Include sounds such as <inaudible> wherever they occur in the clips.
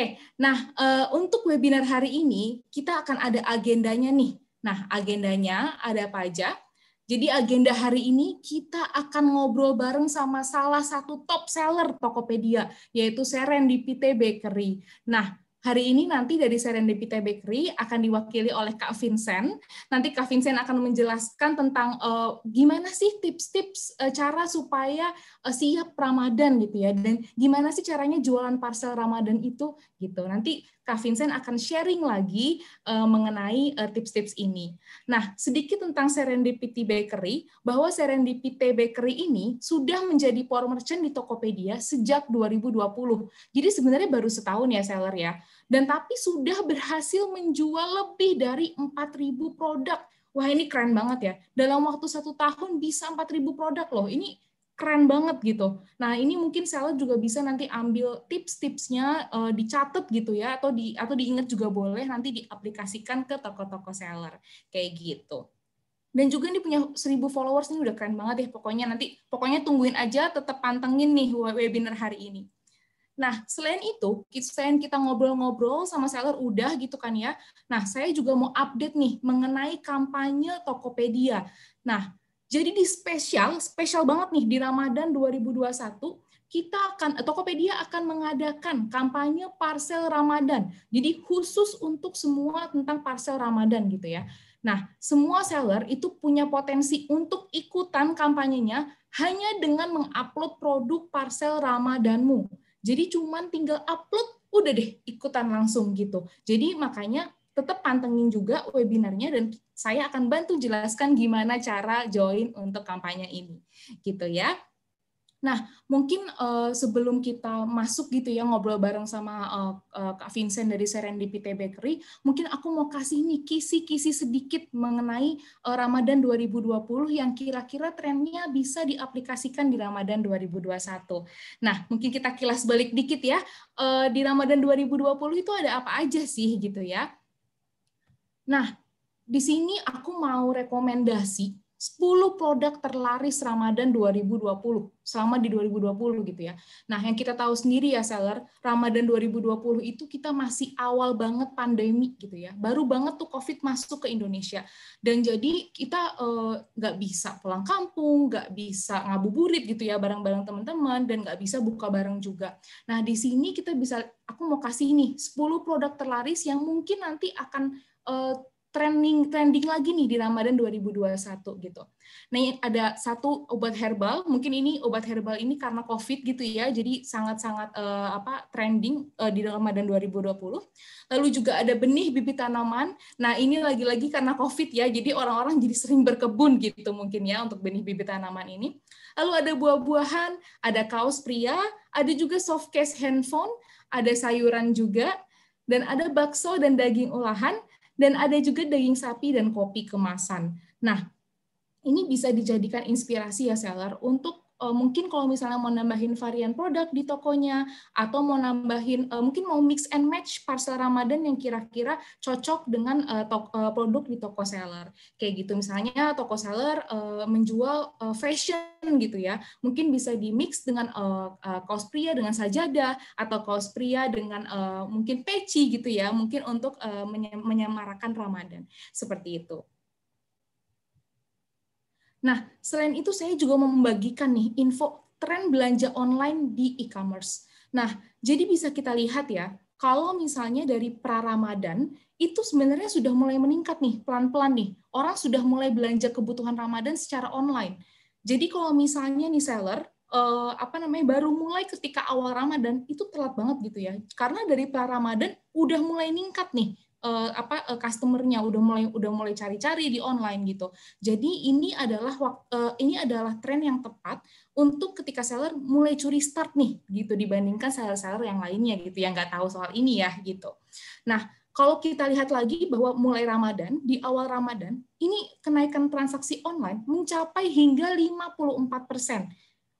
Oke, nah eh, untuk webinar hari ini kita akan ada agendanya nih. Nah, agendanya ada apa aja? Jadi agenda hari ini kita akan ngobrol bareng sama salah satu top seller Tokopedia, yaitu Seren di PT Bakery. Nah, hari ini nanti dari Serendipity Bakery akan diwakili oleh Kak Vincent. Nanti Kak Vincent akan menjelaskan tentang uh, gimana sih tips-tips uh, cara supaya uh, siap Ramadan gitu ya dan gimana sih caranya jualan parcel Ramadan itu gitu. Nanti Kak Vincent akan sharing lagi uh, mengenai eh, tips-tips uh, ini. Nah, sedikit tentang Serendipity Bakery, bahwa Serendipity Bakery ini sudah menjadi power merchant di Tokopedia sejak 2020. Jadi sebenarnya baru setahun ya seller ya. Dan tapi sudah berhasil menjual lebih dari 4.000 produk. Wah ini keren banget ya. Dalam waktu satu tahun bisa 4.000 produk loh. Ini keren banget gitu. Nah ini mungkin seller juga bisa nanti ambil tips-tipsnya uh, dicatat gitu ya atau di atau diingat juga boleh nanti diaplikasikan ke toko-toko seller kayak gitu. Dan juga ini punya 1000 followers ini udah keren banget ya pokoknya nanti pokoknya tungguin aja tetap pantengin nih webinar hari ini. Nah, selain itu, selain kita ngobrol-ngobrol sama seller udah gitu kan ya. Nah, saya juga mau update nih mengenai kampanye Tokopedia. Nah, jadi di spesial, spesial banget nih di Ramadan 2021 kita akan Tokopedia akan mengadakan kampanye parsel Ramadan. Jadi khusus untuk semua tentang parsel Ramadan gitu ya. Nah, semua seller itu punya potensi untuk ikutan kampanyenya hanya dengan mengupload produk parsel Ramadanmu. Jadi cuman tinggal upload udah deh ikutan langsung gitu. Jadi makanya tetap pantengin juga webinarnya dan saya akan bantu jelaskan gimana cara join untuk kampanye ini gitu ya. Nah, mungkin uh, sebelum kita masuk gitu ya ngobrol bareng sama uh, uh, Kak Vincent dari Serendipity Bakery, mungkin aku mau kasih nih kisi-kisi sedikit mengenai uh, Ramadan 2020 yang kira-kira trennya bisa diaplikasikan di Ramadan 2021. Nah, mungkin kita kilas balik dikit ya. Uh, di Ramadan 2020 itu ada apa aja sih gitu ya? Nah, di sini aku mau rekomendasi 10 produk terlaris Ramadan 2020 selama di 2020 gitu ya. Nah, yang kita tahu sendiri ya seller, Ramadan 2020 itu kita masih awal banget pandemi gitu ya. Baru banget tuh Covid masuk ke Indonesia. Dan jadi kita eh, nggak bisa pulang kampung, nggak bisa ngabuburit gitu ya bareng-bareng teman-teman dan nggak bisa buka bareng juga. Nah, di sini kita bisa aku mau kasih nih 10 produk terlaris yang mungkin nanti akan Eh, trending trending lagi nih di Ramadan 2021 gitu. Nah, ada satu obat herbal, mungkin ini obat herbal ini karena Covid gitu ya, jadi sangat-sangat uh, apa trending uh, di Ramadan 2020. Lalu juga ada benih bibit tanaman. Nah, ini lagi-lagi karena Covid ya, jadi orang-orang jadi sering berkebun gitu mungkin ya untuk benih bibit tanaman ini. Lalu ada buah-buahan, ada kaos pria, ada juga soft case handphone, ada sayuran juga dan ada bakso dan daging olahan dan ada juga daging sapi dan kopi kemasan. Nah, ini bisa dijadikan inspirasi ya seller untuk uh, mungkin kalau misalnya mau nambahin varian produk di tokonya atau mau nambahin uh, mungkin mau mix and match parcel Ramadan yang kira-kira cocok dengan uh, eh, to- uh, produk di toko seller. Kayak gitu misalnya toko seller uh, menjual uh, fashion gitu ya. Mungkin bisa di mix dengan uh, uh, kaos pria dengan sajadah atau kaos pria dengan uh, mungkin peci gitu ya, mungkin untuk uh, menyamarakan Ramadan. Seperti itu. Nah, selain itu saya juga mau membagikan nih info tren belanja online di e-commerce. Nah, jadi bisa kita lihat ya, kalau misalnya dari pra-Ramadan, itu sebenarnya sudah mulai meningkat nih, pelan-pelan nih. Orang sudah mulai belanja kebutuhan Ramadan secara online. Jadi kalau misalnya nih seller, eh, apa namanya, baru mulai ketika awal Ramadan, itu telat banget gitu ya. Karena dari pra-Ramadan udah mulai meningkat nih uh, apa uh, customernya udah mulai udah mulai cari-cari di online gitu. Jadi ini adalah uh, ini adalah tren yang tepat untuk ketika seller mulai curi start nih gitu dibandingkan seller-seller yang lainnya gitu yang nggak tahu soal ini ya gitu. Nah kalau kita lihat lagi bahwa mulai Ramadan, di awal Ramadan, ini kenaikan transaksi online mencapai hingga 54 persen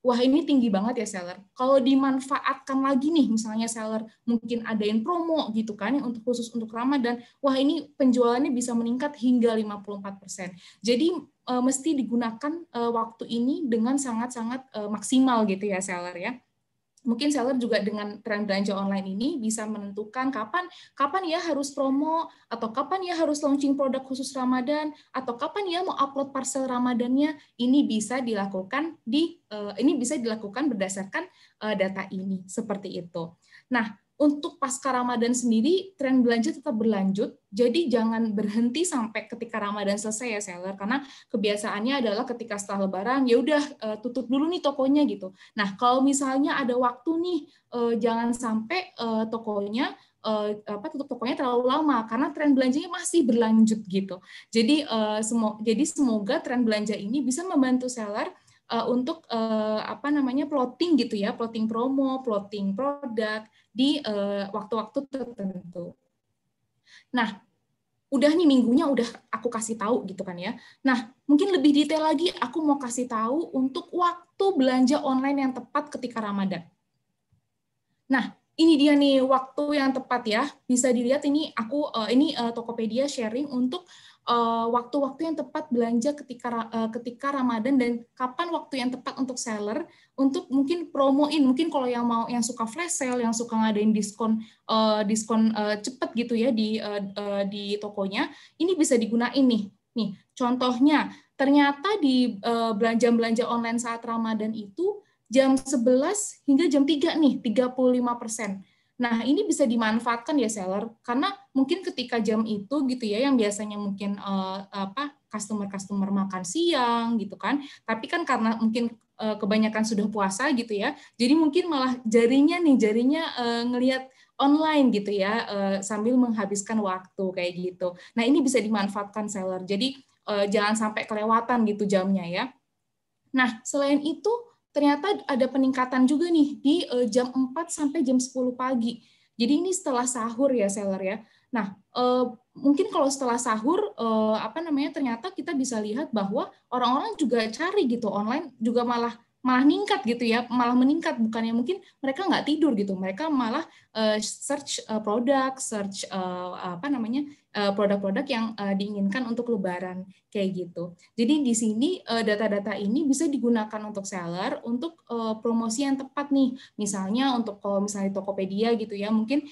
wah ini tinggi banget ya seller. Kalau dimanfaatkan lagi nih, misalnya seller mungkin adain promo gitu kan, yang untuk khusus untuk Ramadan, wah ini penjualannya bisa meningkat hingga 54%. Jadi eh, mesti digunakan eh, waktu ini dengan sangat-sangat eh, maksimal gitu ya seller ya mungkin seller juga dengan tren belanja online ini bisa menentukan kapan kapan ya harus promo atau kapan ya harus launching produk khusus Ramadan atau kapan ya mau upload parcel Ramadannya ini bisa dilakukan di eh, ini bisa dilakukan berdasarkan eh, data ini seperti itu. Nah, untuk pasca Ramadan sendiri tren belanja tetap berlanjut. Jadi jangan berhenti sampai ketika Ramadan selesai ya seller karena kebiasaannya adalah ketika setelah lebaran ya udah eh, tutup dulu nih tokonya gitu. Nah, kalau misalnya ada waktu nih eh, jangan sampai eh, tokonya apa tutup tokonya terlalu lama karena tren belanjanya masih berlanjut gitu. Jadi semoga jadi semoga tren belanja ini bisa membantu seller untuk apa namanya plotting gitu ya, plotting promo, plotting produk di eh, waktu-waktu uh, tertentu. Nah, udah nih minggunya udah aku kasih tahu gitu kan ya. Nah, mungkin lebih detail lagi aku mau kasih tahu untuk waktu belanja online yang tepat ketika Ramadan. Nah, ini dia nih waktu yang tepat ya. Bisa dilihat ini aku eh, ini eh, Tokopedia sharing untuk Eh, waktu-waktu yang tepat belanja ketika eh, ketika Ramadan dan kapan waktu yang tepat untuk seller untuk mungkin promoin mungkin kalau yang mau yang suka flash sale yang suka ngadain diskon eh, diskon cepet gitu ya di di tokonya ini bisa digunain nih nih contohnya ternyata di belanja-belanja online saat Ramadan itu jam 11 hingga jam 3 nih 35 persen Nah, ini bisa dimanfaatkan ya seller karena mungkin ketika jam itu gitu ya yang biasanya mungkin uh, apa customer-customer makan siang gitu kan. Tapi kan karena mungkin uh, kebanyakan sudah puasa gitu ya. Jadi mungkin malah jarinya nih jarinya uh, ngelihat online gitu ya uh, sambil menghabiskan waktu kayak gitu. Nah, ini bisa dimanfaatkan seller. Jadi uh, jangan sampai kelewatan gitu jamnya ya. Nah, selain itu ternyata ada peningkatan juga nih di eh, jam 4 sampai jam 10 pagi. Jadi ini setelah sahur ya seller ya. Nah, uh, mungkin kalau setelah sahur uh, apa namanya ternyata kita bisa lihat bahwa orang-orang juga cari gitu online juga malah malah meningkat gitu ya, malah meningkat bukannya mungkin mereka nggak tidur gitu, mereka malah uh, search uh, produk, search uh, apa namanya Eh, produk-produk yang eh, diinginkan untuk lebaran kayak gitu. Jadi di sini eh, data-data ini bisa digunakan untuk seller untuk promosi yang tepat nih. Misalnya untuk kalau misalnya Tokopedia gitu ya, mungkin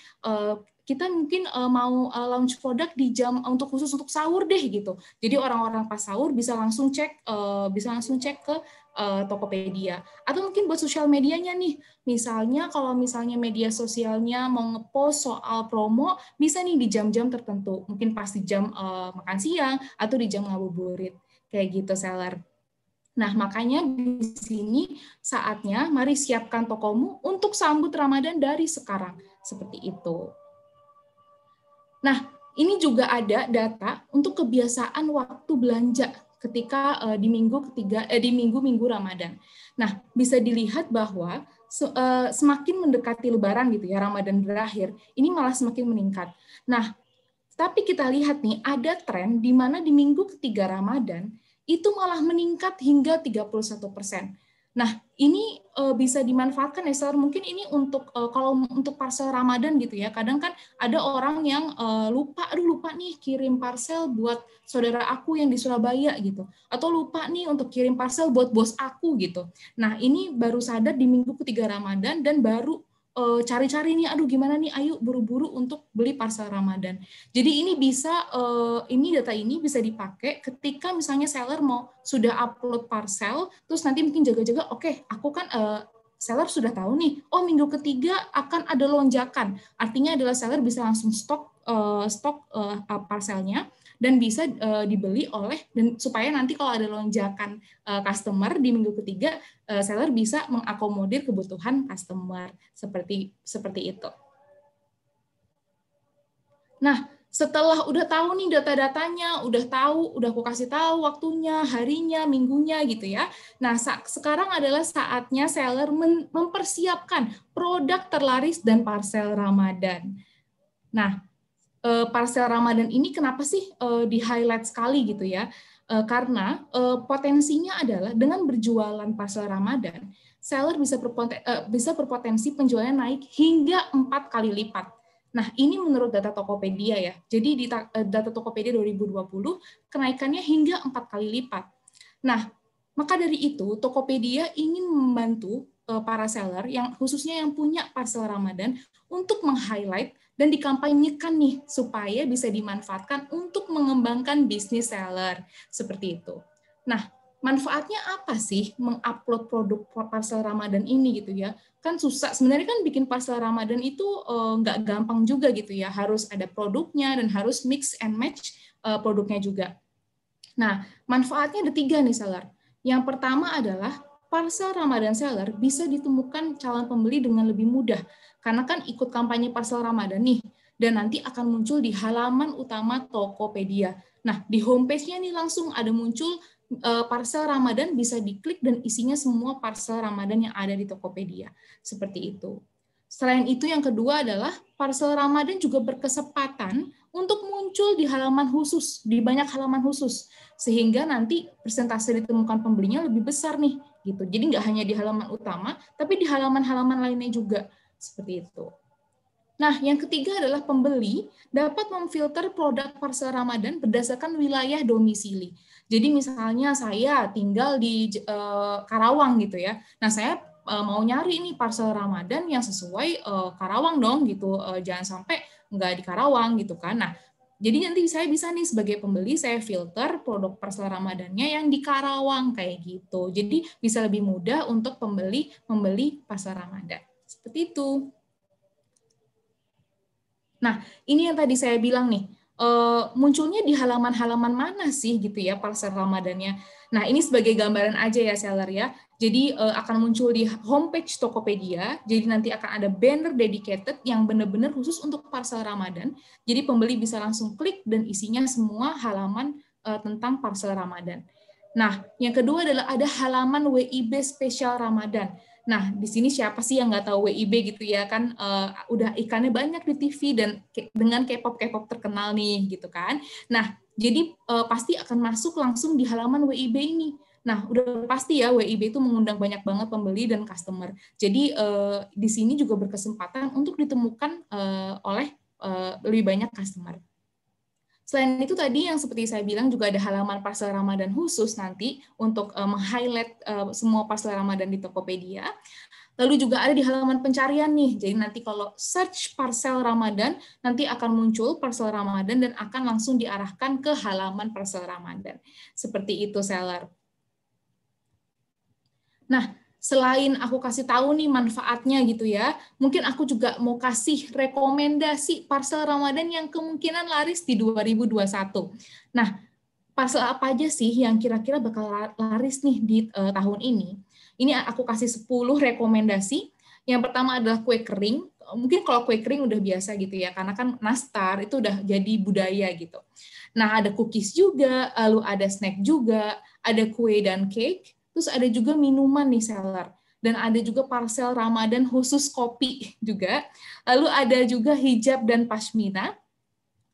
kita mungkin mau launch produk di jam untuk khusus untuk sahur deh gitu. Jadi orang-orang pas sahur bisa langsung cek bisa langsung cek ke uh, Tokopedia. Atau mungkin buat sosial medianya nih, misalnya kalau misalnya media sosialnya mau ngepost soal promo, bisa nih di jam-jam tertentu, mungkin pas di jam uh, makan siang atau di jam ngabuburit, kayak gitu seller. Nah, makanya di sini saatnya mari siapkan tokomu untuk sambut Ramadan dari sekarang. Seperti itu. Nah, ini juga ada data untuk kebiasaan waktu belanja ketika uh, di minggu ketiga eh, di minggu minggu Ramadan. Nah, bisa dilihat bahwa so, uh, eh, semakin mendekati Lebaran gitu ya Ramadan berakhir, ini malah semakin meningkat. Nah, tapi kita lihat nih ada tren di mana di minggu ketiga Ramadan itu malah meningkat hingga 31 persen. Nah, ini uh, bisa dimanfaatkan ya, sar Mungkin ini untuk uh, kalau untuk parcel Ramadan gitu ya. Kadang kan ada orang yang uh, lupa, aduh lupa nih kirim parcel buat saudara aku yang di Surabaya gitu. Atau lupa nih untuk kirim parcel buat bos aku gitu. Nah, ini baru sadar di minggu ketiga Ramadan dan baru Eh, cari-cari nih, aduh gimana nih, ayo buru-buru untuk beli parsel Ramadan. Jadi ini bisa, eh, ini data ini bisa dipakai ketika misalnya seller mau sudah upload parsel, terus nanti mungkin jaga-jaga, oke, okay, aku kan eh, seller sudah tahu nih, oh minggu ketiga akan ada lonjakan. Artinya adalah seller bisa langsung stok stok parselnya, dan bisa uh, dibeli oleh dan supaya nanti kalau ada lonjakan uh, customer di minggu ketiga uh, seller bisa mengakomodir kebutuhan customer seperti seperti itu. Nah, setelah udah tahu nih data-datanya, udah tahu, udah aku kasih tahu waktunya, harinya, minggunya gitu ya. Nah, sekarang adalah saatnya seller mempersiapkan produk terlaris dan parcel Ramadan. Nah, uh, eh, parsel Ramadan ini kenapa sih uh, di highlight sekali gitu ya? Uh, karena uh, potensinya adalah dengan berjualan parsel Ramadan, seller bisa berpotensi, uh, bisa berpotensi penjualan naik hingga empat kali lipat. Nah, ini menurut data Tokopedia ya. Jadi di data Tokopedia 2020 kenaikannya hingga empat kali lipat. Nah, maka dari itu Tokopedia ingin membantu para seller yang khususnya yang punya parcel Ramadan untuk meng-highlight dan dikampanyekan nih supaya bisa dimanfaatkan untuk mengembangkan bisnis seller seperti itu. Nah, manfaatnya apa sih mengupload produk parcel Ramadan ini gitu ya? Kan susah sebenarnya kan bikin parcel Ramadan itu eh, nggak gampang juga gitu ya. Harus ada produknya dan harus mix and match eh, produknya juga. Nah, manfaatnya ada tiga nih seller. Yang pertama adalah parcel Ramadan seller bisa ditemukan calon pembeli dengan lebih mudah karena kan ikut kampanye parcel Ramadan nih dan nanti akan muncul di halaman utama Tokopedia. Nah, di homepage-nya nih langsung ada muncul eh, parcel Ramadan bisa diklik dan isinya semua parcel Ramadan yang ada di Tokopedia. Seperti itu. Selain itu yang kedua adalah parcel Ramadan juga berkesempatan untuk muncul di halaman khusus, di banyak halaman khusus, sehingga nanti persentase ditemukan pembelinya lebih besar nih, gitu. Jadi nggak hanya di halaman utama, tapi di halaman-halaman lainnya juga seperti itu. Nah, yang ketiga adalah pembeli dapat memfilter produk parcel Ramadan berdasarkan wilayah domisili. Jadi misalnya saya tinggal di eh, Karawang gitu ya. Nah, saya uh, mau nyari nih parcel Ramadan yang sesuai uh, Karawang dong gitu. Uh, jangan sampai nggak di Karawang gitu kan. Nah, jadi nanti saya bisa nih sebagai pembeli saya filter produk parcel Ramadannya yang di Karawang kayak gitu. Jadi bisa lebih mudah untuk pembeli membeli parcel Ramadan. Seperti itu. Nah, ini yang tadi saya bilang nih, munculnya di halaman-halaman mana sih gitu ya parcel Ramadannya? Nah, ini sebagai gambaran aja ya seller ya. Jadi uh, akan muncul di homepage Tokopedia. Jadi nanti akan ada banner dedicated yang benar-benar khusus untuk parcel Ramadan. Jadi pembeli bisa langsung klik dan isinya semua halaman uh, tentang parcel Ramadan. Nah, yang kedua adalah ada halaman WIB spesial Ramadan. Nah, di sini siapa sih yang nggak tahu WIB gitu ya kan uh, udah ikannya banyak di TV dan dengan K-pop K-pop terkenal nih gitu kan. Nah, jadi uh, pasti akan masuk langsung di halaman WIB ini. Nah, udah pasti ya WIB itu mengundang banyak banget pembeli dan customer. Jadi uh, di sini juga berkesempatan untuk ditemukan uh, oleh uh, lebih banyak customer. Selain itu tadi yang seperti saya bilang juga ada halaman parcel Ramadan khusus nanti untuk meng-highlight semua parcel Ramadan di Tokopedia. Lalu juga ada di halaman pencarian nih. Jadi nanti kalau search parcel Ramadan, nanti akan muncul parcel Ramadan dan akan langsung diarahkan ke halaman parcel Ramadan. Seperti itu seller. Nah, selain aku kasih tahu nih manfaatnya gitu ya, mungkin aku juga mau kasih rekomendasi parcel Ramadan yang kemungkinan laris di 2021. Nah, parcel apa aja sih yang kira-kira bakal laris nih di uh, tahun ini? Ini aku kasih 10 rekomendasi. Yang pertama adalah kue kering. Mungkin kalau kue kering udah biasa gitu ya, karena kan nastar itu udah jadi budaya gitu. Nah, ada cookies juga, lalu ada snack juga, ada kue dan cake, terus ada juga minuman nih seller dan ada juga parcel Ramadan khusus kopi <laughs> juga. Lalu ada juga hijab dan pashmina,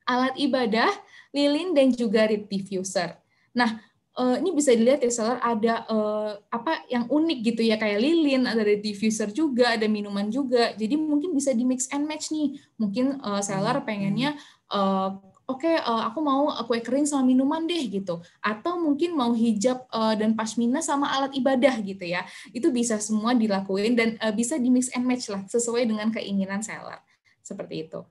alat ibadah, lilin dan juga reed diffuser. Nah, uh, ini bisa dilihat ya seller ada uh, apa yang unik gitu ya kayak lilin ada diffuser juga ada minuman juga jadi mungkin bisa di mix and match nih mungkin uh, eh, seller hmm, pengennya uh, Oke, okay, uh, aku mau kue kering sama minuman deh gitu, atau mungkin mau hijab uh, dan pasmina sama alat ibadah gitu ya. Itu bisa semua dilakuin dan uh, bisa di mix and match lah sesuai dengan keinginan seller. Seperti itu.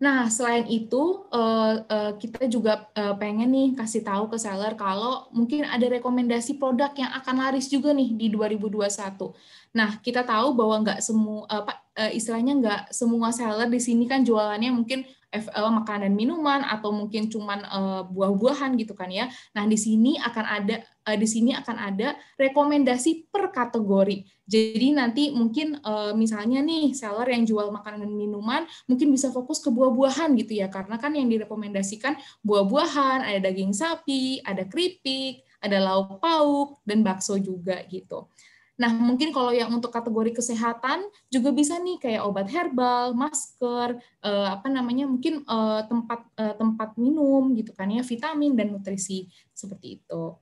Nah, selain itu, eh, eh, kita juga eh, pengen nih kasih tahu ke seller kalau mungkin ada rekomendasi produk yang akan laris juga nih di 2021. Nah, kita tahu bahwa nggak semua, uh, istilahnya nggak semua seller di sini kan jualannya mungkin FL makanan minuman atau mungkin cuman eh, buah-buahan gitu kan ya. Nah, di sini akan ada eh, di sini akan ada rekomendasi per kategori. Jadi nanti mungkin eh, misalnya nih seller yang jual makanan dan minuman mungkin bisa fokus ke buah-buahan gitu ya karena kan yang direkomendasikan buah-buahan, ada daging sapi, ada keripik, ada lauk pauk dan bakso juga gitu. Nah, mungkin kalau yang untuk kategori kesehatan juga bisa nih kayak obat herbal, masker, eh, apa namanya? mungkin eh, tempat eh, tempat minum gitu kan ya, vitamin dan nutrisi seperti itu.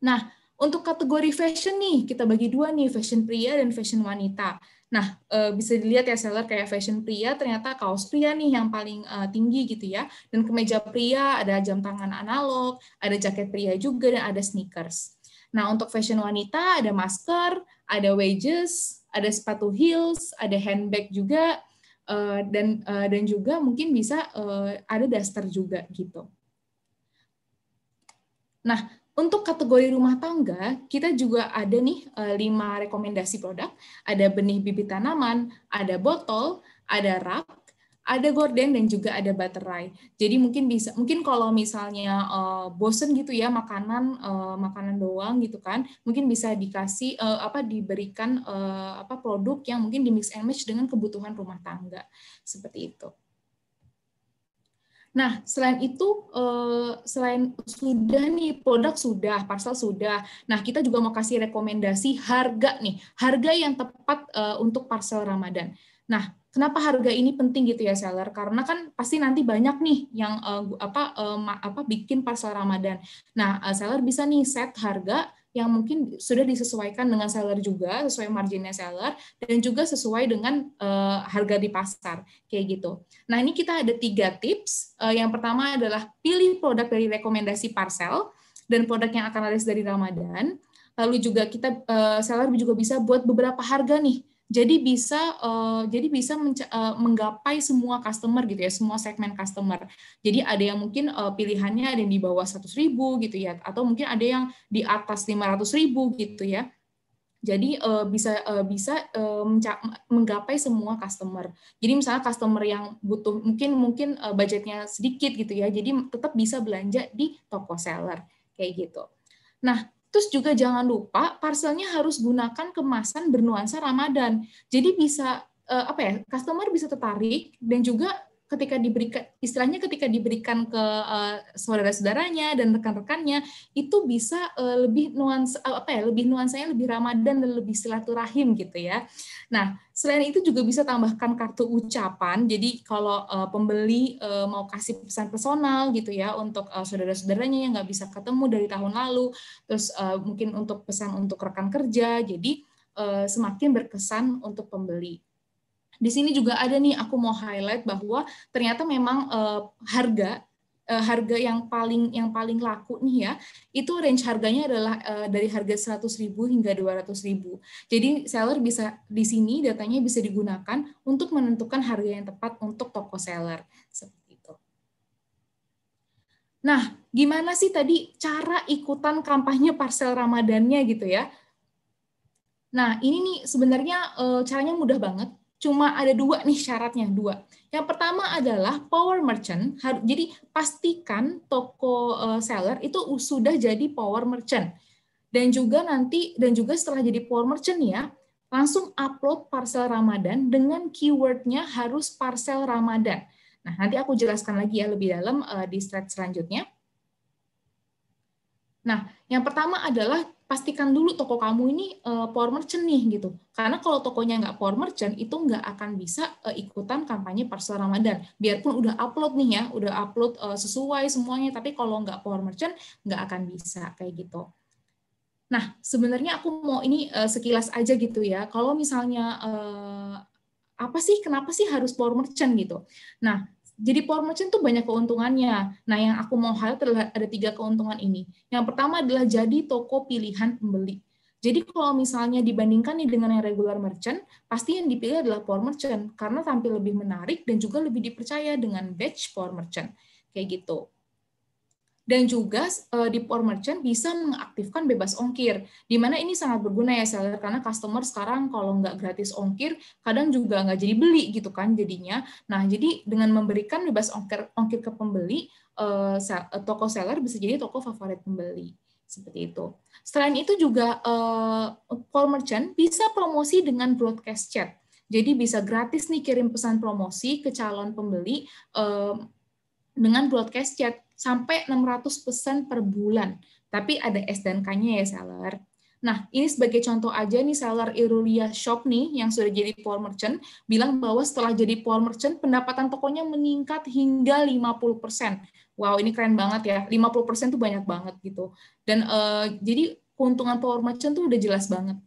Nah, untuk kategori fashion nih, kita bagi dua nih, fashion pria dan fashion wanita. Nah, eh, bisa dilihat ya seller kayak fashion pria, ternyata kaos pria nih yang paling eh, tinggi gitu ya. Dan kemeja pria, ada jam tangan analog, ada jaket pria juga, dan ada sneakers. Nah, untuk fashion wanita ada masker, ada wedges, ada sepatu heels, ada handbag juga, eh, dan eh, dan juga mungkin bisa eh, ada daster juga gitu. Nah, untuk kategori rumah tangga, kita juga ada nih lima rekomendasi produk. Ada benih bibit tanaman, ada botol, ada rak, ada gorden dan juga ada butterai. Jadi mungkin bisa mungkin kalau misalnya uh, bosen gitu ya makanan uh, makanan doang gitu kan, mungkin bisa dikasih uh, apa diberikan uh, apa produk yang mungkin di mix and match dengan kebutuhan rumah tangga. Seperti itu. Nah, selain itu, selain sudah nih, produk sudah, parcel sudah. Nah, kita juga mau kasih rekomendasi harga nih, harga yang tepat untuk parcel Ramadan. Nah, kenapa harga ini penting gitu ya seller karena kan pasti nanti banyak nih yang uh, apa uh, apa bikin pasar Ramadan. Nah, uh, seller bisa nih set harga yang mungkin sudah disesuaikan dengan seller juga sesuai marginnya seller dan juga sesuai dengan uh, harga di pasar kayak gitu. Nah ini kita ada tiga tips. Uh, yang pertama adalah pilih produk dari rekomendasi parcel dan produk yang akan laris dari Ramadan. Lalu juga kita uh, seller juga bisa buat beberapa harga nih jadi bisa uh, jadi bisa uh, menggapai semua customer gitu ya semua segmen customer jadi ada yang mungkin uh, pilihannya ada yang di bawah 100 ribu gitu ya atau mungkin ada yang di atas 500 ribu gitu ya jadi uh, bisa uh, bisa uh, menggapai semua customer. Jadi misalnya customer yang butuh mungkin mungkin uh, budgetnya sedikit gitu ya. Jadi tetap bisa belanja di toko seller kayak gitu. Nah, Terus juga jangan lupa parcelnya harus gunakan kemasan bernuansa Ramadan. Jadi bisa eh, apa ya, customer bisa tertarik dan juga ketika diberikan istilahnya ketika diberikan ke uh, saudara-saudaranya dan rekan-rekannya itu bisa uh, lebih nuansa eh, apa ya lebih nuansanya lebih Ramadan dan lebih silaturahim gitu ya. Nah, selain itu juga bisa tambahkan kartu ucapan. Jadi kalau uh, pembeli uh, mau kasih pesan personal gitu ya untuk uh, saudara-saudaranya yang nggak bisa ketemu dari tahun lalu, terus uh, mungkin untuk pesan untuk rekan kerja. Jadi uh, semakin berkesan untuk pembeli. Di sini juga ada nih aku mau highlight bahwa ternyata memang uh, harga uh, harga yang paling yang paling laku nih ya itu range harganya adalah uh, dari harga 100.000 hingga 200.000. Jadi seller bisa di sini datanya bisa digunakan untuk menentukan harga yang tepat untuk toko seller Nah, gimana sih tadi cara ikutan kampanye parsel Ramadannya gitu ya? Nah, ini nih sebenarnya caranya mudah banget cuma ada dua nih syaratnya dua. Yang pertama adalah power merchant. harus Jadi pastikan toko eh, seller itu sudah jadi power merchant. Dan juga nanti dan juga setelah jadi power merchant ya, langsung upload parcel Ramadan dengan keywordnya harus parcel Ramadan. Nah, nanti aku jelaskan lagi ya lebih dalam eh, di slide selanjutnya. Nah, yang pertama adalah pastikan dulu toko kamu ini uh, power merchant nih gitu. Karena kalau tokonya nggak power merchant itu nggak akan bisa uh, ikutan kampanye parcel Ramadan. Biarpun udah upload nih ya, udah upload uh, sesuai semuanya, tapi kalau nggak power merchant nggak akan bisa kayak gitu. Nah, sebenarnya aku mau ini uh, sekilas aja gitu ya. Kalau misalnya uh, apa sih, kenapa sih harus power merchant gitu? Nah, jadi power merchant tuh banyak keuntungannya. Nah, yang aku mau highlight adalah ada tiga keuntungan ini. Yang pertama adalah jadi toko pilihan pembeli. Jadi kalau misalnya dibandingkan nih dengan yang regular merchant, pasti yang dipilih adalah power merchant karena tampil lebih menarik dan juga lebih dipercaya dengan batch power merchant. Kayak gitu dan juga eh, di power merchant bisa mengaktifkan bebas ongkir. Di mana ini sangat berguna ya seller karena customer sekarang kalau nggak gratis ongkir, kadang juga nggak jadi beli gitu kan jadinya. Nah, jadi dengan memberikan bebas ongkir ongkir ke pembeli, eh, eh, toko seller bisa jadi toko favorit pembeli seperti itu. Selain itu juga uh, power merchant bisa promosi dengan broadcast chat. Jadi bisa gratis nih kirim pesan promosi ke calon pembeli dengan broadcast chat sampai 600 pesan per bulan. Tapi ada S dan K-nya ya seller. Nah, ini sebagai contoh aja nih seller Irulia Shop nih yang sudah jadi power merchant bilang bahwa setelah jadi power merchant pendapatan tokonya meningkat hingga 50%. Wow, ini keren banget ya. 50% tuh banyak banget gitu. Dan uh, jadi keuntungan power merchant tuh udah jelas banget.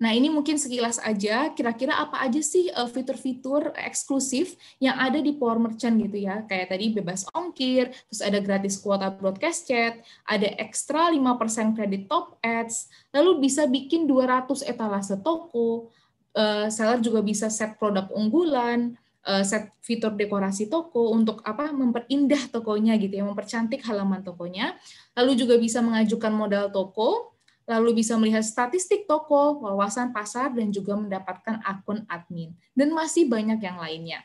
Nah, ini mungkin sekilas aja, kira-kira apa aja sih eh, fitur-fitur eksklusif yang ada di Power Merchant gitu ya. Kayak tadi bebas ongkir, terus ada gratis kuota broadcast chat, ada ekstra 5% kredit top ads, lalu bisa bikin 200 etalase toko, eh, seller juga bisa set produk unggulan, eh, set fitur dekorasi toko untuk apa memperindah tokonya gitu ya, mempercantik halaman tokonya. Lalu juga bisa mengajukan modal toko, lalu bisa melihat statistik toko, wawasan pasar, dan juga mendapatkan akun admin. Dan masih banyak yang lainnya.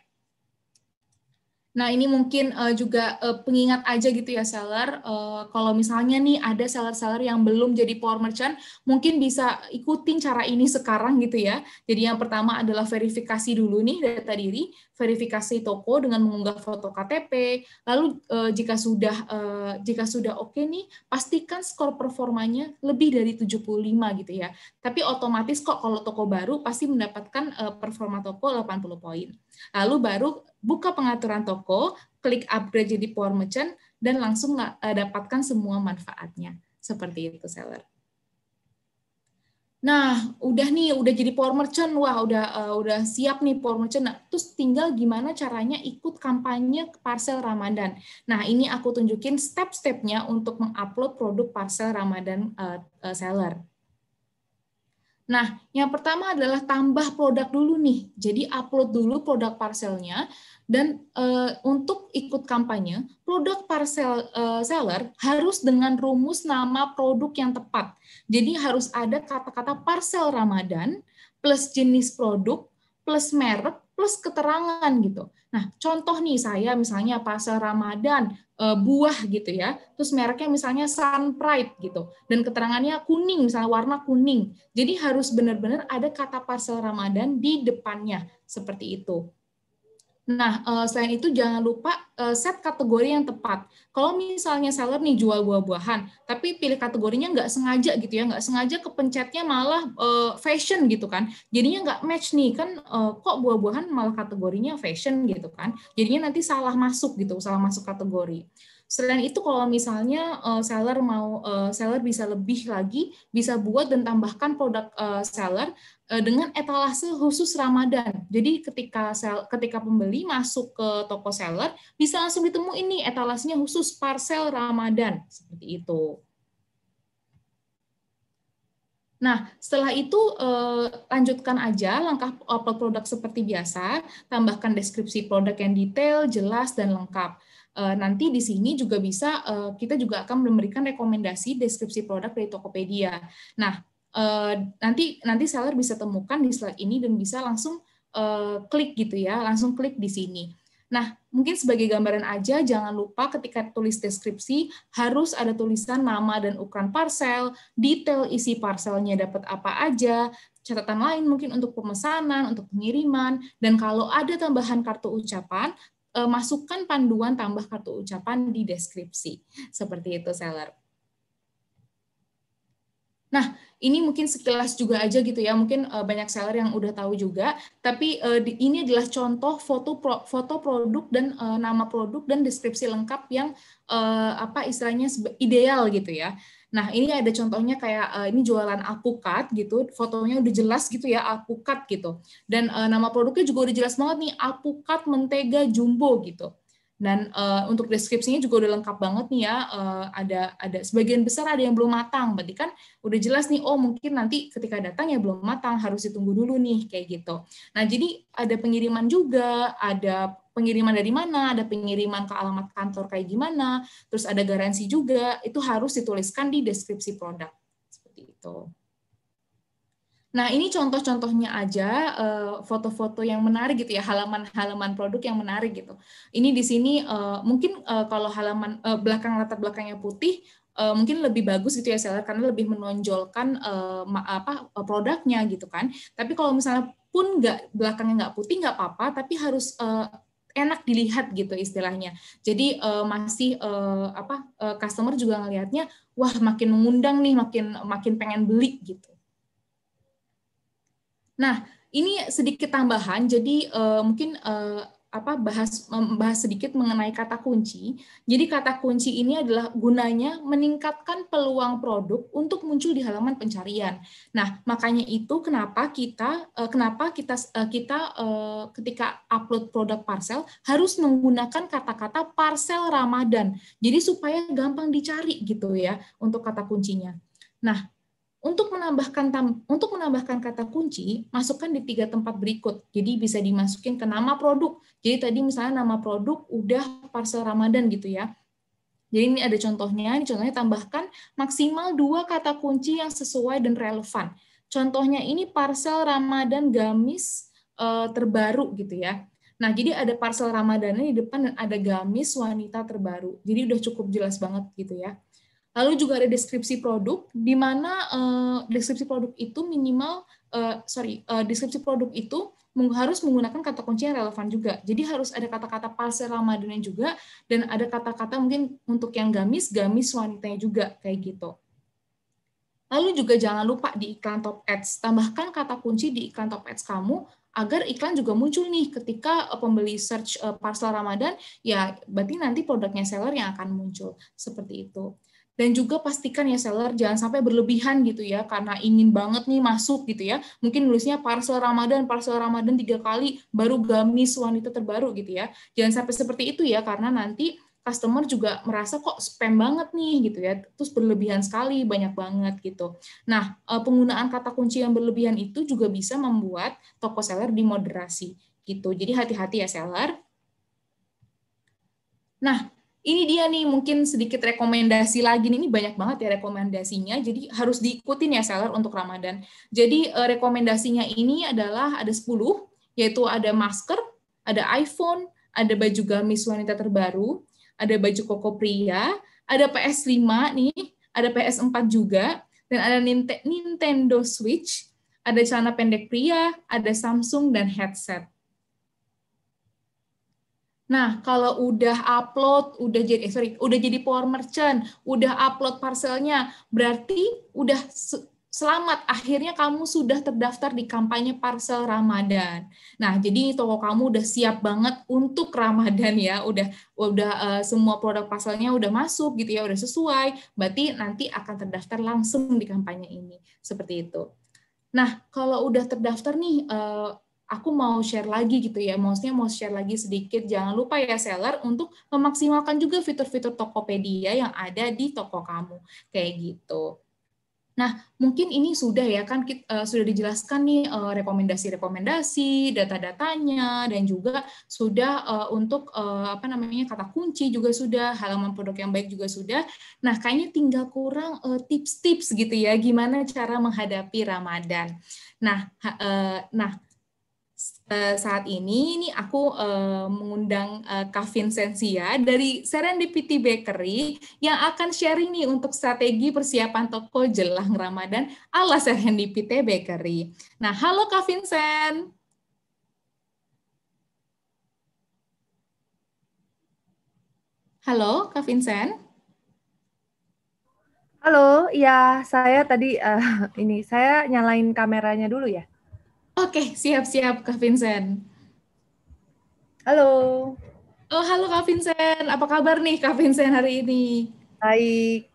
Nah, ini mungkin uh, juga uh, pengingat aja gitu ya seller, uh, kalau misalnya nih ada seller-seller yang belum jadi power merchant, mungkin bisa ikutin cara ini sekarang gitu ya. Jadi yang pertama adalah verifikasi dulu nih data diri, verifikasi toko dengan mengunggah foto KTP. Lalu uh, jika sudah uh, jika sudah oke okay nih, pastikan skor performanya lebih dari 75 gitu ya. Tapi otomatis kok kalau toko baru pasti mendapatkan uh, performa toko 80 poin. Lalu baru buka pengaturan toko, klik upgrade jadi power merchant, dan langsung eh, dapatkan semua manfaatnya. Seperti itu, seller. Nah, udah nih, udah jadi power merchant, wah udah uh, udah siap nih power merchant. Nah, terus tinggal gimana caranya ikut kampanye parcel Ramadan. Nah, ini aku tunjukin step-stepnya untuk mengupload produk parcel Ramadan uh, uh, seller. Nah, yang pertama adalah tambah produk dulu nih. Jadi upload dulu produk parcelnya, dan uh, untuk ikut kampanye, produk parcel uh, seller harus dengan rumus nama produk yang tepat. Jadi harus ada kata-kata parcel Ramadan plus jenis produk plus merek plus keterangan gitu. Nah, contoh nih saya misalnya parcel Ramadan uh, buah gitu ya. Terus mereknya misalnya Sun Pride gitu. Dan keterangannya kuning misalnya warna kuning. Jadi harus benar-benar ada kata parcel Ramadan di depannya seperti itu. Nah, eh, selain itu jangan lupa eh, set kategori yang tepat. Kalau misalnya seller nih jual buah-buahan, tapi pilih kategorinya nggak sengaja gitu ya, nggak sengaja kepencetnya malah eh, fashion gitu kan. Jadinya nggak match nih kan, kok buah-buahan malah kategorinya fashion gitu kan. Jadinya nanti salah masuk gitu, salah masuk kategori. Selain itu kalau misalnya uh, seller mau uh, seller bisa lebih lagi bisa buat dan tambahkan produk uh, seller uh, dengan etalase khusus Ramadan. Jadi ketika sel, ketika pembeli masuk ke toko seller bisa langsung ditemu ini etalasenya khusus parcel Ramadan seperti itu. Nah, setelah itu lanjutkan aja langkah upload produk seperti biasa, tambahkan deskripsi produk yang detail, jelas, dan lengkap. Eh, nanti di sini juga bisa eh, kita juga akan memberikan rekomendasi deskripsi produk dari Tokopedia. Nah, eh, nanti nanti seller bisa temukan di slide ini dan bisa langsung klik gitu ya, langsung klik di sini. Nah, mungkin sebagai gambaran aja, jangan lupa ketika tulis deskripsi harus ada tulisan nama dan ukuran parcel, detail isi parcelnya dapat apa aja, catatan lain mungkin untuk pemesanan, untuk pengiriman, dan kalau ada tambahan kartu ucapan, Eh, masukkan panduan tambah kartu ucapan di deskripsi. Seperti itu, seller. Nah, ini mungkin sekilas juga aja gitu ya. Mungkin eh, banyak seller yang udah tahu juga, tapi eh, ini adalah contoh foto foto produk dan nama produk dan deskripsi lengkap yang apa istilahnya ideal gitu ya. Nah, ini ada contohnya kayak uh, ini jualan alpukat gitu, fotonya udah jelas gitu ya alpukat gitu. Dan uh, nama produknya juga udah jelas banget nih alpukat mentega jumbo gitu. Dan uh, untuk deskripsinya juga udah lengkap banget nih ya. Uh, ada ada sebagian besar ada yang belum matang. Berarti kan udah jelas nih oh mungkin nanti ketika datang ya belum matang, harus ditunggu dulu nih kayak gitu. Nah, jadi ada pengiriman juga, ada pengiriman dari mana, ada pengiriman ke alamat kantor kayak gimana, terus ada garansi juga, itu harus dituliskan di deskripsi produk. Seperti itu. Nah, ini contoh-contohnya aja eh, foto-foto yang menarik gitu ya, halaman-halaman produk yang menarik gitu. Ini di sini eh, mungkin eh, kalau halaman belakang latar belakangnya putih mungkin lebih bagus gitu ya seller karena lebih menonjolkan apa produknya gitu kan. Tapi kalau misalnya pun nggak belakangnya nggak putih nggak apa-apa, tapi harus enak dilihat gitu istilahnya. Jadi uh, masih uh, apa uh, customer juga ngelihatnya wah makin mengundang nih, makin makin pengen beli gitu. Nah, ini sedikit tambahan. Jadi uh, mungkin uh, apa bahas membahas sedikit mengenai kata kunci. Jadi kata kunci ini adalah gunanya meningkatkan peluang produk untuk muncul di halaman pencarian. Nah, makanya itu kenapa kita eh, kenapa kita eh, kita eh, ketika upload produk parcel harus menggunakan kata-kata parcel Ramadan. Jadi supaya gampang dicari gitu ya untuk kata kuncinya. Nah, untuk menambahkan untuk menambahkan kata kunci, masukkan di tiga tempat berikut. Jadi bisa dimasukin ke nama produk. Jadi tadi misalnya nama produk udah parcel Ramadan gitu ya. Jadi ini ada contohnya, ini contohnya tambahkan maksimal dua kata kunci yang sesuai dan relevan. Contohnya ini parcel Ramadan gamis eh, terbaru gitu ya. Nah, jadi ada parcel Ramadannya di depan dan ada gamis wanita terbaru. Jadi udah cukup jelas banget gitu ya. Lalu juga ada deskripsi produk, di mana uh, deskripsi produk itu minimal, uh, sorry, uh, deskripsi produk itu harus menggunakan kata kunci yang relevan juga. Jadi harus ada kata-kata pasir Ramadannya juga, dan ada kata-kata mungkin untuk yang gamis, gamis wanitanya juga, kayak gitu. Lalu juga jangan lupa di iklan top ads, tambahkan kata kunci di iklan top ads kamu agar iklan juga muncul nih ketika pembeli search parcel Ramadan, ya berarti nanti produknya seller yang akan muncul. Seperti itu dan juga pastikan ya seller jangan sampai berlebihan gitu ya karena ingin banget nih masuk gitu ya mungkin nulisnya parcel Ramadan parcel Ramadan tiga kali baru gamis wanita terbaru gitu ya jangan sampai seperti itu ya karena nanti customer juga merasa kok spam banget nih gitu ya terus berlebihan sekali banyak banget gitu nah eh, penggunaan kata kunci yang berlebihan itu juga bisa membuat toko seller dimoderasi gitu jadi hati-hati ya seller nah ini dia nih mungkin sedikit rekomendasi lagi nih, ini banyak banget ya rekomendasinya, jadi harus diikutin ya seller untuk Ramadan. Jadi eh, rekomendasinya ini adalah ada 10, yaitu ada masker, ada iPhone, ada baju gamis wanita terbaru, ada baju koko pria, ada PS5 nih, ada PS4 juga, dan ada Nintendo Switch, ada celana pendek pria, ada Samsung, dan headset. Nah, kalau udah upload, udah jadi eh, sorry, udah jadi power merchant, udah upload parcelnya, berarti udah selamat akhirnya kamu sudah terdaftar di kampanye parcel Ramadan. Nah, jadi toko kamu udah siap banget untuk Ramadan ya, udah udah uh, semua produk parcelnya udah masuk gitu ya, udah sesuai. Berarti nanti akan terdaftar langsung di kampanye ini. Seperti itu. Nah, kalau udah terdaftar nih uh, aku mau share lagi gitu ya, maksudnya mau share lagi sedikit. Jangan lupa ya seller untuk memaksimalkan juga fitur-fitur Tokopedia yang ada di toko kamu. Kayak gitu. Nah, mungkin ini sudah ya kan kita, uh, eh, sudah dijelaskan nih uh, rekomendasi-rekomendasi, data-datanya dan juga sudah uh, untuk uh, apa namanya kata kunci juga sudah, halaman produk yang baik juga sudah. Nah, kayaknya tinggal kurang tips-tips uh, gitu ya gimana cara menghadapi Ramadan. Nah, uh, nah Eh, saat ini ini aku uh, mengundang uh, Kak Vincentia dari Serendipity Bakery yang akan sharing nih untuk strategi persiapan toko jelang Ramadan ala Serendipity Bakery. Nah, halo Kak Vincent. Halo Kak Vincent. Halo, ya saya tadi uh, ini saya nyalain kameranya dulu ya. Oke, siap-siap Kak Vincent. Halo. Oh, halo Kak Vincent. Apa kabar nih Kak Vincent hari ini? Baik.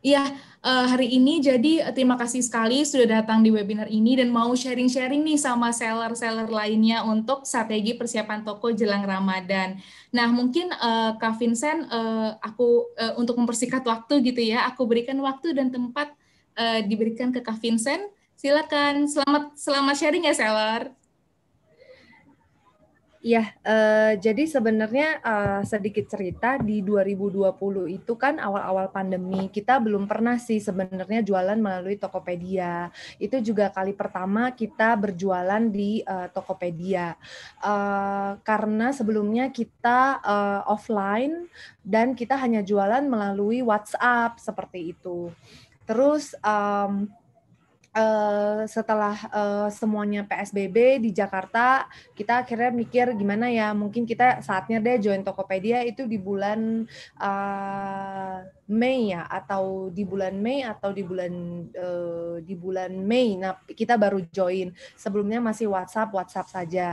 Iya, eh, hari ini jadi eh, terima kasih sekali sudah datang di webinar ini dan mau sharing-sharing nih sama seller-seller lainnya untuk strategi persiapan toko jelang Ramadan. Nah, mungkin eh, Kak Vincent, aku untuk mempersingkat waktu gitu ya, aku berikan waktu dan tempat diberikan ke Kak Vincent Silakan, selamat selamat sharing ya Seller. Iya, uh, jadi sebenarnya uh, sedikit cerita di 2020 itu kan awal-awal pandemi kita belum pernah sih sebenarnya jualan melalui Tokopedia. Itu juga kali pertama kita berjualan di uh, Tokopedia Uh, karena sebelumnya kita uh, offline dan kita hanya jualan melalui WhatsApp seperti itu. Terus um, uh, setelah uh, semuanya PSBB di Jakarta, kita akhirnya mikir gimana ya, mungkin kita saatnya deh join Tokopedia itu di bulan uh, Mei ya, atau di bulan Mei atau di bulan uh, di bulan Mei. Nah, kita baru join. Sebelumnya masih WhatsApp, WhatsApp saja.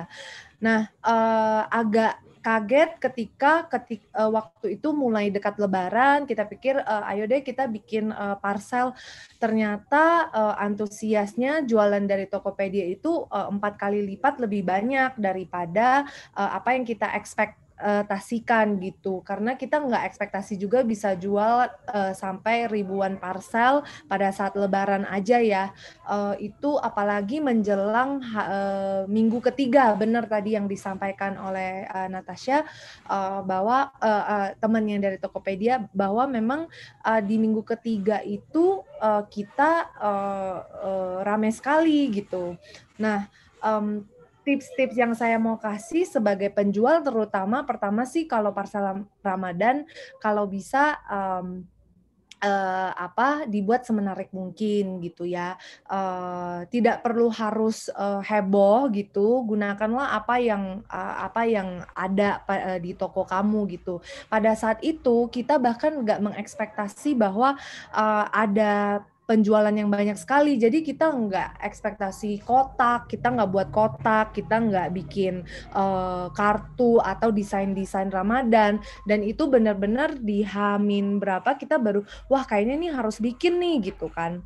Nah, uh, agak kaget ketika ketik uh, waktu itu mulai dekat lebaran kita pikir uh, ayo deh kita bikin uh, parcel ternyata uh, antusiasnya jualan dari Tokopedia itu empat uh, kali lipat lebih banyak daripada uh, apa yang kita expect Eh, tasikan gitu karena kita nggak ekspektasi juga bisa jual uh, sampai ribuan parcel pada saat lebaran aja ya uh, itu apalagi menjelang uh, minggu ketiga benar tadi yang disampaikan oleh uh, Natasha uh, bahwa uh, uh, teman yang dari Tokopedia bahwa memang uh, di minggu ketiga itu uh, kita uh, uh, rame sekali gitu nah um, tips-tips yang saya mau kasih sebagai penjual terutama pertama sih kalau parsel Ramadan kalau bisa um, uh, apa dibuat semenarik mungkin gitu ya uh, tidak perlu harus uh, heboh gitu gunakanlah apa yang uh, apa yang ada di toko kamu gitu pada saat itu kita bahkan nggak mengekspektasi bahwa uh, ada penjualan yang banyak sekali. Jadi kita nggak ekspektasi kotak, kita nggak buat kotak, kita nggak bikin uh, kartu atau desain-desain Ramadan. Dan itu benar-benar dihamin berapa kita baru, wah kayaknya ini harus bikin nih gitu kan.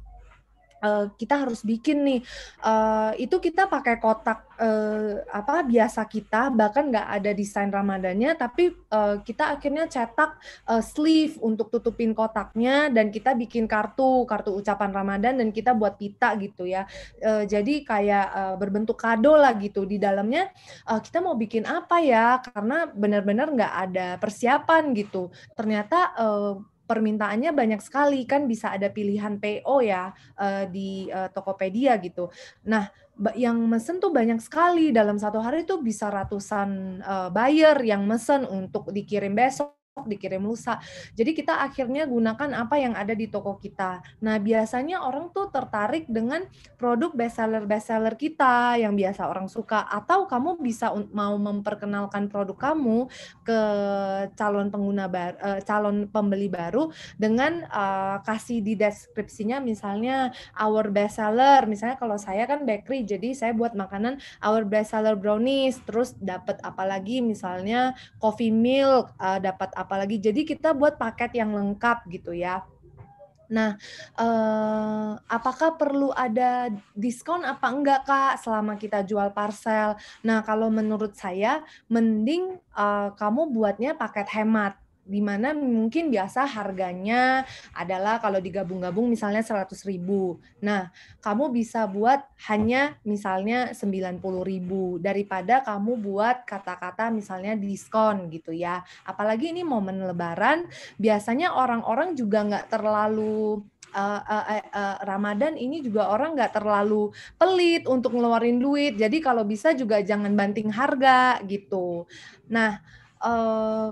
Eh, kita harus bikin nih uh, itu kita pakai kotak uh, apa biasa kita bahkan nggak ada desain ramadannya tapi uh, kita akhirnya cetak uh, sleeve untuk tutupin kotaknya dan kita bikin kartu kartu ucapan ramadan dan kita buat pita gitu ya uh, jadi kayak uh, berbentuk kado lah gitu di dalamnya uh, kita mau bikin apa ya karena benar-benar nggak ada persiapan gitu ternyata uh, permintaannya banyak sekali kan bisa ada pilihan PO ya uh, di uh, Tokopedia gitu. Nah, yang mesen tuh banyak sekali dalam satu hari tuh bisa ratusan uh, buyer yang mesen untuk dikirim besok dikirim lusa. Jadi kita akhirnya gunakan apa yang ada di toko kita. Nah, biasanya orang tuh tertarik dengan produk bestseller bestseller kita yang biasa orang suka atau kamu bisa mau memperkenalkan produk kamu ke calon pengguna bar, eh, calon pembeli baru dengan uh, kasih di deskripsinya misalnya our bestseller. Misalnya kalau saya kan bakery, jadi saya buat makanan our bestseller brownies, terus dapat apalagi misalnya coffee milk, uh, dapat apalagi jadi kita buat paket yang lengkap gitu ya Nah, eh, apakah perlu ada diskon apa enggak kak selama kita jual parcel? Nah, kalau menurut saya mending eh, kamu buatnya paket hemat di mana mungkin biasa harganya adalah kalau digabung-gabung misalnya seratus ribu. Nah, kamu bisa buat hanya misalnya puluh ribu daripada kamu buat kata-kata misalnya diskon gitu ya. Apalagi ini momen lebaran, biasanya orang-orang juga nggak terlalu uh, uh, uh, uh, Ramadan ini juga orang nggak terlalu pelit untuk ngeluarin duit. Jadi kalau bisa juga jangan banting harga gitu. Nah, uh,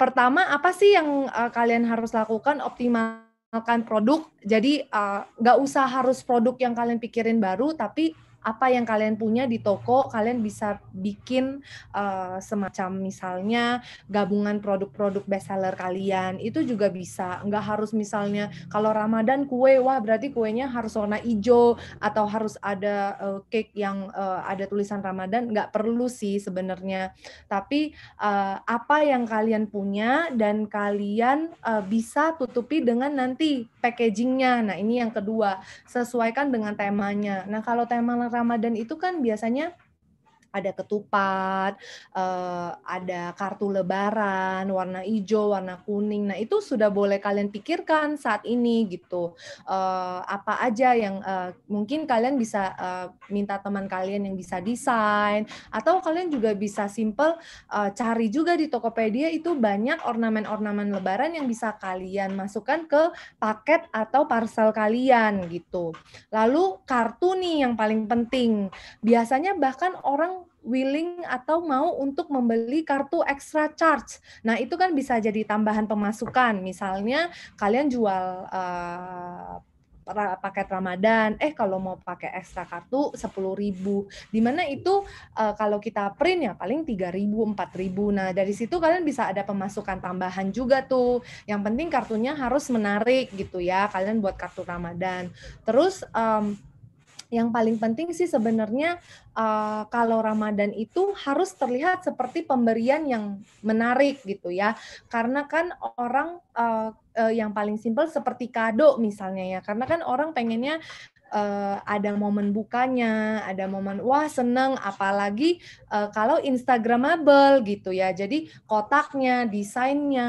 pertama apa sih yang uh, kalian harus lakukan optimalkan produk jadi eh, nggak uh, usah harus produk yang kalian pikirin baru tapi apa yang kalian punya di toko kalian bisa bikin uh, semacam misalnya gabungan produk-produk bestseller kalian itu juga bisa nggak harus misalnya kalau Ramadan kue wah berarti kuenya harus warna hijau atau harus ada uh, cake yang uh, ada tulisan Ramadan nggak perlu sih sebenarnya tapi uh, apa yang kalian punya dan kalian uh, bisa tutupi dengan nanti packagingnya nah ini yang kedua sesuaikan dengan temanya nah kalau tema Ramadan itu kan biasanya ada ketupat, eh, ada kartu lebaran, warna hijau, warna kuning. Nah, itu sudah boleh kalian pikirkan saat ini gitu. Eh, apa aja yang eh, mungkin kalian bisa minta teman kalian yang bisa desain atau kalian juga bisa simple cari juga di Tokopedia itu banyak ornamen-ornamen lebaran yang bisa kalian masukkan ke paket atau parcel kalian gitu. Lalu kartu nih yang paling penting. Biasanya bahkan orang willing atau mau untuk membeli kartu extra charge. Nah, itu kan bisa jadi tambahan pemasukan. Misalnya kalian jual uh, paket Ramadan, eh kalau mau pakai ekstra kartu 10 ribu, dimana itu uh, kalau kita print ya paling 3 ribu, 4 ribu, nah dari situ kalian bisa ada pemasukan tambahan juga tuh, yang penting kartunya harus menarik gitu ya, kalian buat kartu Ramadan, terus um, yang paling penting sih sebenarnya uh, kalau Ramadan itu harus terlihat seperti pemberian yang menarik gitu ya. Karena kan orang uh, uh, yang paling simpel seperti kado misalnya ya. Karena kan orang pengennya uh, ada momen bukanya, ada momen wah seneng, apalagi uh, kalau instagramable gitu ya. Jadi kotaknya, desainnya,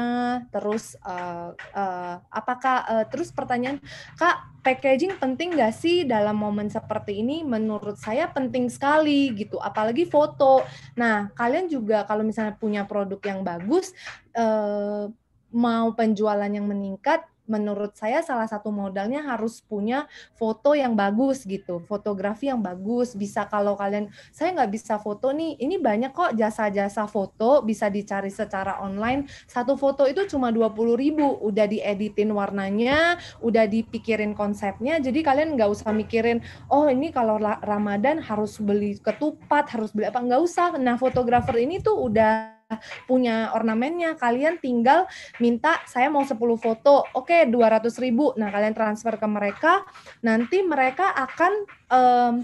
terus uh, eh, uh, apakah uh, terus pertanyaan kak packaging penting nggak sih dalam momen seperti ini? Menurut saya penting sekali gitu, apalagi foto. Nah kalian juga kalau misalnya punya produk yang bagus. Uh, mau penjualan yang meningkat menurut saya salah satu modalnya harus punya foto yang bagus gitu, fotografi yang bagus. Bisa kalau kalian, saya nggak bisa foto nih, ini banyak kok jasa-jasa foto bisa dicari secara online. Satu foto itu cuma 20.000 ribu, udah dieditin warnanya, udah dipikirin konsepnya, jadi kalian nggak usah mikirin, oh ini kalau Ramadan harus beli ketupat, harus beli apa, nggak usah. Nah fotografer ini tuh udah punya ornamennya kalian tinggal minta saya mau 10 foto oke okay, 200 ribu nah kalian transfer ke mereka nanti mereka akan um,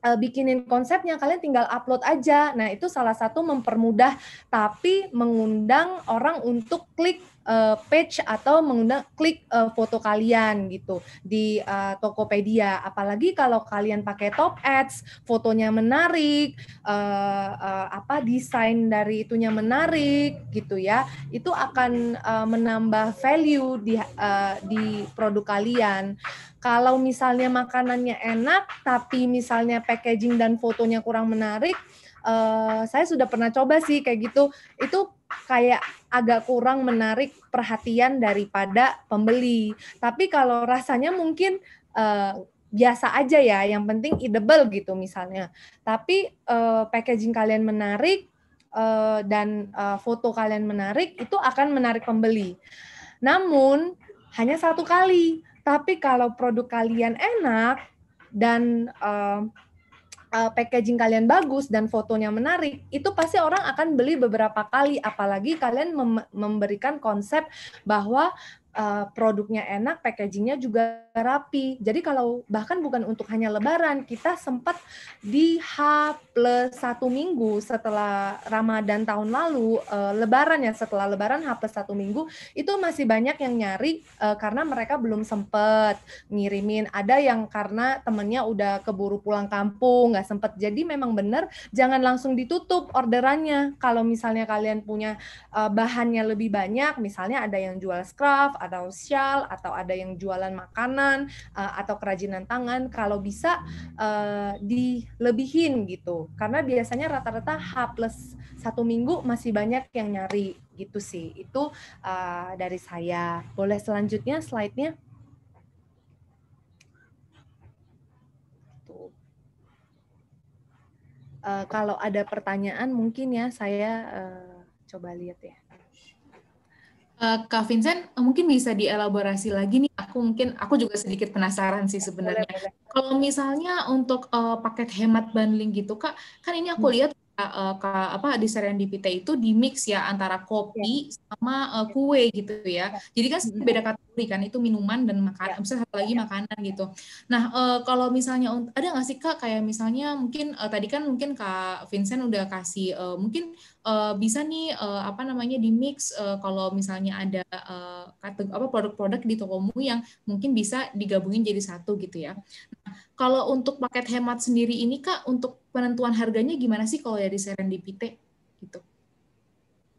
bikinin konsepnya kalian tinggal upload aja nah itu salah satu mempermudah tapi mengundang orang untuk klik uh, page atau mengundang klik uh, foto kalian gitu di uh, Tokopedia. Apalagi kalau kalian pakai top ads, fotonya menarik, uh, uh, apa desain dari itunya menarik gitu ya. Itu akan uh, menambah value di uh, di produk kalian. Kalau misalnya makanannya enak tapi misalnya packaging dan fotonya kurang menarik, uh, saya sudah pernah coba sih kayak gitu. Itu kayak agak kurang menarik perhatian daripada pembeli. Tapi kalau rasanya mungkin uh, biasa aja ya, yang penting edible gitu misalnya. Tapi uh, packaging kalian menarik uh, dan uh, foto kalian menarik itu akan menarik pembeli. Namun hanya satu kali. Tapi kalau produk kalian enak dan uh, uh, packaging kalian bagus dan fotonya menarik, itu pasti orang akan beli beberapa kali. Apalagi kalian mem memberikan konsep bahwa Eh, produknya enak, packagingnya juga rapi. Jadi kalau bahkan bukan untuk hanya Lebaran, kita sempat di H plus satu minggu setelah Ramadan tahun lalu, uh, Lebaran ya setelah Lebaran H plus satu minggu itu masih banyak yang nyari eh, karena mereka belum sempat ngirimin. Ada yang karena temennya udah keburu pulang kampung nggak sempat. Jadi memang benar jangan langsung ditutup orderannya. Kalau misalnya kalian punya bahannya lebih banyak, misalnya ada yang jual scrub, atau shawl atau ada yang jualan makanan uh, atau kerajinan tangan kalau bisa uh, dilebihin gitu karena biasanya rata-rata H plus satu minggu masih banyak yang nyari gitu sih itu uh, dari saya boleh selanjutnya slide-nya Uh, kalau ada pertanyaan mungkin ya saya uh, coba lihat ya. Eh, Kak Vincent, eh, mungkin bisa dielaborasi lagi nih. Aku mungkin aku juga sedikit penasaran sih sebenarnya. Kalau misalnya untuk uh, paket hemat bundling gitu, Kak, kan ini aku hmm. lihat uh, ke, apa di serendipity itu di mix ya antara iya. kopi ya. sama uh, kue gitu ya. Jadi kan hmm. beda kata kopi kan itu minuman dan makanan, ya. misalnya satu lagi ya. makanan gitu. Nah uh, kalau misalnya ada nggak sih kak kayak misalnya mungkin uh, tadi kan mungkin kak Vincent udah kasih uh, mungkin uh, bisa nih uh, apa namanya di mix uh, kalau misalnya ada uh, apa produk-produk di tokomu yang mungkin bisa digabungin jadi satu gitu ya. Nah, kalau untuk paket hemat sendiri ini kak untuk penentuan harganya gimana sih kalau dari Serendipite gitu?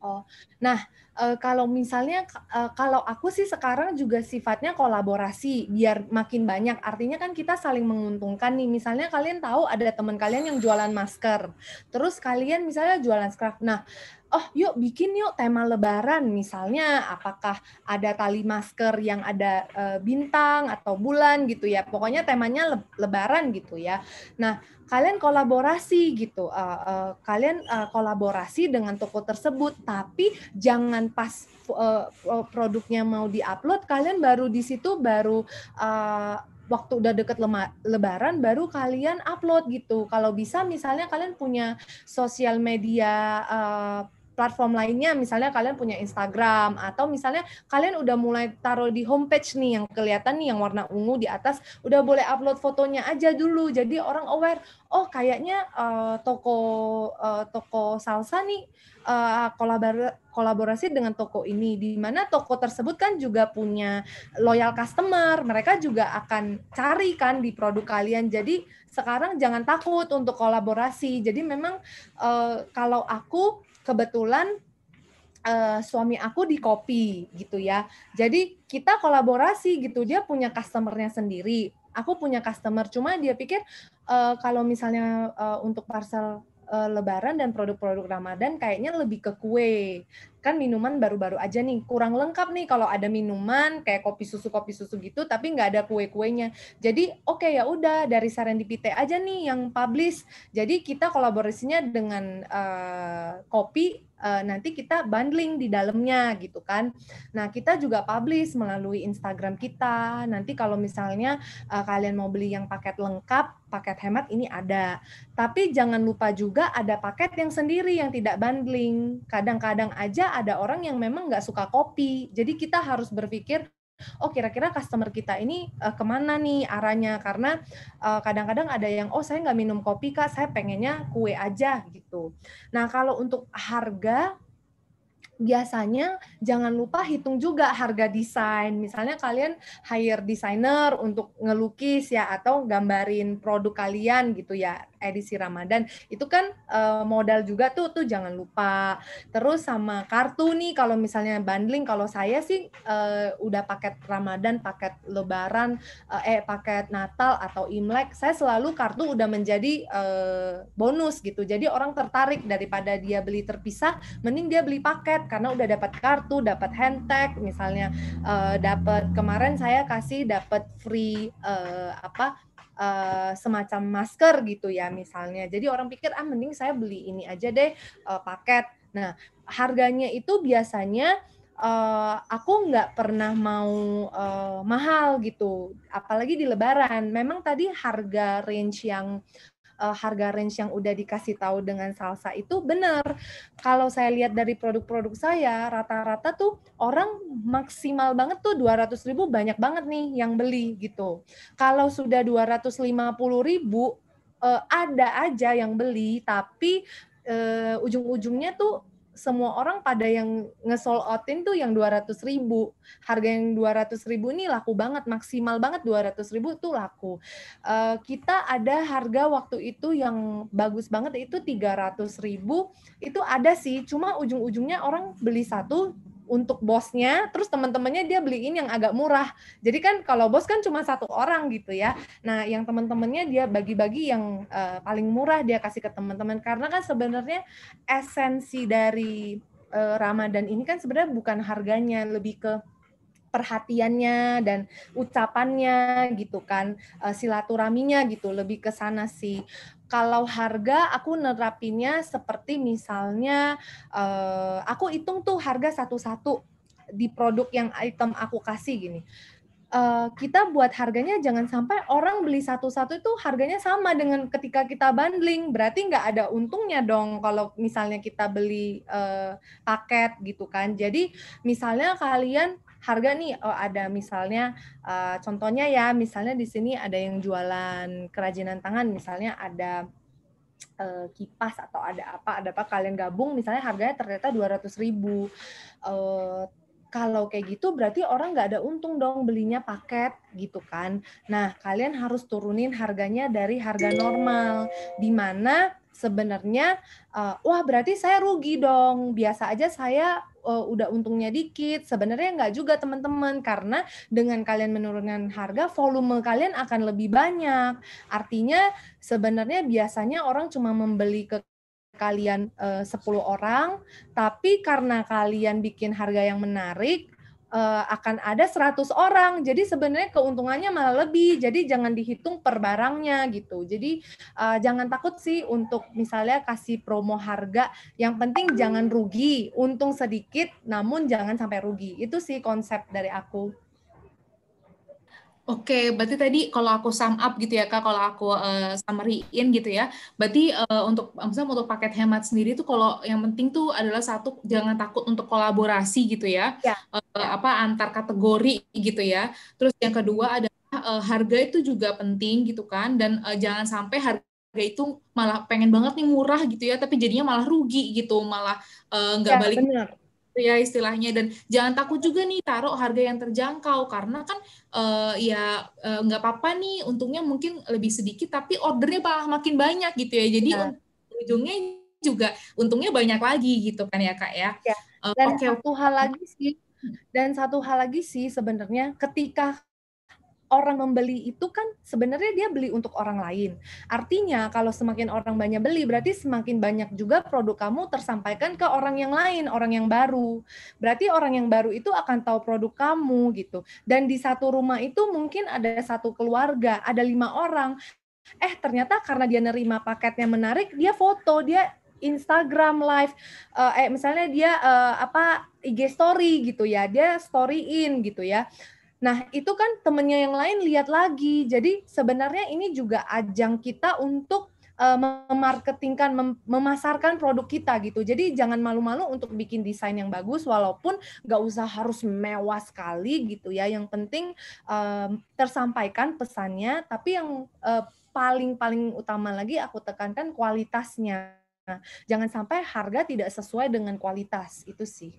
Oh, nah uh, kalau misalnya uh, kalau aku sih sekarang juga sifatnya kolaborasi biar makin banyak artinya kan kita saling menguntungkan nih misalnya kalian tahu ada teman kalian yang jualan masker terus kalian misalnya jualan scrub nah oh yuk bikin yuk tema lebaran misalnya apakah ada tali masker yang ada e, bintang atau bulan gitu ya pokoknya temanya le lebaran gitu ya nah kalian kolaborasi gitu e, e, kalian e, kolaborasi dengan toko tersebut tapi jangan pas e, produknya mau diupload kalian baru di situ baru e, waktu udah deket lebaran baru kalian upload gitu. Kalau bisa misalnya kalian punya sosial media uh, platform lainnya misalnya kalian punya Instagram atau misalnya kalian udah mulai taruh di homepage nih yang kelihatan nih yang warna ungu di atas udah boleh upload fotonya aja dulu jadi orang aware oh kayaknya uh, toko uh, toko salsa nih uh, eh, kolabor kolaborasi dengan toko ini di mana toko tersebut kan juga punya loyal customer mereka juga akan cari kan di produk kalian jadi sekarang jangan takut untuk kolaborasi jadi memang uh, kalau aku kebetulan uh, suami aku di kopi gitu ya. Jadi kita kolaborasi gitu. Dia punya customernya sendiri. Aku punya customer. Cuma dia pikir uh, kalau misalnya uh, untuk parcel uh, Lebaran dan produk-produk Ramadan kayaknya lebih ke kue kan minuman baru-baru aja nih kurang lengkap nih kalau ada minuman kayak kopi susu kopi susu gitu tapi nggak ada kue kuenya jadi oke okay, ya udah dari Serendipite aja nih yang publish jadi kita kolaborasinya dengan uh, kopi uh, nanti kita bundling di dalamnya gitu kan. Nah, kita juga publish melalui Instagram kita. Nanti kalau misalnya uh, kalian mau beli yang paket lengkap, paket hemat ini ada. Tapi jangan lupa juga ada paket yang sendiri yang tidak bundling. Kadang-kadang aja ada orang yang memang nggak suka kopi. Jadi kita harus berpikir oh kira-kira customer kita ini uh, kemana nih arahnya karena uh, kadang-kadang ada yang oh saya nggak minum kopi kak saya pengennya kue aja gitu nah kalau untuk harga biasanya jangan lupa hitung juga harga desain misalnya kalian hire desainer untuk ngelukis ya atau gambarin produk kalian gitu ya edisi Ramadan itu kan uh, modal juga tuh tuh jangan lupa terus sama kartu nih kalau misalnya bundling kalau saya sih uh, udah paket Ramadan paket Lebaran uh, eh paket Natal atau Imlek saya selalu kartu udah menjadi uh, bonus gitu jadi orang tertarik daripada dia beli terpisah mending dia beli paket karena udah dapat kartu dapat handtag misalnya uh, dapat kemarin saya kasih dapat free uh, apa uh, semacam masker gitu ya misalnya. Jadi orang pikir ah mending saya beli ini aja deh uh, paket. Nah harganya itu biasanya uh, aku nggak pernah mau uh, mahal gitu, apalagi di Lebaran. Memang tadi harga range yang uh, harga range yang udah dikasih tahu dengan salsa itu benar. Kalau saya lihat dari produk-produk saya, rata-rata tuh orang maksimal banget tuh 200 ribu banyak banget nih yang beli gitu. Kalau sudah 250 ribu, uh, ada aja yang beli, tapi uh, ujung-ujungnya tuh semua orang pada yang ngesolotin tuh yang 200 ribu. Harga yang 200 ribu ini laku banget, maksimal banget 200 ribu tuh laku. Uh, kita ada harga waktu itu yang bagus banget itu 300 ribu, itu ada sih, cuma ujung-ujungnya orang beli satu untuk bosnya, terus teman-temannya dia beliin yang agak murah. Jadi kan kalau bos kan cuma satu orang gitu ya. Nah, yang teman-temannya dia bagi-bagi yang uh, paling murah dia kasih ke teman-teman karena kan sebenarnya esensi dari uh, Ramadan ini kan sebenarnya bukan harganya, lebih ke perhatiannya dan ucapannya gitu kan uh, silaturahminya gitu lebih ke sana sih kalau harga aku nerapinnya seperti misalnya uh, aku hitung tuh harga satu-satu di produk yang item aku kasih gini. Uh, kita buat harganya jangan sampai orang beli satu-satu itu harganya sama dengan ketika kita bundling berarti nggak ada untungnya dong kalau misalnya kita beli uh, paket gitu kan jadi misalnya kalian harga nih oh ada misalnya uh, contohnya ya misalnya di sini ada yang jualan kerajinan tangan misalnya ada uh, kipas atau ada apa ada apa kalian gabung misalnya harganya ternyata dua ratus ribu uh, kalau kayak gitu berarti orang nggak ada untung dong belinya paket gitu kan. Nah, kalian harus turunin harganya dari harga normal. Di mana sebenarnya uh, wah berarti saya rugi dong. Biasa aja saya uh, udah untungnya dikit. Sebenarnya nggak juga teman-teman karena dengan kalian menurunkan harga volume kalian akan lebih banyak. Artinya sebenarnya biasanya orang cuma membeli ke kalian eh, uh, 10 orang, tapi karena kalian bikin harga yang menarik, uh, akan ada 100 orang. Jadi sebenarnya keuntungannya malah lebih. Jadi jangan dihitung per barangnya gitu. Jadi uh, jangan takut sih untuk misalnya kasih promo harga. Yang penting jangan rugi. Untung sedikit namun jangan sampai rugi. Itu sih konsep dari aku. Oke, berarti tadi kalau aku sum up gitu ya Kak, kalau aku uh, summary-in gitu ya, berarti uh, untuk misalnya untuk paket hemat sendiri itu kalau yang penting tuh adalah satu jangan takut untuk kolaborasi gitu ya. ya. Uh, apa antar kategori gitu ya. Terus yang kedua hmm. adalah uh, harga itu juga penting gitu kan dan uh, jangan sampai harga itu malah pengen banget nih murah gitu ya, tapi jadinya malah rugi gitu, malah nggak uh, ya, balik bener gitu ya istilahnya dan jangan takut juga nih taruh harga yang terjangkau karena kan uh, ya eh, nggak uh, apa-apa nih untungnya mungkin lebih sedikit tapi ordernya malah makin banyak gitu ya jadi ya. ujungnya juga untungnya banyak lagi gitu kan ya kak ya, ya. dan uh, okay. satu hal lagi sih dan satu hal lagi sih sebenarnya ketika orang membeli itu kan sebenarnya dia beli untuk orang lain. Artinya kalau semakin orang banyak beli berarti semakin banyak juga produk kamu tersampaikan ke orang yang lain, orang yang baru. Berarti orang yang baru itu akan tahu produk kamu gitu. Dan di satu rumah itu mungkin ada satu keluarga, ada lima orang. Eh ternyata karena dia nerima paketnya menarik, dia foto, dia Instagram live eh, eh misalnya dia eh, apa IG story gitu ya dia storyin gitu ya Nah, itu kan temennya yang lain lihat lagi. Jadi sebenarnya ini juga ajang kita untuk eh, memarketingkan, mem memasarkan produk kita gitu. Jadi jangan malu-malu untuk bikin desain yang bagus walaupun nggak usah harus mewah sekali gitu ya. Yang penting um, tersampaikan pesannya, tapi yang eh, paling-paling uh, utama lagi aku tekankan kualitasnya. Nah, jangan sampai harga tidak sesuai dengan kualitas itu sih.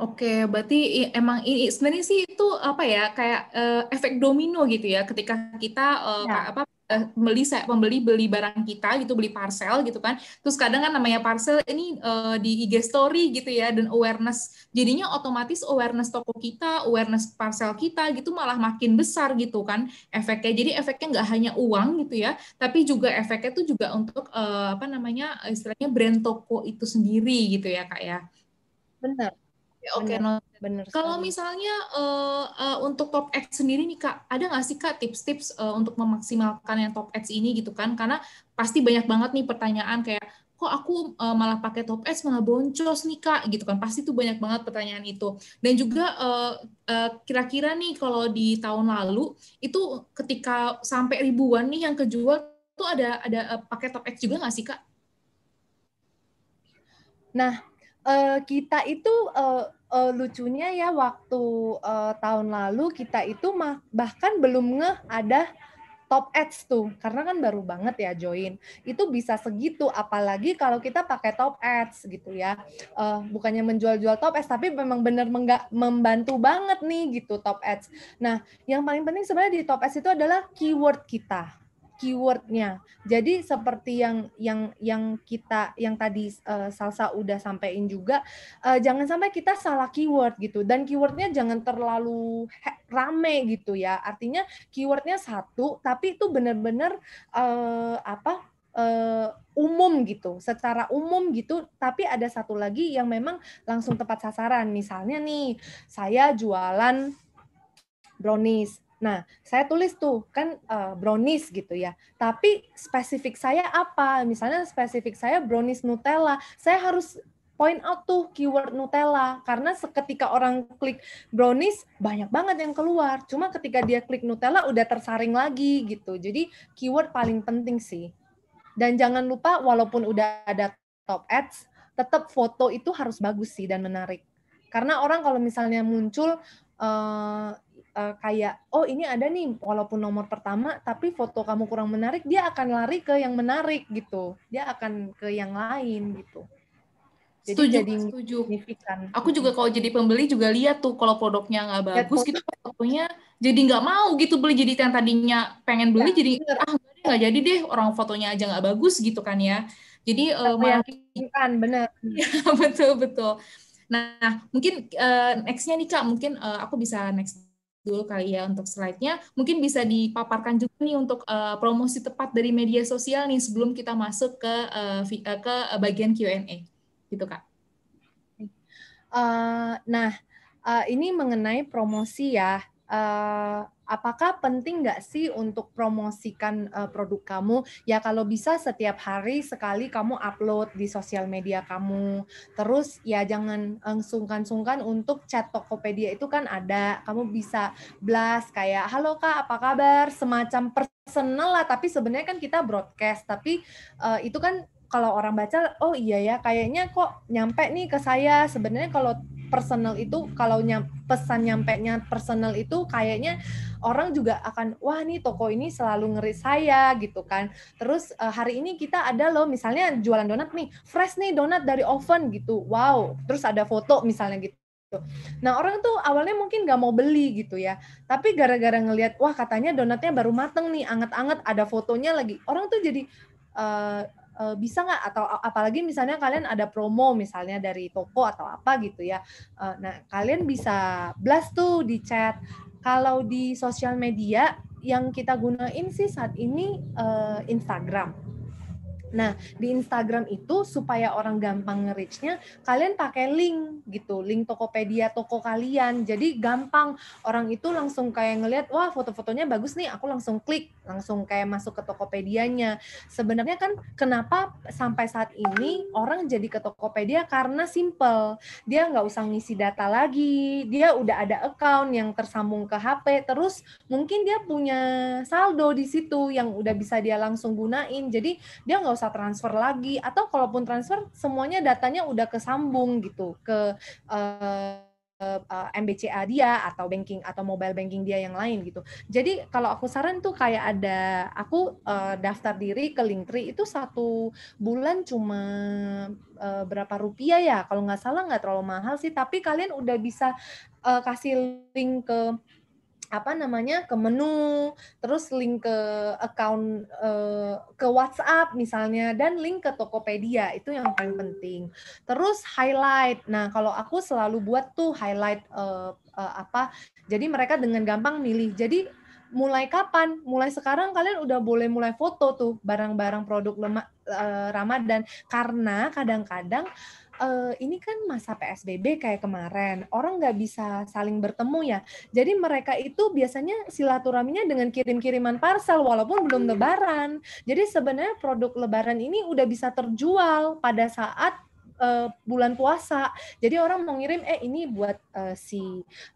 Oke, berarti emang ini sebenarnya sih itu apa ya kayak uh, efek domino gitu ya ketika kita uh, ya. apa eh, beli saya pembeli beli barang kita gitu beli parcel gitu kan terus kadang kan namanya parcel ini uh, di IG story gitu ya dan awareness jadinya otomatis awareness toko kita awareness parcel kita gitu malah makin besar gitu kan efeknya jadi efeknya nggak hanya uang gitu ya tapi juga efeknya tuh juga untuk uh, apa namanya istilahnya brand toko itu sendiri gitu ya kak ya benar Iya, oke okay, kalau misalnya uh, uh, untuk top X sendiri nih kak ada nggak sih kak tips-tips uh, untuk memaksimalkan yang top X ini gitu kan karena pasti banyak banget nih pertanyaan kayak kok aku uh, malah pakai top X malah boncos nih kak gitu kan pasti tuh banyak banget pertanyaan itu dan juga uh, uh, kira-kira nih kalau di tahun lalu itu ketika sampai ribuan nih yang kejual tuh ada ada uh, pakai top X juga nggak sih kak? Nah uh, kita itu uh, uh, lucunya ya waktu uh, tahun lalu kita itu mah, bahkan belum ngeh ada top ads tuh karena kan baru banget ya join itu bisa segitu apalagi kalau kita pakai top ads gitu ya uh, bukannya menjual-jual top ads tapi memang benar membantu banget nih gitu top ads nah yang paling penting sebenarnya di top ads itu adalah keyword kita keywordnya. Jadi seperti yang yang yang kita yang tadi uh, Salsa udah sampaikan juga, uh, jangan sampai kita salah keyword gitu. Dan keywordnya jangan terlalu rame gitu ya. Artinya keywordnya satu, tapi itu benar-benar uh, eh, apa? Uh, umum gitu, secara umum gitu, tapi ada satu lagi yang memang langsung tepat sasaran. Misalnya nih, saya jualan brownies. Nah, saya tulis tuh kan uh, brownies gitu ya. Tapi spesifik saya apa? Misalnya spesifik saya brownies Nutella. Saya harus point out tuh keyword Nutella karena seketika orang klik brownies banyak banget yang keluar. Cuma ketika dia klik Nutella udah tersaring lagi gitu. Jadi keyword paling penting sih. Dan jangan lupa walaupun udah ada top ads, tetap foto itu harus bagus sih dan menarik. Karena orang kalau misalnya muncul eh, uh, kayak oh ini ada nih walaupun nomor pertama tapi foto kamu kurang menarik dia akan lari ke yang menarik gitu dia akan ke yang lain gitu jadi setuju jadi setuju signifikan. aku juga kalau jadi pembeli juga lihat tuh kalau produknya nggak bagus gitu fotonya jadi nggak mau gitu beli jadi yang tadinya pengen beli ya, jadi bener. ah nggak jadi deh orang fotonya aja nggak bagus gitu kan ya jadi uh, eh, meyakinkan benar bener <laughs> iya, betul betul Nah, mungkin uh, next-nya nih Kak, mungkin uh, aku bisa next dulu gitu kali ya untuk slide-nya. Mungkin bisa dipaparkan juga nih untuk uh, promosi tepat dari media sosial nih sebelum kita masuk ke uh, ke bagian Q&A. Gitu, Kak. Uh, nah, uh, ini mengenai promosi ya. Uh, apakah penting nggak sih untuk promosikan uh, produk kamu? Ya kalau bisa setiap hari sekali kamu upload di sosial media kamu. Terus ya jangan sungkan-sungkan untuk chat Tokopedia itu kan ada. Kamu bisa blast kayak halo Kak, apa kabar? Semacam personal lah tapi sebenarnya kan kita broadcast tapi uh, itu kan kalau orang baca oh iya ya kayaknya kok nyampe nih ke saya sebenarnya kalau personal itu kalau nyam, pesan nyampe nya personal itu kayaknya orang juga akan wah nih toko ini selalu ngeri saya gitu kan terus eh, hari ini kita ada loh misalnya jualan donat nih fresh nih donat dari oven gitu wow terus ada foto misalnya gitu Nah orang tuh awalnya mungkin gak mau beli gitu ya, tapi gara-gara ngelihat wah katanya donatnya baru mateng nih, anget-anget, ada fotonya lagi. Orang tuh jadi uh, uh, bisa nggak atau apalagi misalnya kalian ada promo misalnya dari toko atau apa gitu ya uh, nah kalian bisa blast tuh di chat kalau di sosial media yang kita gunain sih saat ini uh, Instagram Nah, di Instagram itu supaya orang gampang nge-reach-nya, kalian pakai link gitu, link Tokopedia toko kalian. Jadi gampang orang itu langsung kayak ngelihat, wah foto-fotonya bagus nih, aku langsung klik, langsung kayak masuk ke Tokopedianya. Sebenarnya kan kenapa sampai saat ini orang jadi ke Tokopedia karena simple. Dia nggak usah ngisi data lagi, dia udah ada account yang tersambung ke HP, terus mungkin dia punya saldo di situ yang udah bisa dia langsung gunain. Jadi dia nggak usah transfer lagi atau kalaupun transfer semuanya datanya udah kesambung gitu ke uh, eh, eh, MBCA dia atau banking atau mobile banking dia yang lain gitu. Jadi kalau aku saran tuh kayak ada aku uh, daftar diri ke Linktree itu satu bulan cuma uh, berapa rupiah ya kalau nggak salah nggak terlalu mahal sih. Tapi kalian udah bisa uh, kasih link ke apa namanya ke menu, terus link ke account eh, ke WhatsApp misalnya dan link ke Tokopedia itu yang paling penting. Terus highlight. Nah, kalau aku selalu buat tuh highlight eh, eh, apa? Jadi mereka dengan gampang milih. Jadi mulai kapan? Mulai sekarang kalian udah boleh mulai foto tuh barang-barang produk lemak, eh, Ramadan karena kadang-kadang eh, uh, ini kan masa PSBB kayak kemarin, orang nggak bisa saling bertemu ya. Jadi mereka itu biasanya silaturahminya dengan kirim-kiriman parcel walaupun belum iya. lebaran. Jadi sebenarnya produk lebaran ini udah bisa terjual pada saat uh, bulan puasa. Jadi orang mau ngirim, eh ini buat uh, si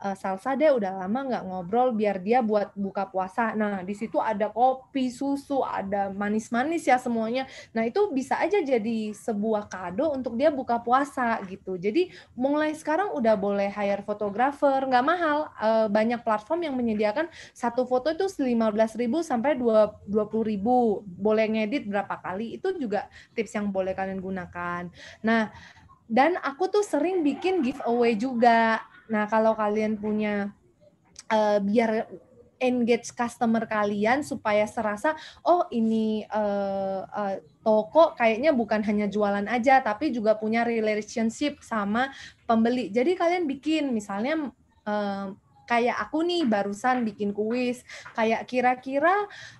uh, Salsa deh udah lama nggak ngobrol biar dia buat buka puasa. Nah di situ ada kopi, susu, ada manis-manis ya semuanya. Nah itu bisa aja jadi sebuah kado untuk dia buka puasa gitu. Jadi mulai sekarang udah boleh hire fotografer, nggak mahal. Uh, banyak platform yang menyediakan satu foto itu 15.000 sampai 20.000. Boleh ngedit berapa kali itu juga tips yang boleh kalian gunakan. Nah, dan aku tuh sering bikin giveaway juga nah kalau kalian punya uh, biar engage customer kalian supaya serasa oh ini uh, uh, toko kayaknya bukan hanya jualan aja tapi juga punya relationship sama pembeli jadi kalian bikin misalnya kayak aku nih barusan bikin kuis kayak kira-kira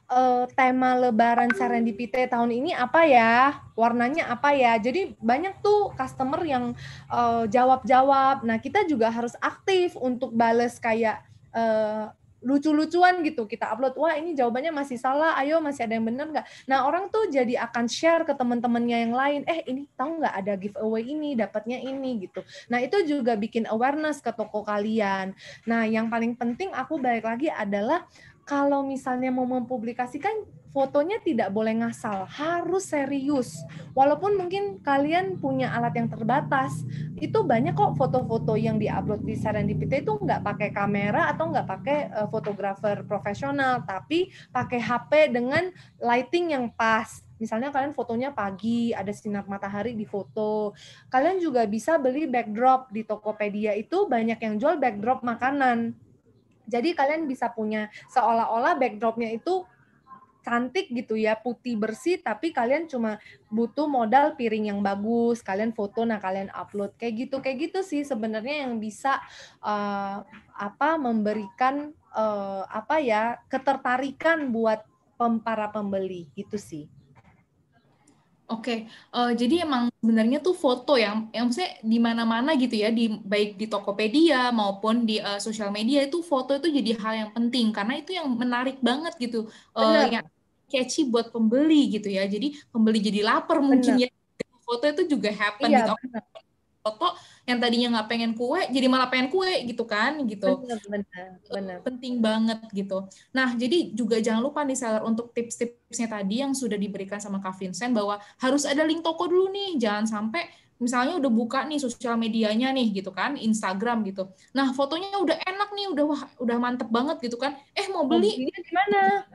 uh, tema lebaran serendipite tahun ini apa ya warnanya apa ya jadi banyak tuh customer yang eh, jawab-jawab uh, nah kita juga harus aktif untuk bales kayak uh, lucu-lucuan gitu kita upload wah ini jawabannya masih salah ayo masih ada yang benar nggak nah orang tuh jadi akan share ke teman-temannya yang lain eh ini tahu nggak ada giveaway ini dapatnya ini gitu nah itu juga bikin awareness ke toko kalian nah yang paling penting aku balik lagi adalah kalau misalnya mau mempublikasikan fotonya tidak boleh ngasal, harus serius. Walaupun mungkin kalian punya alat yang terbatas, itu banyak kok foto-foto yang diupload di Serendipity itu nggak pakai kamera atau nggak pakai e, fotografer profesional, tapi pakai HP dengan lighting yang pas. Misalnya kalian fotonya pagi, ada sinar matahari di foto. Kalian juga bisa beli backdrop di Tokopedia itu banyak yang jual backdrop makanan jadi kalian bisa punya seolah-olah backdropnya itu cantik gitu ya, putih bersih, tapi kalian cuma butuh modal piring yang bagus, kalian foto, nah kalian upload kayak gitu, kayak gitu sih sebenarnya yang bisa uh, apa memberikan uh, apa ya ketertarikan buat pem, para pembeli gitu sih. Oke, uh, jadi emang sebenarnya tuh foto yang, yang maksudnya di mana-mana gitu ya, di baik di Tokopedia maupun di uh, sosial media itu foto itu jadi hal yang penting karena itu yang menarik banget gitu, uh, yang catchy buat pembeli gitu ya. Jadi pembeli jadi lapar mungkin Bener. ya. Foto itu juga happen iya, gitu foto yang tadinya nggak pengen kue jadi malah pengen kue gitu kan gitu benar, benar, penting banget gitu nah jadi juga jangan lupa nih seller untuk tips-tipsnya tadi yang sudah diberikan sama Kak Vincent bahwa harus ada link toko dulu nih jangan sampai misalnya udah buka nih sosial medianya nih gitu kan Instagram gitu nah fotonya udah enak nih udah wah udah mantep banget gitu kan eh mau beli di mana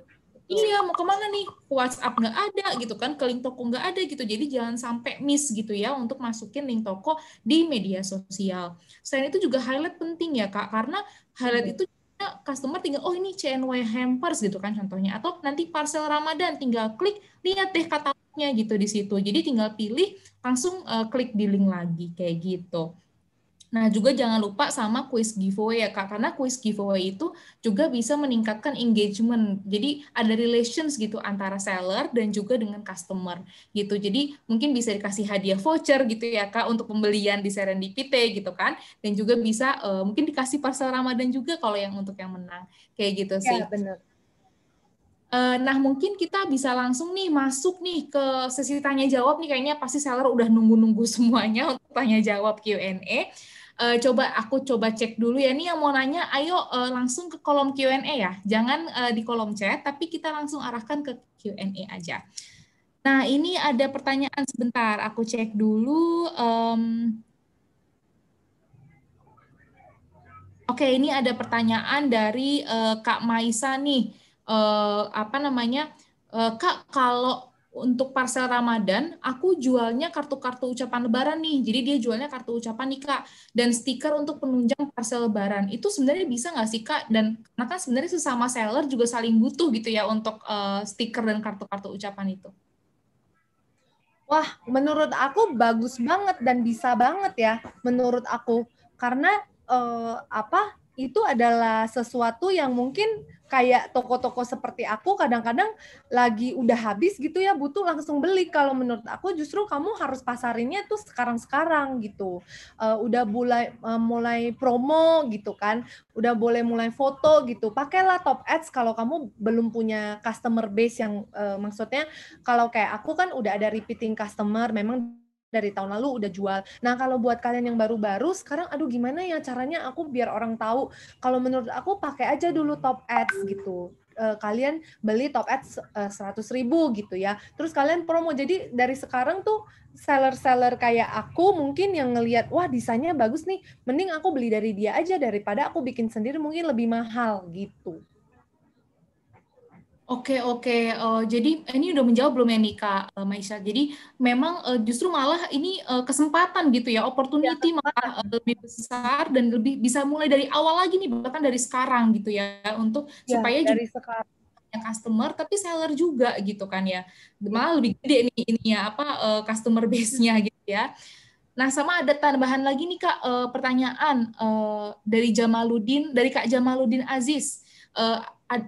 iya mau kemana nih WhatsApp nggak ada gitu kan ke link toko nggak ada gitu jadi jangan sampai miss gitu ya untuk masukin link toko di media sosial selain itu juga highlight penting ya kak karena highlight iya. itu customer tinggal oh ini CNY hampers gitu kan contohnya atau nanti parcel Ramadan tinggal klik lihat deh katanya, gitu di situ jadi tinggal pilih langsung uh, klik di link lagi kayak gitu Nah, juga jangan lupa sama quiz giveaway ya, Kak. Karena quiz giveaway itu juga bisa meningkatkan engagement. Jadi, ada relations gitu antara seller dan juga dengan customer gitu. Jadi, mungkin bisa dikasih hadiah voucher gitu ya, Kak, untuk pembelian di Serendipity gitu kan. Dan juga bisa uh, mungkin dikasih parcel Ramadan juga kalau yang untuk yang menang. Kayak gitu ya, sih. Ya, benar. Eh, nah, mungkin kita bisa langsung nih masuk nih ke sesi tanya jawab nih kayaknya pasti seller udah nunggu-nunggu semuanya untuk tanya jawab Q&A uh, coba aku coba cek dulu ya. Ini yang mau nanya, ayo uh, langsung ke kolom Q&A ya. Jangan uh, di kolom chat, tapi kita langsung arahkan ke Q&A aja. Nah, ini ada pertanyaan sebentar. Aku cek dulu. Um, Oke, ini ada pertanyaan dari uh, Kak Maisa nih. Uh, apa namanya? Uh, Kak, kalau untuk parcel Ramadan, aku jualnya kartu-kartu ucapan lebaran nih. Jadi dia jualnya kartu ucapan nih, Kak. Dan stiker untuk penunjang parcel lebaran. Itu sebenarnya bisa nggak sih, Kak? Dan karena kan sebenarnya sesama seller juga saling butuh gitu ya untuk uh, stiker dan kartu-kartu ucapan itu. Wah, menurut aku bagus banget dan bisa banget ya menurut aku. Karena uh, apa? Itu adalah sesuatu yang mungkin kayak toko-toko seperti aku kadang-kadang lagi udah habis gitu ya butuh langsung beli kalau menurut aku justru kamu harus pasarinnya tuh sekarang-sekarang gitu uh, udah mulai uh, mulai promo gitu kan udah boleh mulai foto gitu pakailah top ads kalau kamu belum punya customer base yang uh, maksudnya kalau kayak aku kan udah ada repeating customer memang dari tahun lalu udah jual. Nah, kalau buat kalian yang baru-baru sekarang aduh gimana ya caranya aku biar orang tahu. Kalau menurut aku pakai aja dulu top ads gitu. Eh, kalian beli top ads eh, seratus ribu gitu ya terus kalian promo jadi dari sekarang tuh seller-seller kayak aku mungkin yang ngelihat wah desainnya bagus nih mending aku beli dari dia aja daripada aku bikin sendiri mungkin lebih mahal gitu Oke oke, uh, jadi eh, ini udah menjawab belum ya Nika, uh, eh, Maisha? Jadi memang uh, justru malah ini uh, kesempatan gitu ya, opportunity ya, malah uh, lebih besar dan lebih bisa mulai dari awal lagi nih, bahkan dari sekarang gitu ya, untuk ya, supaya dari juga sekarang customer tapi seller juga gitu kan ya, iya. malah lebih gede nih ini ya apa uh, customer base-nya <laughs> gitu ya. Nah, sama ada tambahan lagi nih Kak uh, pertanyaan uh, dari Jamaludin dari Kak Jamaludin Aziz. Uh,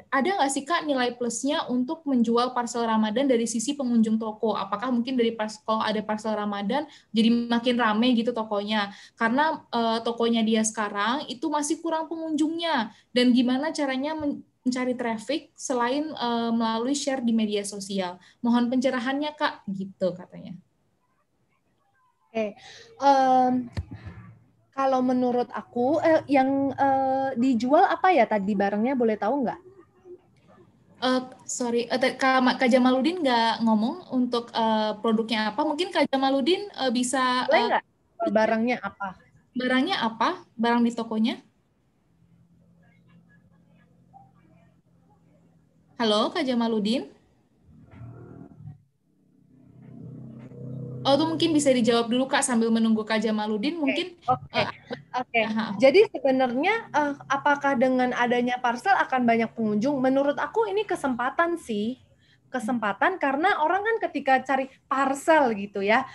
ada nggak sih kak nilai plusnya untuk menjual parcel Ramadan dari sisi pengunjung toko? Apakah mungkin dari pas, kalau ada parcel Ramadan jadi makin ramai gitu tokonya? Karena eh, tokonya dia sekarang itu masih kurang pengunjungnya dan gimana caranya mencari traffic selain eh, melalui share di media sosial? Mohon pencerahannya kak, gitu katanya. Oke, okay. um, kalau menurut aku eh, yang eh, dijual apa ya tadi barangnya boleh tahu nggak? Uh, sorry, uh, Kak, Jamaludin nggak ngomong untuk uh, produknya apa? Mungkin Kak Jamaludin uh, bisa... Boleh Uh, barangnya apa? Barangnya apa? Barang di tokonya? Halo, Kak Jamaludin? Oh, itu mungkin bisa dijawab dulu Kak sambil menunggu Kak Jamaludin mungkin. Oke. Okay. Eh, uh, okay. Ah, ah. Jadi sebenarnya uh, apakah dengan adanya parcel akan banyak pengunjung? Menurut aku ini kesempatan sih. Kesempatan karena orang kan ketika cari parcel gitu ya.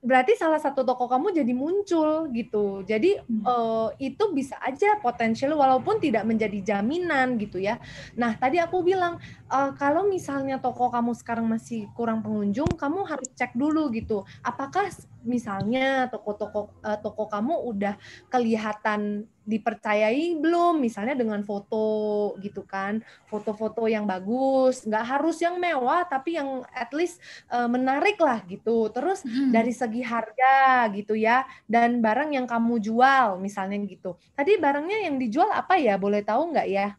Berarti salah satu toko kamu jadi muncul gitu. Jadi hmm. uh, itu bisa aja potensial walaupun tidak menjadi jaminan gitu ya. Nah, tadi aku bilang uh, kalau misalnya toko kamu sekarang masih kurang pengunjung, kamu harus cek dulu gitu. Apakah misalnya toko-toko uh, toko kamu udah kelihatan dipercayai belum? Misalnya dengan foto gitu kan, foto-foto yang bagus, nggak harus yang mewah, tapi yang at least uh, menarik lah gitu. Terus hmm. dari segi harga gitu ya, dan barang yang kamu jual misalnya gitu. Tadi barangnya yang dijual apa ya? Boleh tahu nggak ya?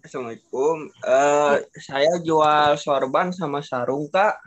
Assalamualaikum. Uh, saya jual sorban sama sarung, Kak.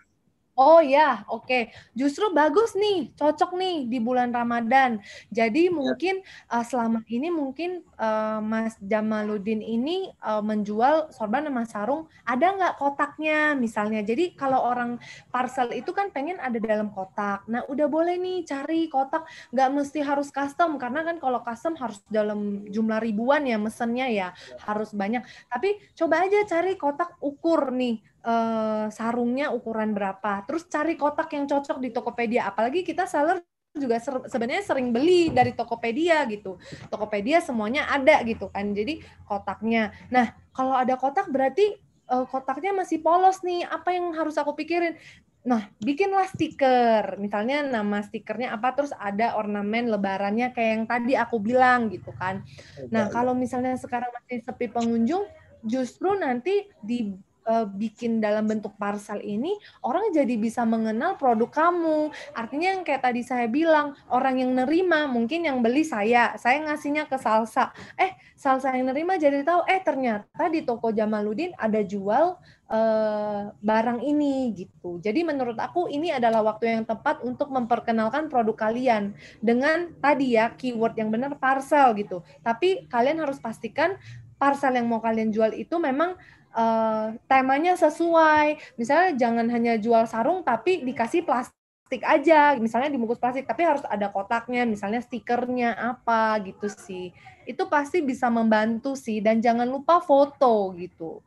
Oh ya, oke. Okay. Justru bagus nih, cocok nih di bulan Ramadan. Jadi iya. mungkin uh, selama ini mungkin uh, Mas Jamaluddin ini uh, menjual sorban sama sarung, ada nggak kotaknya misalnya. Jadi kalau orang parcel itu kan pengen ada dalam kotak. Nah udah boleh nih cari kotak, nggak mesti harus custom karena kan kalau custom harus dalam jumlah ribuan ya mesennya ya iya. harus banyak. Tapi coba aja cari kotak ukur nih Eh, sarungnya ukuran berapa, terus cari kotak yang cocok di Tokopedia. Apalagi kita seller juga ser sebenarnya sering beli dari Tokopedia gitu. Tokopedia semuanya ada gitu kan. Jadi kotaknya. Nah, kalau ada kotak berarti uh, kotaknya masih polos nih. Apa yang harus aku pikirin? Nah, bikinlah stiker. Misalnya nama stikernya apa, terus ada ornamen lebarannya kayak yang tadi aku bilang gitu kan. Oh, nah, kalau misalnya sekarang masih sepi pengunjung, justru nanti di uh, bikin dalam bentuk parcel ini orang jadi bisa mengenal produk kamu. Artinya yang kayak tadi saya bilang, orang yang nerima mungkin yang beli saya, saya ngasihnya ke salsa. Eh, salsa yang nerima jadi tahu eh ternyata di toko Jamaludin ada jual uh, barang ini gitu. Jadi menurut aku ini adalah waktu yang tepat untuk memperkenalkan produk kalian dengan tadi ya keyword yang benar parcel gitu. Tapi kalian harus pastikan parcel yang mau kalian jual itu memang Eh, temanya sesuai. Misalnya jangan hanya jual sarung tapi dikasih plastik aja, misalnya dibungkus plastik tapi harus ada kotaknya, misalnya stikernya apa gitu sih. Itu pasti bisa membantu sih dan jangan lupa foto gitu.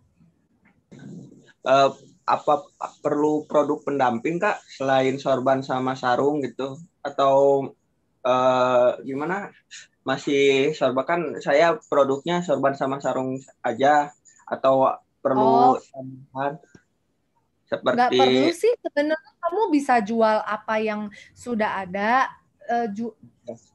Uh, apa perlu produk pendamping kak selain sorban sama sarung gitu atau uh, gimana masih sorban kan saya produknya sorban sama sarung aja atau perlu oh. tambahan seperti nggak perlu sih sebenarnya kamu bisa jual apa yang sudah ada uh, ju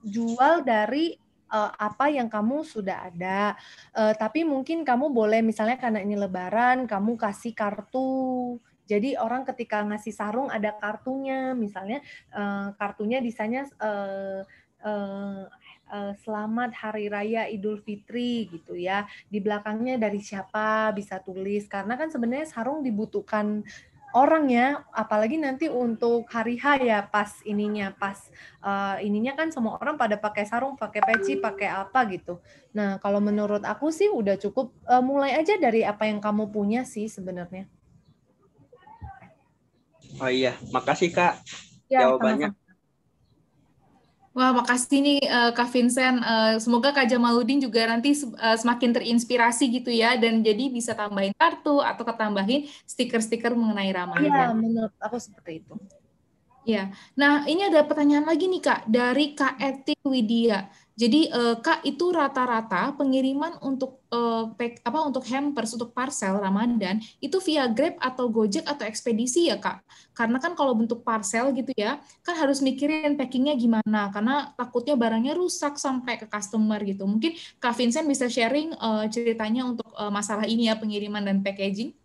jual dari uh, apa yang kamu sudah ada uh, tapi mungkin kamu boleh misalnya karena ini lebaran kamu kasih kartu jadi orang ketika ngasih sarung ada kartunya misalnya uh, kartunya desainnya uh, Eh, selamat hari raya Idul Fitri gitu ya. Di belakangnya dari siapa bisa tulis karena kan sebenarnya sarung dibutuhkan orang ya, apalagi nanti untuk hari H ya pas ininya pas uh, ininya kan semua orang pada pakai sarung, pakai peci, pakai apa gitu. Nah, kalau menurut aku sih udah cukup uh, mulai aja dari apa yang kamu punya sih sebenarnya. Oh iya, makasih Kak ya, jawabannya. Sama -sama. Wah, makasih nih uh, Kak Vincent. Uh, semoga Kak Jamaludin juga nanti uh, semakin terinspirasi gitu ya, dan jadi bisa tambahin kartu atau ketambahin stiker-stiker mengenai Ramadan. Iya, menurut aku seperti itu. Ya, nah ini ada pertanyaan lagi nih Kak, dari Kak Etik Widya. Jadi eh, Kak itu rata-rata pengiriman untuk eh, pack, apa untuk hampers untuk parcel Ramadan itu via Grab atau Gojek atau ekspedisi ya Kak. Karena kan kalau bentuk parcel gitu ya, kan harus mikirin packingnya gimana karena takutnya barangnya rusak sampai ke customer gitu. Mungkin Kak Vincent bisa sharing eh, ceritanya untuk eh, masalah ini ya pengiriman dan packaging.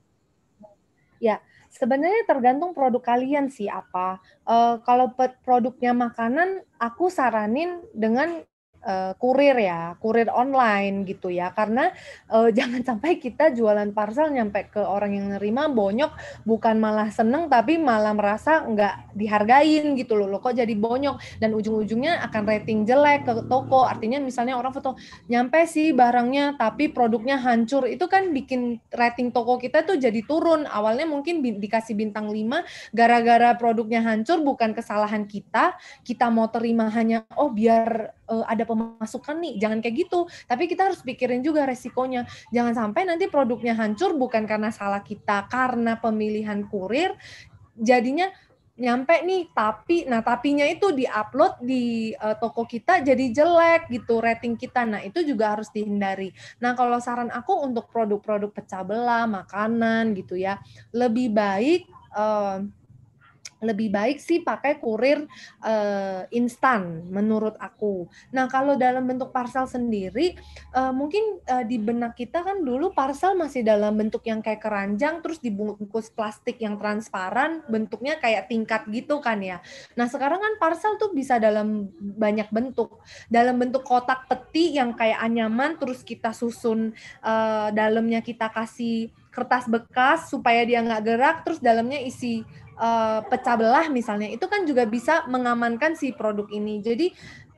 Ya, sebenarnya tergantung produk kalian sih apa. Uh, kalau produknya makanan, aku saranin dengan uh, kurir ya, kurir online gitu ya. Karena uh, <laughs> jangan sampai kita jualan parcel nyampe ke orang yang nerima bonyok bukan malah seneng tapi malah merasa nggak dihargain gitu loh. Lo kok jadi bonyok dan ujung-ujungnya akan rating jelek ke toko. Artinya misalnya orang foto nyampe sih barangnya tapi produknya hancur. Itu kan bikin rating toko kita tuh jadi turun. Awalnya mungkin bi dikasih bintang 5 gara-gara produknya hancur bukan kesalahan kita. Kita mau terima hanya oh biar uh, ada pemasukan nih jangan kayak gitu tapi kita harus pikirin juga resikonya jangan sampai nanti produknya hancur bukan karena salah kita karena pemilihan kurir jadinya nyampe nih tapi nah tapinya itu diupload di uh, toko kita jadi jelek gitu rating kita nah itu juga harus dihindari nah kalau saran aku untuk produk-produk pecah belah makanan gitu ya lebih baik uh, lebih baik sih pakai kurir uh, instan menurut aku. Nah, kalau dalam bentuk parcel sendiri uh, mungkin uh, di benak kita kan dulu parcel masih dalam bentuk yang kayak keranjang terus dibungkus plastik yang transparan, bentuknya kayak tingkat gitu kan ya. Nah, sekarang kan parcel tuh bisa dalam banyak bentuk. Dalam bentuk kotak peti yang kayak anyaman terus kita susun uh, dalamnya kita kasih kertas bekas supaya dia nggak gerak terus dalamnya isi uh, pecah belah misalnya itu kan juga bisa mengamankan si produk ini. Jadi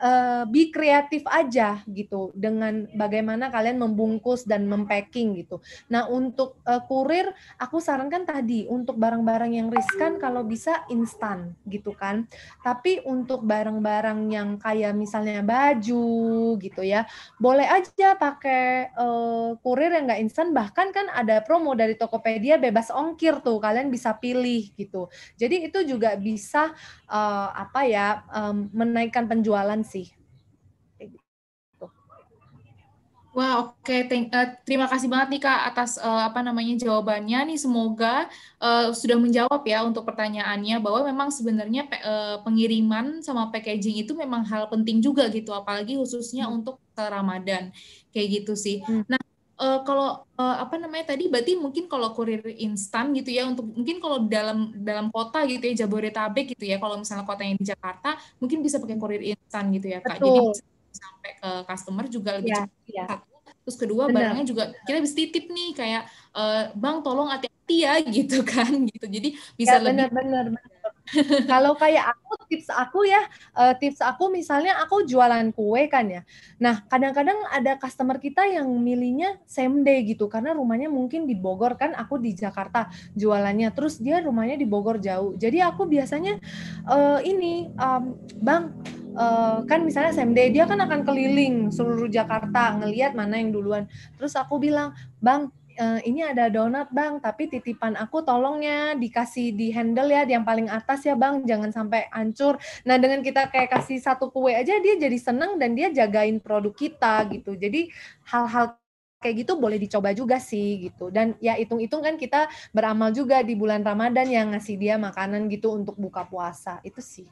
uh, be kreatif aja gitu dengan bagaimana kalian membungkus dan mempacking gitu. Nah, untuk uh, kurir aku sarankan tadi untuk barang-barang yang riskan kalau bisa instan gitu kan. Tapi untuk barang-barang yang kayak misalnya baju gitu ya, boleh aja pakai uh, kurir yang nggak instan bahkan kan ada promo dari Tokopedia bebas ongkir tuh kalian bisa pilih gitu. Jadi itu juga bisa uh, apa ya um, menaikkan penjualan sih. Gitu. Wah, wow, oke. Okay. uh, eh, terima kasih banget nih Kak atas uh, apa namanya jawabannya nih. Semoga uh, sudah menjawab ya untuk pertanyaannya bahwa memang sebenarnya uh, pengiriman sama packaging itu memang hal penting juga gitu, apalagi khususnya hmm. untuk Ramadan. Kayak gitu sih. Hmm. Nah, uh, kalau uh, apa namanya tadi berarti mungkin kalau kurir instan gitu ya untuk mungkin kalau dalam dalam kota gitu ya Jabodetabek gitu ya kalau misalnya kota yang di Jakarta mungkin bisa pakai kurir instan gitu ya Kak. Betul. Jadi sampai ke customer juga lebih ya, cepat. Ya. Terus kedua Benar. barangnya juga kita bisa titip nih kayak uh, Bang tolong hati-hati ya <laughs> gitu kan gitu. Jadi bisa ya, lebih bener, kalau kayak aku tips aku ya, eh, tips aku misalnya aku jualan kue kan ya. Nah, kadang-kadang ada customer kita yang milihnya same day gitu karena rumahnya mungkin di Bogor kan aku di Jakarta jualannya. Terus dia rumahnya di Bogor jauh. Jadi aku biasanya uh, ini um, Bang Uh, kan misalnya same day dia kan akan keliling seluruh Jakarta ngelihat mana yang duluan. Terus aku bilang, "Bang, uh, ini ada donat bang, tapi titipan aku tolongnya dikasih di handle ya, yang paling atas ya bang, jangan sampai hancur. Nah dengan kita kayak kasih satu kue aja dia jadi seneng dan dia jagain produk kita gitu. Jadi hal-hal kayak gitu boleh dicoba juga sih gitu dan ya hitung-hitung kan kita beramal juga di bulan Ramadan yang ngasih dia makanan gitu untuk buka puasa itu sih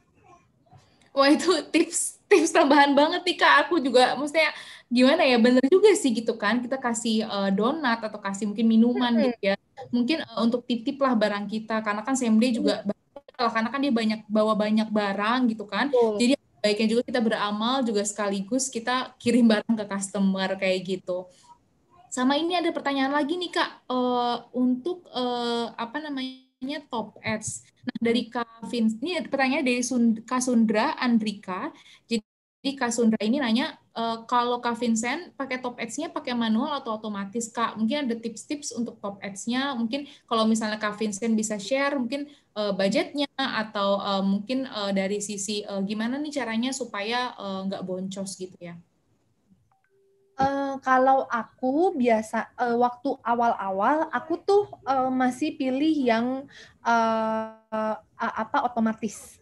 Wah itu tips tips tambahan banget nih kak. Aku juga maksudnya gimana ya bener juga sih gitu kan kita kasih uh, donat atau kasih mungkin minuman hmm. gitu ya. Mungkin uh, untuk titip lah barang kita karena kan SMD hmm. juga hmm. karena kan dia banyak bawa banyak barang gitu kan. Hmm. Jadi baiknya juga kita beramal juga sekaligus kita kirim barang ke customer kayak gitu. Sama ini ada pertanyaan lagi nih kak uh, untuk uh, apa namanya namanya Top Ads. Nah, dari Kak Vin, ini pertanyaan dari Kasundra Andrika. Jadi Kasundra ini nanya, e, kalau Kak Vincent pakai Top Ads-nya pakai manual atau otomatis, Kak? Mungkin ada tips-tips untuk Top Ads-nya. Mungkin kalau misalnya Kak Vincent bisa share, mungkin e, budgetnya atau e, mungkin e, dari sisi e, gimana nih caranya supaya e, nggak boncos gitu ya. Eh, kalau aku biasa uh, waktu awal-awal aku tuh uh, masih pilih yang uh, uh, apa otomatis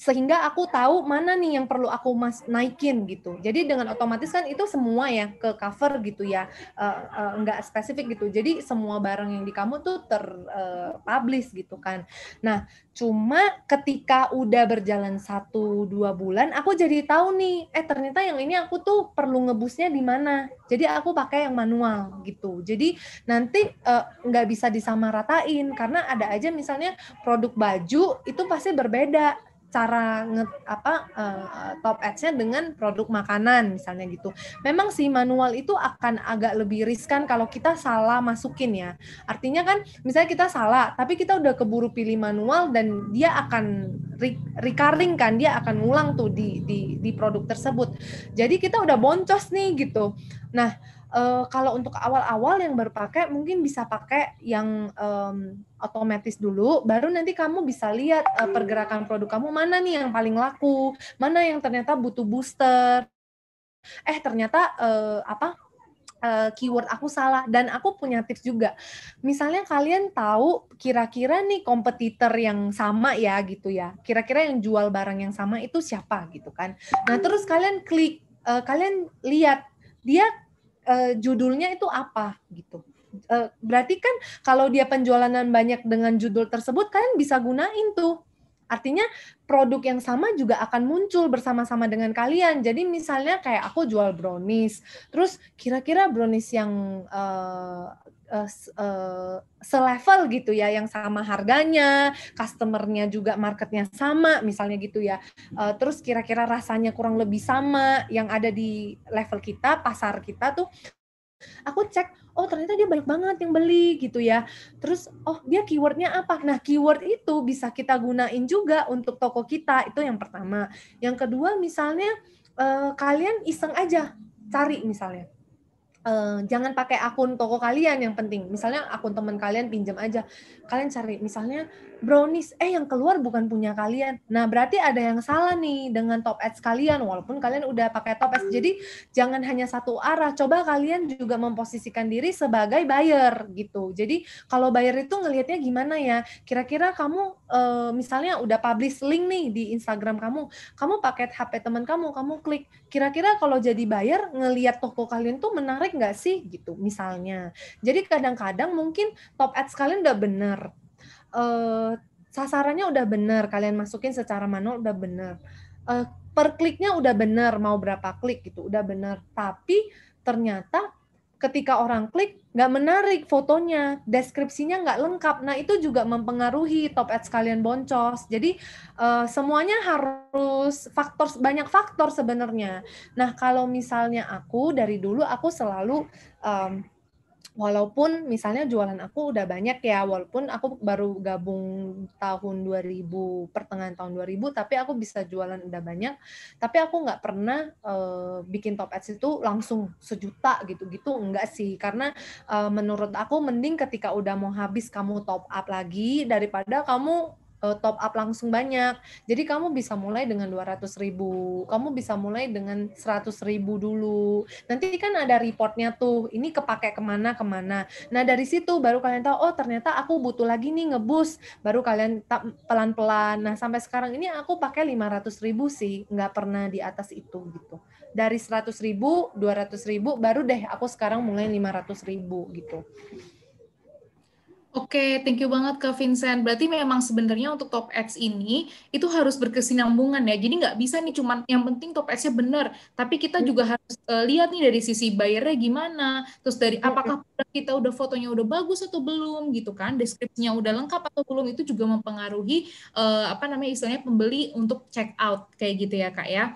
sehingga aku tahu mana nih yang perlu aku mas naikin gitu. Jadi dengan otomatis kan itu semua ya ke cover gitu ya, uh, uh, spesifik gitu. Jadi semua barang yang di kamu tuh terpublish eh, uh, gitu kan. Nah cuma ketika udah berjalan satu dua bulan, aku jadi tahu nih, eh ternyata yang ini aku tuh perlu ngebusnya di mana. Jadi aku pakai yang manual gitu. Jadi nanti uh, bisa disamaratain karena ada aja misalnya produk baju itu pasti berbeda cara nge apa uh, top ads-nya dengan produk makanan misalnya gitu. Memang sih manual itu akan agak lebih riskan kalau kita salah masukin ya. Artinya kan misalnya kita salah tapi kita udah keburu pilih manual dan dia akan re recurring kan dia akan ngulang tuh di di di produk tersebut. Jadi kita udah boncos nih gitu. Nah, uh, kalau untuk awal-awal yang baru pakai mungkin bisa pakai yang um, otomatis dulu baru nanti kamu bisa lihat uh, pergerakan produk kamu mana nih yang paling laku mana yang ternyata butuh booster eh ternyata uh, apa keyword aku salah dan aku punya tips juga misalnya kalian tahu kira-kira nih kompetitor yang sama ya gitu ya kira-kira yang jual barang yang sama itu siapa gitu kan nah terus kalian klik kalian lihat dia Eh, judulnya itu apa gitu. Uh, berarti kan kalau dia penjualanan banyak dengan judul tersebut kalian bisa gunain tuh. Artinya produk yang sama juga akan muncul bersama-sama dengan kalian. Jadi misalnya kayak aku jual brownies, terus kira-kira brownies yang uh, Eh, eh, selevel gitu ya yang sama harganya, customernya juga marketnya sama misalnya gitu ya. Uh, terus kira-kira rasanya kurang lebih sama yang ada di level kita, pasar kita tuh aku cek oh ternyata dia banyak banget yang beli gitu ya terus oh dia keywordnya apa nah keyword itu bisa kita gunain juga untuk toko kita itu yang pertama yang kedua misalnya eh, kalian iseng aja cari misalnya Uh, jangan pakai akun toko kalian yang penting. Misalnya akun teman kalian pinjam aja. Kalian cari misalnya brownies eh yang keluar bukan punya kalian nah berarti ada yang salah nih dengan top ads kalian walaupun kalian udah pakai top ads jadi jangan hanya satu arah coba kalian juga memposisikan diri sebagai buyer gitu jadi kalau buyer itu ngelihatnya gimana ya kira-kira kamu eh, misalnya udah publish link nih di Instagram kamu kamu pakai HP teman kamu kamu klik kira-kira kalau jadi buyer ngelihat toko kalian tuh menarik nggak sih gitu misalnya jadi kadang-kadang mungkin top ads kalian udah bener uh, sasarannya udah bener kalian masukin secara manual udah bener uh, per kliknya udah bener mau berapa klik gitu udah bener tapi ternyata ketika orang klik nggak menarik fotonya deskripsinya nggak lengkap nah itu juga mempengaruhi top ads kalian boncos jadi uh, semuanya harus faktor banyak faktor sebenarnya nah kalau misalnya aku dari dulu aku selalu um, walaupun misalnya jualan aku udah banyak ya walaupun aku baru gabung tahun 2000 pertengahan tahun 2000 tapi aku bisa jualan udah banyak tapi aku nggak pernah uh, bikin top ads itu langsung sejuta gitu-gitu enggak gitu sih karena uh, menurut aku mending ketika udah mau habis kamu top up lagi daripada kamu uh, top up langsung banyak. Jadi kamu bisa mulai dengan 200 ribu, kamu bisa mulai dengan 100 ribu dulu. Nanti kan ada reportnya tuh, ini kepake kemana-kemana. Nah dari situ baru kalian tahu, oh ternyata aku butuh lagi nih ngebus. Baru kalian pelan-pelan. Nah sampai sekarang ini aku pakai 500 ribu sih, nggak pernah di atas itu gitu. Dari 100 ribu, 200 ribu, baru deh aku sekarang mulai 500 ribu gitu. Oke, thank you banget Kak Vincent. Berarti memang sebenarnya untuk top ads ini itu harus berkesinambungan ya. Jadi nggak bisa nih cuman yang penting top ads-nya benar, tapi kita hmm. juga harus uh, lihat nih dari sisi bayarnya gimana, terus dari hmm, apakah hmm. kita udah fotonya udah bagus atau belum gitu kan, deskripsinya udah lengkap atau belum itu juga mempengaruhi uh, apa namanya istilahnya pembeli untuk check out kayak gitu ya Kak ya.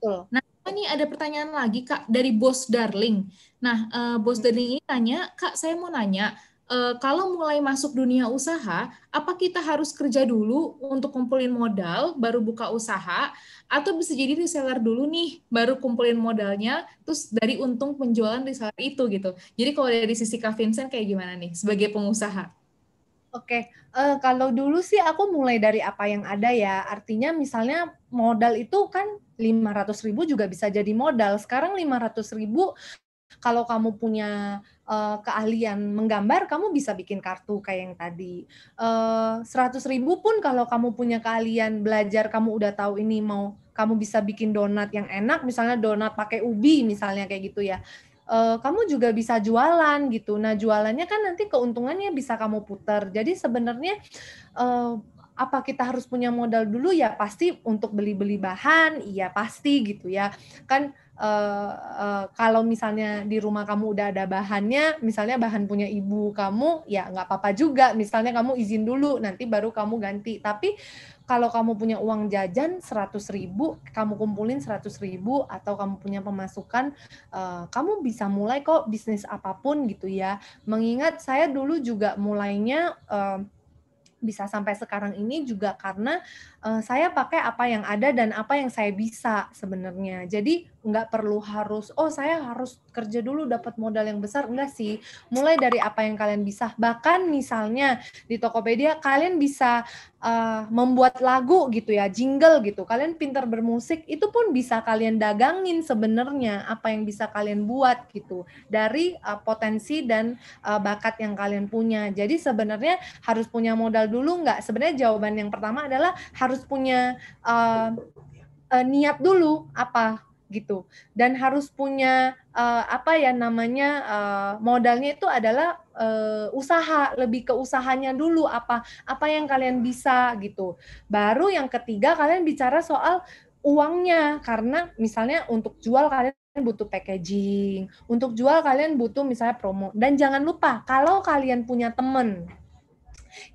Betul. Nah, ini ada pertanyaan lagi Kak dari Bos Darling. Nah, uh, Bos Darling ini tanya, "Kak, saya mau nanya, Eh, kalau mulai masuk dunia usaha, apa kita harus kerja dulu untuk kumpulin modal, baru buka usaha, atau bisa jadi reseller dulu nih, baru kumpulin modalnya, terus dari untung penjualan reseller itu gitu. Jadi kalau dari sisi Kak Vincent kayak gimana nih sebagai pengusaha? Oke, okay. uh, eh, kalau dulu sih aku mulai dari apa yang ada ya. Artinya misalnya modal itu kan 500 ribu juga bisa jadi modal. Sekarang 500 ribu kalau kamu punya uh, keahlian menggambar, kamu bisa bikin kartu kayak yang tadi. Eh, seratus uh, ribu pun kalau kamu punya keahlian belajar, kamu udah tahu ini mau kamu bisa bikin donat yang enak, misalnya donat pakai ubi misalnya kayak gitu ya uh, kamu juga bisa jualan gitu. Nah, jualannya kan nanti keuntungannya bisa kamu putar. Jadi sebenarnya uh, apa kita harus punya modal dulu ya pasti untuk beli-beli bahan, iya pasti gitu ya. Kan uh, uh, kalau misalnya di rumah kamu udah ada bahannya, misalnya bahan punya ibu kamu, ya nggak apa-apa juga. Misalnya kamu izin dulu, nanti baru kamu ganti. Tapi kalau kamu punya uang jajan 100 ribu, kamu kumpulin 100 ribu atau kamu punya pemasukan, uh, kamu bisa mulai kok bisnis apapun gitu ya. Mengingat saya dulu juga mulainya uh, bisa sampai sekarang ini juga karena uh, saya pakai apa yang ada dan apa yang saya bisa sebenarnya. Jadi nggak perlu harus oh saya harus kerja dulu dapat modal yang besar enggak sih. Mulai dari apa yang kalian bisa. Bahkan misalnya di Tokopedia kalian bisa uh, membuat lagu gitu ya, jingle gitu. Kalian pintar bermusik itu pun bisa kalian dagangin sebenarnya apa yang bisa kalian buat gitu dari uh, potensi dan uh, bakat yang kalian punya. Jadi sebenarnya harus punya modal dulu nggak? Sebenarnya jawaban yang pertama adalah harus harus punya uh, uh, niat dulu apa gitu dan harus punya uh, apa ya namanya uh, modalnya itu adalah uh, usaha lebih ke usahanya dulu apa apa yang kalian bisa gitu baru yang ketiga kalian bicara soal uangnya karena misalnya untuk jual kalian butuh packaging untuk jual kalian butuh misalnya promo dan jangan lupa kalau kalian punya temen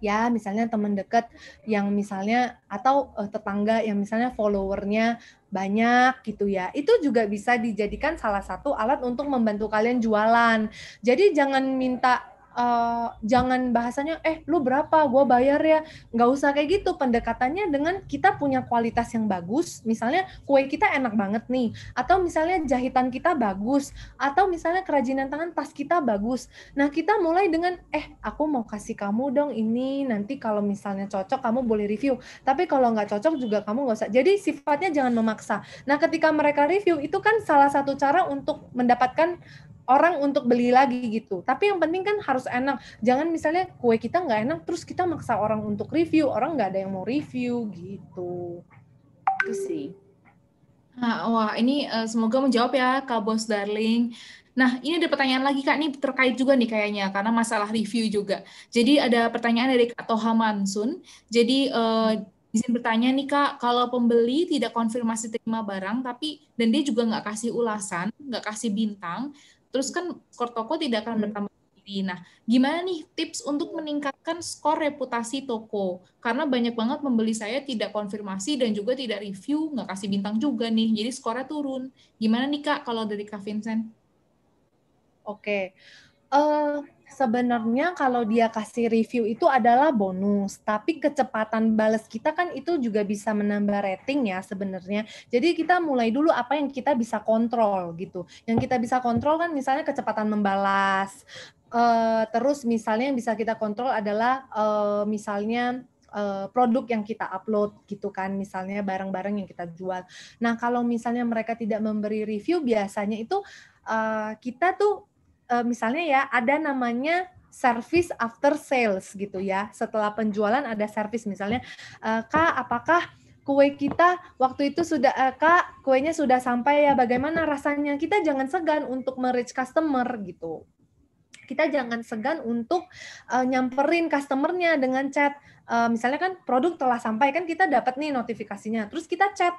ya misalnya teman dekat yang misalnya atau uh, tetangga yang misalnya followernya banyak gitu ya itu juga bisa dijadikan salah satu alat untuk membantu kalian jualan jadi jangan minta uh, jangan bahasanya eh lu berapa gue bayar ya nggak usah kayak gitu pendekatannya dengan kita punya kualitas yang bagus misalnya kue kita enak banget nih atau misalnya jahitan kita bagus atau misalnya kerajinan tangan tas kita bagus nah kita mulai dengan eh aku mau kasih kamu dong ini nanti kalau misalnya cocok kamu boleh review tapi kalau nggak cocok juga kamu nggak usah jadi sifatnya jangan memaksa nah ketika mereka review itu kan salah satu cara untuk mendapatkan orang untuk beli lagi gitu. Tapi yang penting kan harus enak. Jangan misalnya kue kita nggak enak, terus kita maksa orang untuk review, orang nggak ada yang mau review gitu. Itu sih. Nah, wah ini uh, semoga menjawab ya Kak Bos Darling. Nah, ini ada pertanyaan lagi Kak, ini terkait juga nih kayaknya karena masalah review juga. Jadi ada pertanyaan dari Kak Toha Mansun. Jadi uh, izin bertanya nih kak, kalau pembeli tidak konfirmasi terima barang, tapi dan dia juga nggak kasih ulasan, nggak kasih bintang, Terus kan skor toko tidak akan hmm. bertambah tinggi. Nah, gimana nih tips untuk meningkatkan skor reputasi toko? Karena banyak banget pembeli saya tidak konfirmasi dan juga tidak review, nggak kasih bintang juga nih. Jadi skornya turun. Gimana nih Kak kalau dari Kak Vincent? Oke. Okay. Uh, eh, sebenarnya kalau dia kasih review itu adalah bonus, tapi kecepatan balas kita kan itu juga bisa menambah rating ya sebenarnya. Jadi kita mulai dulu apa yang kita bisa kontrol gitu. Yang kita bisa kontrol kan misalnya kecepatan membalas. Eh, terus misalnya yang bisa kita kontrol adalah eh, misalnya eh, produk yang kita upload gitu kan misalnya barang-barang yang kita jual. Nah, kalau misalnya mereka tidak memberi review biasanya itu kita tuh uh, misalnya ya ada namanya service after sales gitu ya. Setelah penjualan ada service misalnya, uh, Kak, apakah kue kita waktu itu sudah uh, Kak, kuenya sudah sampai ya bagaimana rasanya? Kita jangan segan untuk merich customer gitu. Kita jangan segan untuk uh, nyamperin customernya dengan chat. Uh, misalnya kan produk telah sampai kan kita dapat nih notifikasinya. Terus kita chat,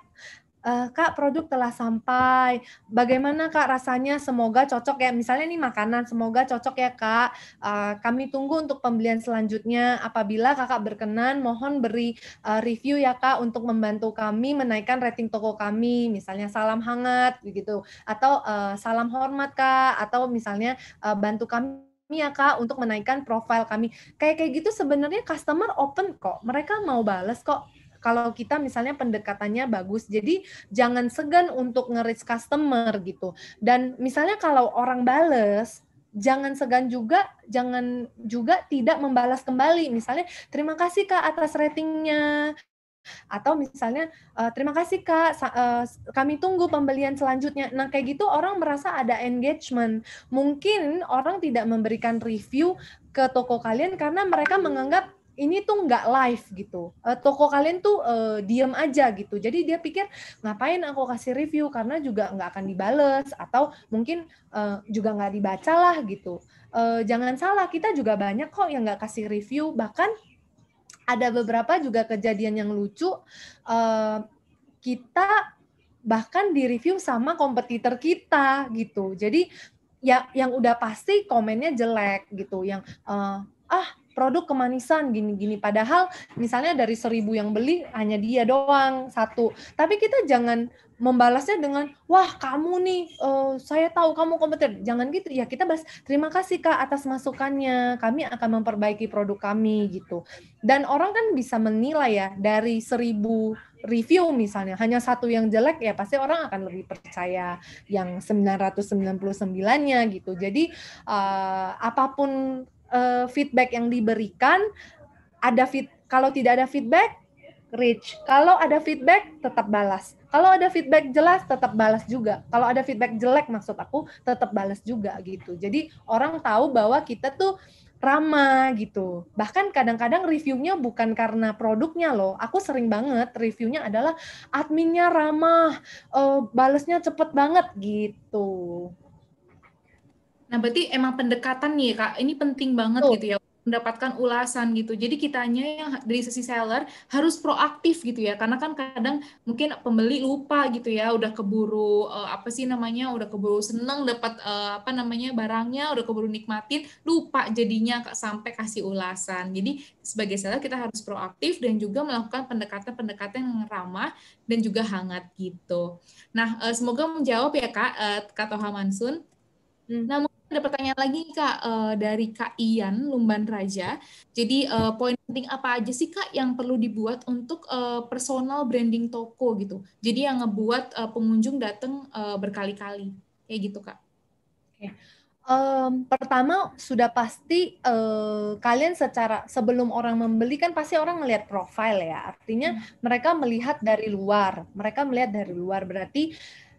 uh, kak produk telah sampai bagaimana kak rasanya semoga cocok ya misalnya nih makanan semoga cocok ya kak uh, kami tunggu untuk pembelian selanjutnya apabila kakak berkenan mohon beri uh, review ya kak untuk membantu kami menaikkan rating toko kami misalnya salam hangat begitu atau uh, salam hormat kak atau misalnya uh, bantu kami kami ya kak untuk menaikkan profil kami kayak kayak gitu sebenarnya customer open kok mereka mau bales kok kalau kita misalnya pendekatannya bagus. Jadi jangan segan untuk nge customer gitu. Dan misalnya kalau orang bales, jangan segan juga jangan juga tidak membalas kembali misalnya terima kasih kak atas ratingnya atau misalnya eh, terima kasih kak eh, kami tunggu pembelian selanjutnya nah kayak gitu orang merasa ada engagement mungkin orang tidak memberikan review ke toko kalian karena mereka menganggap ini tuh nggak live gitu. Uh, toko kalian tuh uh, diem aja gitu. Jadi dia pikir ngapain aku kasih review karena juga nggak akan dibales atau mungkin uh, juga nggak dibacalah gitu. Uh, jangan salah kita juga banyak kok yang nggak kasih review. Bahkan ada beberapa juga kejadian yang lucu. Uh, kita bahkan di review sama kompetitor kita gitu. Jadi ya yang udah pasti komennya jelek gitu. Yang uh, ah produk kemanisan gini-gini padahal misalnya dari seribu yang beli hanya dia doang satu tapi kita jangan membalasnya dengan wah kamu nih uh, saya tahu kamu kompeten jangan gitu ya kita bahas terima kasih kak atas masukannya kami akan memperbaiki produk kami gitu dan orang kan bisa menilai ya dari seribu review misalnya hanya satu yang jelek ya pasti orang akan lebih percaya yang 999-nya gitu. Jadi uh, apapun uh, feedback yang diberikan ada fit kalau tidak ada feedback reach kalau ada feedback tetap balas kalau ada feedback jelas tetap balas juga kalau ada feedback jelek maksud aku tetap balas juga gitu jadi orang tahu bahwa kita tuh ramah gitu bahkan kadang-kadang reviewnya bukan karena produknya loh aku sering banget reviewnya adalah adminnya ramah uh, eh, balasnya cepet banget gitu Nah, berarti emang pendekatan nih, Kak. Ini penting banget oh. gitu ya mendapatkan ulasan gitu. Jadi kitanya yang dari sisi seller harus proaktif gitu ya. Karena kan kadang mungkin pembeli lupa gitu ya, udah keburu uh, apa sih namanya, udah keburu seneng dapat uh, apa namanya barangnya, udah keburu nikmatin, lupa jadinya sampai kasih ulasan. Jadi sebagai seller kita harus proaktif dan juga melakukan pendekatan-pendekatan yang ramah dan juga hangat gitu. Nah, uh, semoga menjawab ya Kak uh, Kak Mansun. Hmm. Nah, ada pertanyaan lagi kak eh, dari Kak Ian Lumban Raja. Jadi eh, poin penting apa aja sih kak yang perlu dibuat untuk eh, personal branding toko gitu? Jadi yang ngebuat pengunjung datang berkali-kali kayak gitu kak? Okay. Um, pertama sudah pasti uh, kalian secara sebelum orang membeli kan pasti orang melihat profil ya. Artinya hmm. mereka melihat dari luar, mereka melihat dari luar berarti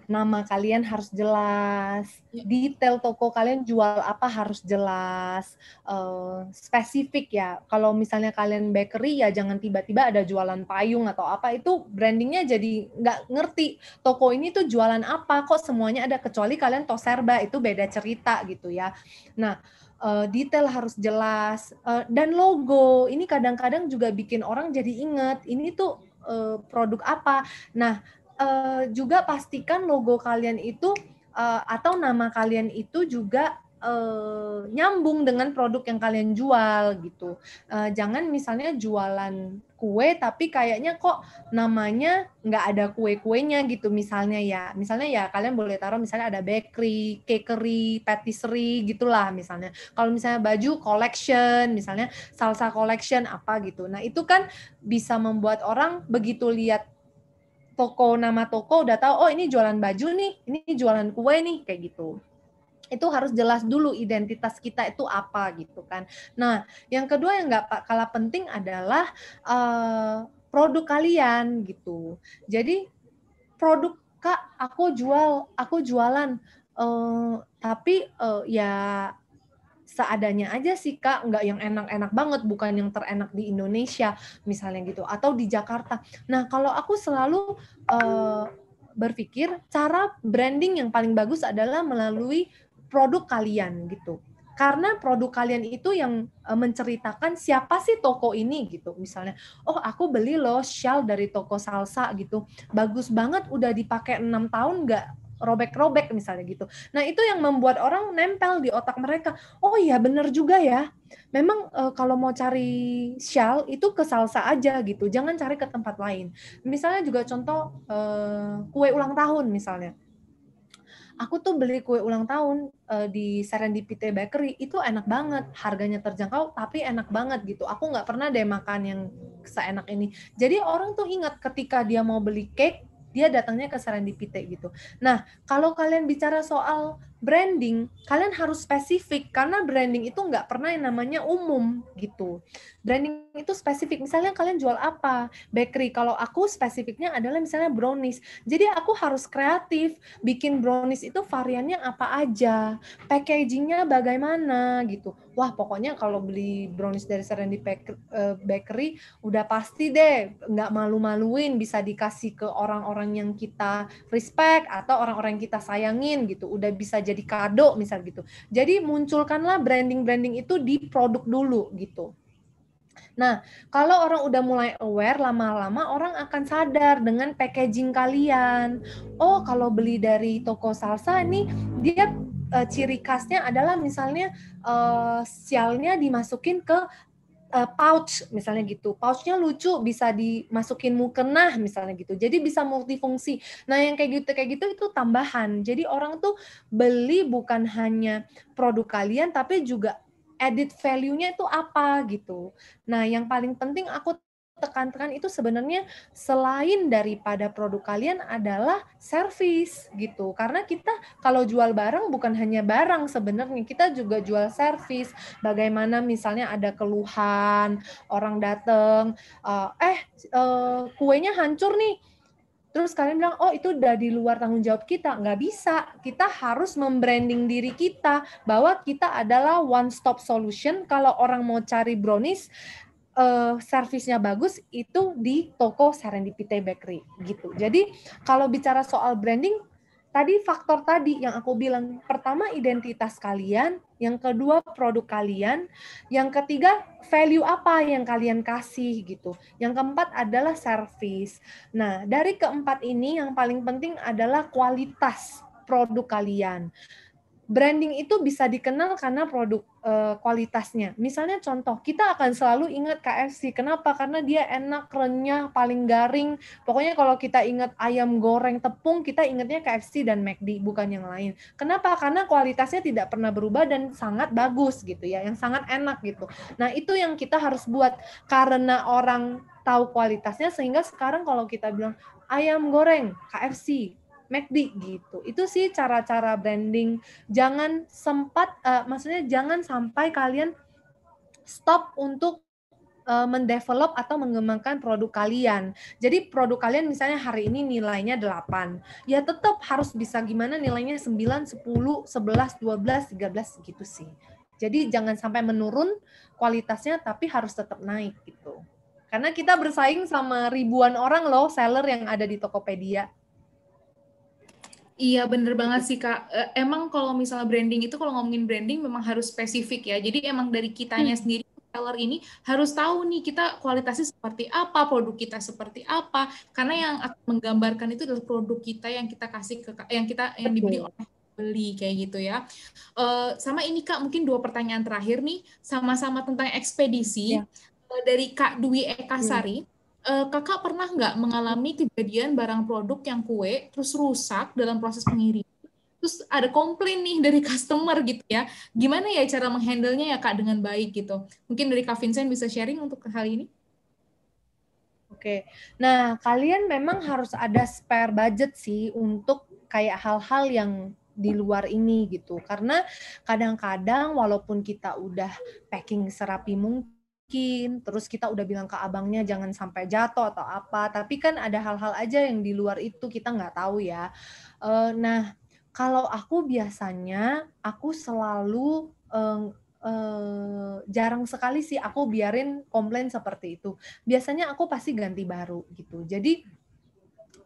nama kalian harus jelas, ya. detail toko kalian jual apa harus jelas, uh, spesifik ya. Kalau misalnya kalian bakery ya jangan tiba-tiba ada jualan payung atau apa itu brandingnya jadi nggak ngerti toko ini tuh jualan apa kok semuanya ada kecuali kalian toserba itu beda cerita gitu ya. Nah uh, detail harus jelas uh, dan logo ini kadang-kadang juga bikin orang jadi inget ini tuh uh, produk apa. Nah uh, juga pastikan logo kalian itu uh, atau nama kalian itu juga uh, nyambung dengan produk yang kalian jual gitu. Uh, jangan misalnya jualan kue tapi kayaknya kok namanya nggak ada kue-kuenya gitu misalnya ya. Misalnya ya kalian boleh taruh misalnya ada bakery, cakery, patisserie gitulah misalnya. Kalau misalnya baju collection, misalnya salsa collection apa gitu. Nah, itu kan bisa membuat orang begitu lihat toko nama toko udah tahu oh ini jualan baju nih, ini jualan kue nih kayak gitu itu harus jelas dulu identitas kita itu apa gitu kan. Nah, yang kedua yang nggak kalah penting adalah uh, produk kalian gitu. Jadi produk kak aku jual aku jualan uh, tapi uh, ya seadanya aja sih kak nggak yang enak-enak banget bukan yang terenak di Indonesia misalnya gitu atau di Jakarta nah kalau aku selalu uh, berpikir cara branding yang paling bagus adalah melalui produk kalian gitu karena produk kalian itu yang eh, menceritakan siapa sih toko ini gitu misalnya oh aku beli loh shell dari toko salsa gitu bagus banget udah dipakai enam tahun nggak robek-robek misalnya gitu. Nah itu yang membuat orang nempel di otak mereka. Oh iya bener juga ya. Memang e, kalau mau cari shawl itu ke salsa aja gitu. Jangan cari ke tempat lain. Misalnya juga contoh e, kue ulang tahun misalnya. Aku tuh beli kue ulang tahun e, di Serendipity Bakery itu enak banget, harganya terjangkau tapi enak banget gitu. Aku nggak pernah deh makan yang seenak ini. Jadi orang tuh ingat ketika dia mau beli cake dia datangnya ke serendipite gitu. Nah, kalau kalian bicara soal branding, kalian harus spesifik karena branding itu nggak pernah yang namanya umum gitu. Branding itu spesifik. Misalnya kalian jual apa? Bakery. Kalau aku spesifiknya adalah misalnya brownies. Jadi aku harus kreatif bikin brownies itu variannya apa aja, packagingnya bagaimana gitu wah pokoknya kalau beli brownies dari Serenity eh, Bakery udah pasti deh nggak malu-maluin bisa dikasih ke orang-orang yang kita respect atau orang-orang yang kita sayangin gitu udah bisa jadi kado misal gitu jadi munculkanlah branding-branding itu di produk dulu gitu Nah, kalau orang udah mulai aware, lama-lama orang akan sadar dengan packaging kalian. Oh, kalau beli dari toko salsa nih, dia uh, ciri khasnya adalah misalnya uh, sialnya dimasukin ke uh, pouch misalnya gitu. Pouchnya lucu bisa dimasukin mukena misalnya gitu. Jadi bisa multifungsi. Nah, yang kayak gitu kayak gitu itu tambahan. Jadi orang tuh beli bukan hanya produk kalian tapi juga edit value-nya itu apa gitu. Nah, yang paling penting aku tekan-tekan itu sebenarnya selain daripada produk kalian adalah service gitu. Karena kita kalau jual barang bukan hanya barang sebenarnya, kita juga jual service. Bagaimana misalnya ada keluhan, orang datang, eh, eh, eh kuenya hancur nih. Terus kalian bilang, oh itu udah di luar tanggung jawab kita. Nggak bisa. Kita harus membranding diri kita bahwa kita adalah one-stop solution. Kalau orang mau cari brownies, uh, servisnya bagus itu di toko Serendipity Bakery gitu. Jadi kalau bicara soal branding tadi faktor tadi yang aku bilang pertama identitas kalian, yang kedua produk kalian, yang ketiga value apa yang kalian kasih gitu. Yang keempat adalah service. Nah, dari keempat ini yang paling penting adalah kualitas produk kalian branding itu bisa dikenal karena produk e, kualitasnya. Misalnya contoh, kita akan selalu ingat KFC. Kenapa? Karena dia enak, renyah, paling garing. Pokoknya kalau kita ingat ayam goreng tepung, kita ingatnya KFC dan McD, bukan yang lain. Kenapa? Karena kualitasnya tidak pernah berubah dan sangat bagus gitu ya, yang sangat enak gitu. Nah, itu yang kita harus buat karena orang tahu kualitasnya sehingga sekarang kalau kita bilang ayam goreng KFC McD gitu. Itu sih cara-cara branding. Jangan sempat, uh, maksudnya jangan sampai kalian stop untuk eh, mendevelop atau mengembangkan produk kalian. Jadi produk kalian misalnya hari ini nilainya 8. Ya tetap harus bisa gimana nilainya 9, 10, 11, 12, 13 gitu sih. Jadi jangan sampai menurun kualitasnya tapi harus tetap naik gitu. Karena kita bersaing sama ribuan orang loh seller yang ada di Tokopedia. Iya bener banget sih kak. Eh, emang kalau misalnya branding itu kalau ngomongin branding memang harus spesifik ya. Jadi emang dari kitanya hmm. sendiri seller ini harus tahu nih kita kualitasnya seperti apa, produk kita seperti apa. Karena yang menggambarkan itu adalah produk kita yang kita kasih ke yang kita yang dibeli oleh beli kayak gitu ya. Uh, sama ini kak mungkin dua pertanyaan terakhir nih sama-sama tentang ekspedisi ya. uh, dari kak Dwi Ekasari. Hmm uh, kakak pernah nggak mengalami kejadian barang produk yang kue terus rusak dalam proses pengiriman? Terus ada komplain nih dari <laughs> customer gitu ya. Gimana ya cara menghandlenya ya kak dengan baik gitu? Mungkin dari Kak Vincent bisa sharing untuk hal ini? Oke, nah kalian memang harus ada spare budget sih untuk kayak hal-hal yang di luar ini gitu karena kadang-kadang walaupun kita udah packing serapi mungkin mungkin terus kita udah bilang ke abangnya jangan sampai jatuh atau apa tapi kan ada hal-hal aja yang di luar itu kita nggak tahu ya uh, nah kalau aku biasanya aku selalu um, Uh, jarang sekali sih aku biarin komplain seperti itu. Biasanya aku pasti ganti baru gitu. Jadi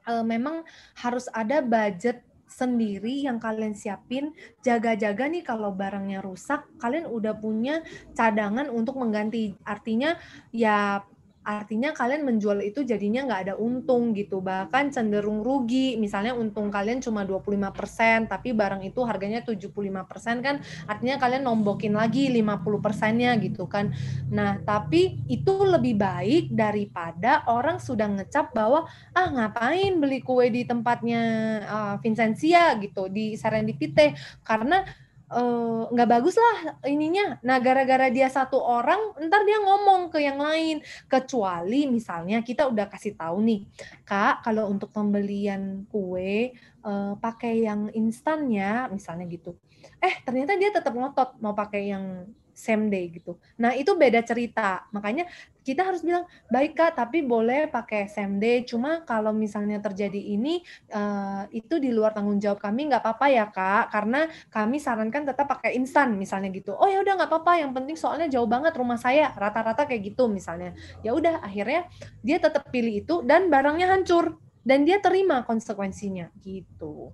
uh, memang harus ada budget sendiri yang kalian siapin jaga-jaga nih kalau barangnya rusak kalian udah punya cadangan untuk mengganti artinya ya artinya kalian menjual itu jadinya nggak ada untung gitu bahkan cenderung rugi misalnya untung kalian cuma 25% tapi barang itu harganya 75% kan artinya kalian nombokin lagi 50 persennya gitu kan nah tapi itu lebih baik daripada orang sudah ngecap bahwa ah ngapain beli kue di tempatnya uh, eh, Vincentia gitu di Serendipite karena Eh, nggak uh, bagus lah ininya. Nah, gara-gara dia satu orang, ntar dia ngomong ke yang lain. Kecuali misalnya kita udah kasih tahu nih, kak, kalau untuk pembelian kue uh, pakai yang instannya misalnya gitu. Eh, ternyata dia tetap ngotot mau pakai yang same day gitu. Nah, itu beda cerita. Makanya kita harus bilang, "Baik Kak, tapi boleh pakai same day. Cuma kalau misalnya terjadi ini uh, itu di luar tanggung jawab kami nggak apa-apa ya, Kak. Karena kami sarankan tetap pakai instan misalnya gitu. Oh, ya udah nggak apa-apa. Yang penting soalnya jauh banget rumah saya. Rata-rata kayak gitu misalnya. Ya udah akhirnya dia tetap pilih itu dan barangnya hancur dan dia terima konsekuensinya gitu.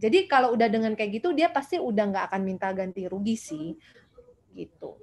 Jadi kalau udah dengan kayak gitu dia pasti udah nggak akan minta ganti rugi sih gitu.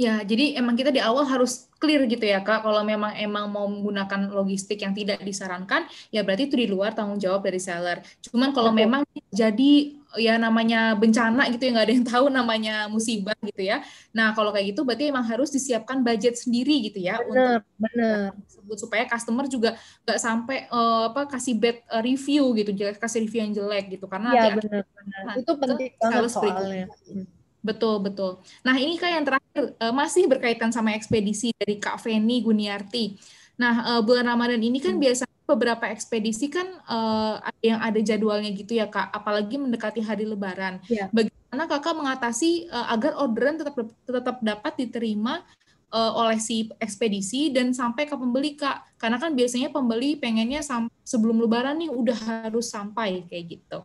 Ya, jadi emang kita di awal harus clear gitu ya Kak, kalau memang emang mau menggunakan logistik yang tidak disarankan, ya berarti itu di luar tanggung jawab dari seller. Cuman kalau memang jadi ya namanya bencana gitu yang nggak ada yang tahu namanya musibah gitu ya. Nah kalau kayak gitu berarti emang harus disiapkan budget sendiri gitu ya bener, untuk bener. Sebut, supaya customer juga nggak sampai uh, apa kasih bad eh, review gitu, kasih review yang jelek gitu karena ya, bener, bener. itu penting banget soalnya. Berikutnya. Hmm. Betul, betul. Nah, ini Kak yang terakhir eh, masih berkaitan sama ekspedisi dari Kak Feni Guniarti. Nah, eh, bulan Ramadan ini kan hmm. biasanya beberapa ekspedisi kan eh, ada yang ada jadwalnya gitu ya, Kak, apalagi mendekati hari lebaran. Yeah. Bagaimana Kakak mengatasi agar orderan tetap tetap dapat diterima oleh si ekspedisi dan sampai ke pembeli, Kak? Karena kan biasanya pembeli pengennya sebelum lebaran nih udah harus sampai kayak gitu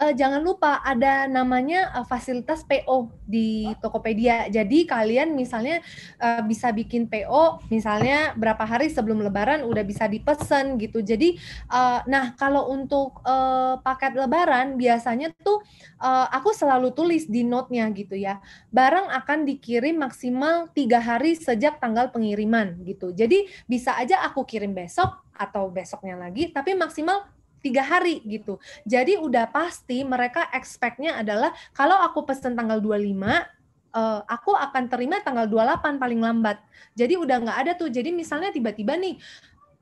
uh, jangan lupa ada namanya uh, fasilitas PO di Tokopedia. Jadi kalian misalnya uh, bisa bikin PO misalnya berapa hari sebelum lebaran udah bisa dipesan gitu. Jadi uh, nah kalau untuk uh, paket lebaran biasanya tuh uh, aku selalu tulis di note-nya gitu ya. Barang akan dikirim maksimal tiga hari sejak tanggal pengiriman gitu. Jadi bisa aja aku kirim besok atau besoknya lagi, tapi maksimal tiga hari gitu. Jadi udah pasti mereka expect-nya adalah kalau aku pesen tanggal 25, uh, eh, aku akan terima tanggal 28 paling lambat. Jadi udah nggak ada tuh. Jadi misalnya tiba-tiba nih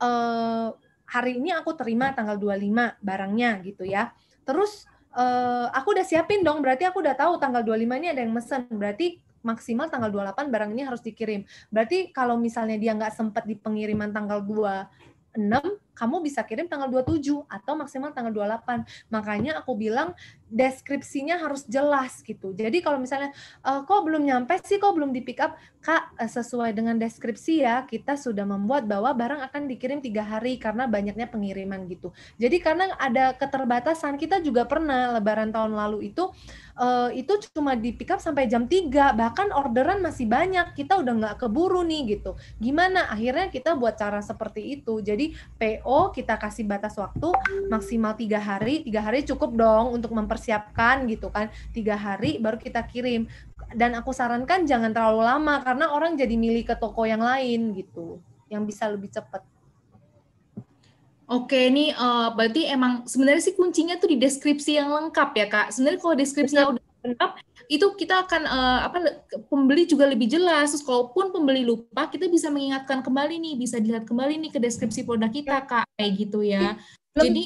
uh, hari ini aku terima tanggal 25 barangnya gitu ya. Terus uh, aku udah siapin dong, berarti aku udah tahu tanggal 25 ini ada yang mesen. Berarti maksimal tanggal 28 barang ini harus dikirim. Berarti kalau misalnya dia nggak sempat di pengiriman tanggal 26, kamu bisa kirim tanggal 27 atau maksimal tanggal 28. Makanya aku bilang deskripsinya harus jelas gitu. Jadi kalau misalnya e, kok belum nyampe sih kok belum di pick up, Kak eh, sesuai dengan deskripsi ya, kita sudah membuat bahwa barang akan dikirim tiga hari karena banyaknya pengiriman gitu. Jadi karena ada keterbatasan kita juga pernah lebaran tahun lalu itu uh, itu cuma di pick up sampai jam 3 bahkan orderan masih banyak kita udah nggak keburu nih gitu gimana akhirnya kita buat cara seperti itu jadi PO kita kasih batas waktu maksimal tiga hari tiga hari cukup dong untuk mempersiapkan gitu kan tiga hari baru kita kirim dan aku sarankan jangan terlalu lama karena orang jadi milih ke toko yang lain gitu yang bisa lebih cepat Oke, ini uh, berarti emang sebenarnya sih kuncinya tuh di deskripsi yang lengkap ya kak. Sebenarnya kalau deskripsinya udah lengkap, itu kita akan uh, apa pembeli juga lebih jelas. Terus kalaupun pembeli lupa, kita bisa mengingatkan kembali nih, bisa dilihat kembali nih ke deskripsi produk kita iya. kak, kayak gitu ya. Iya. Jadi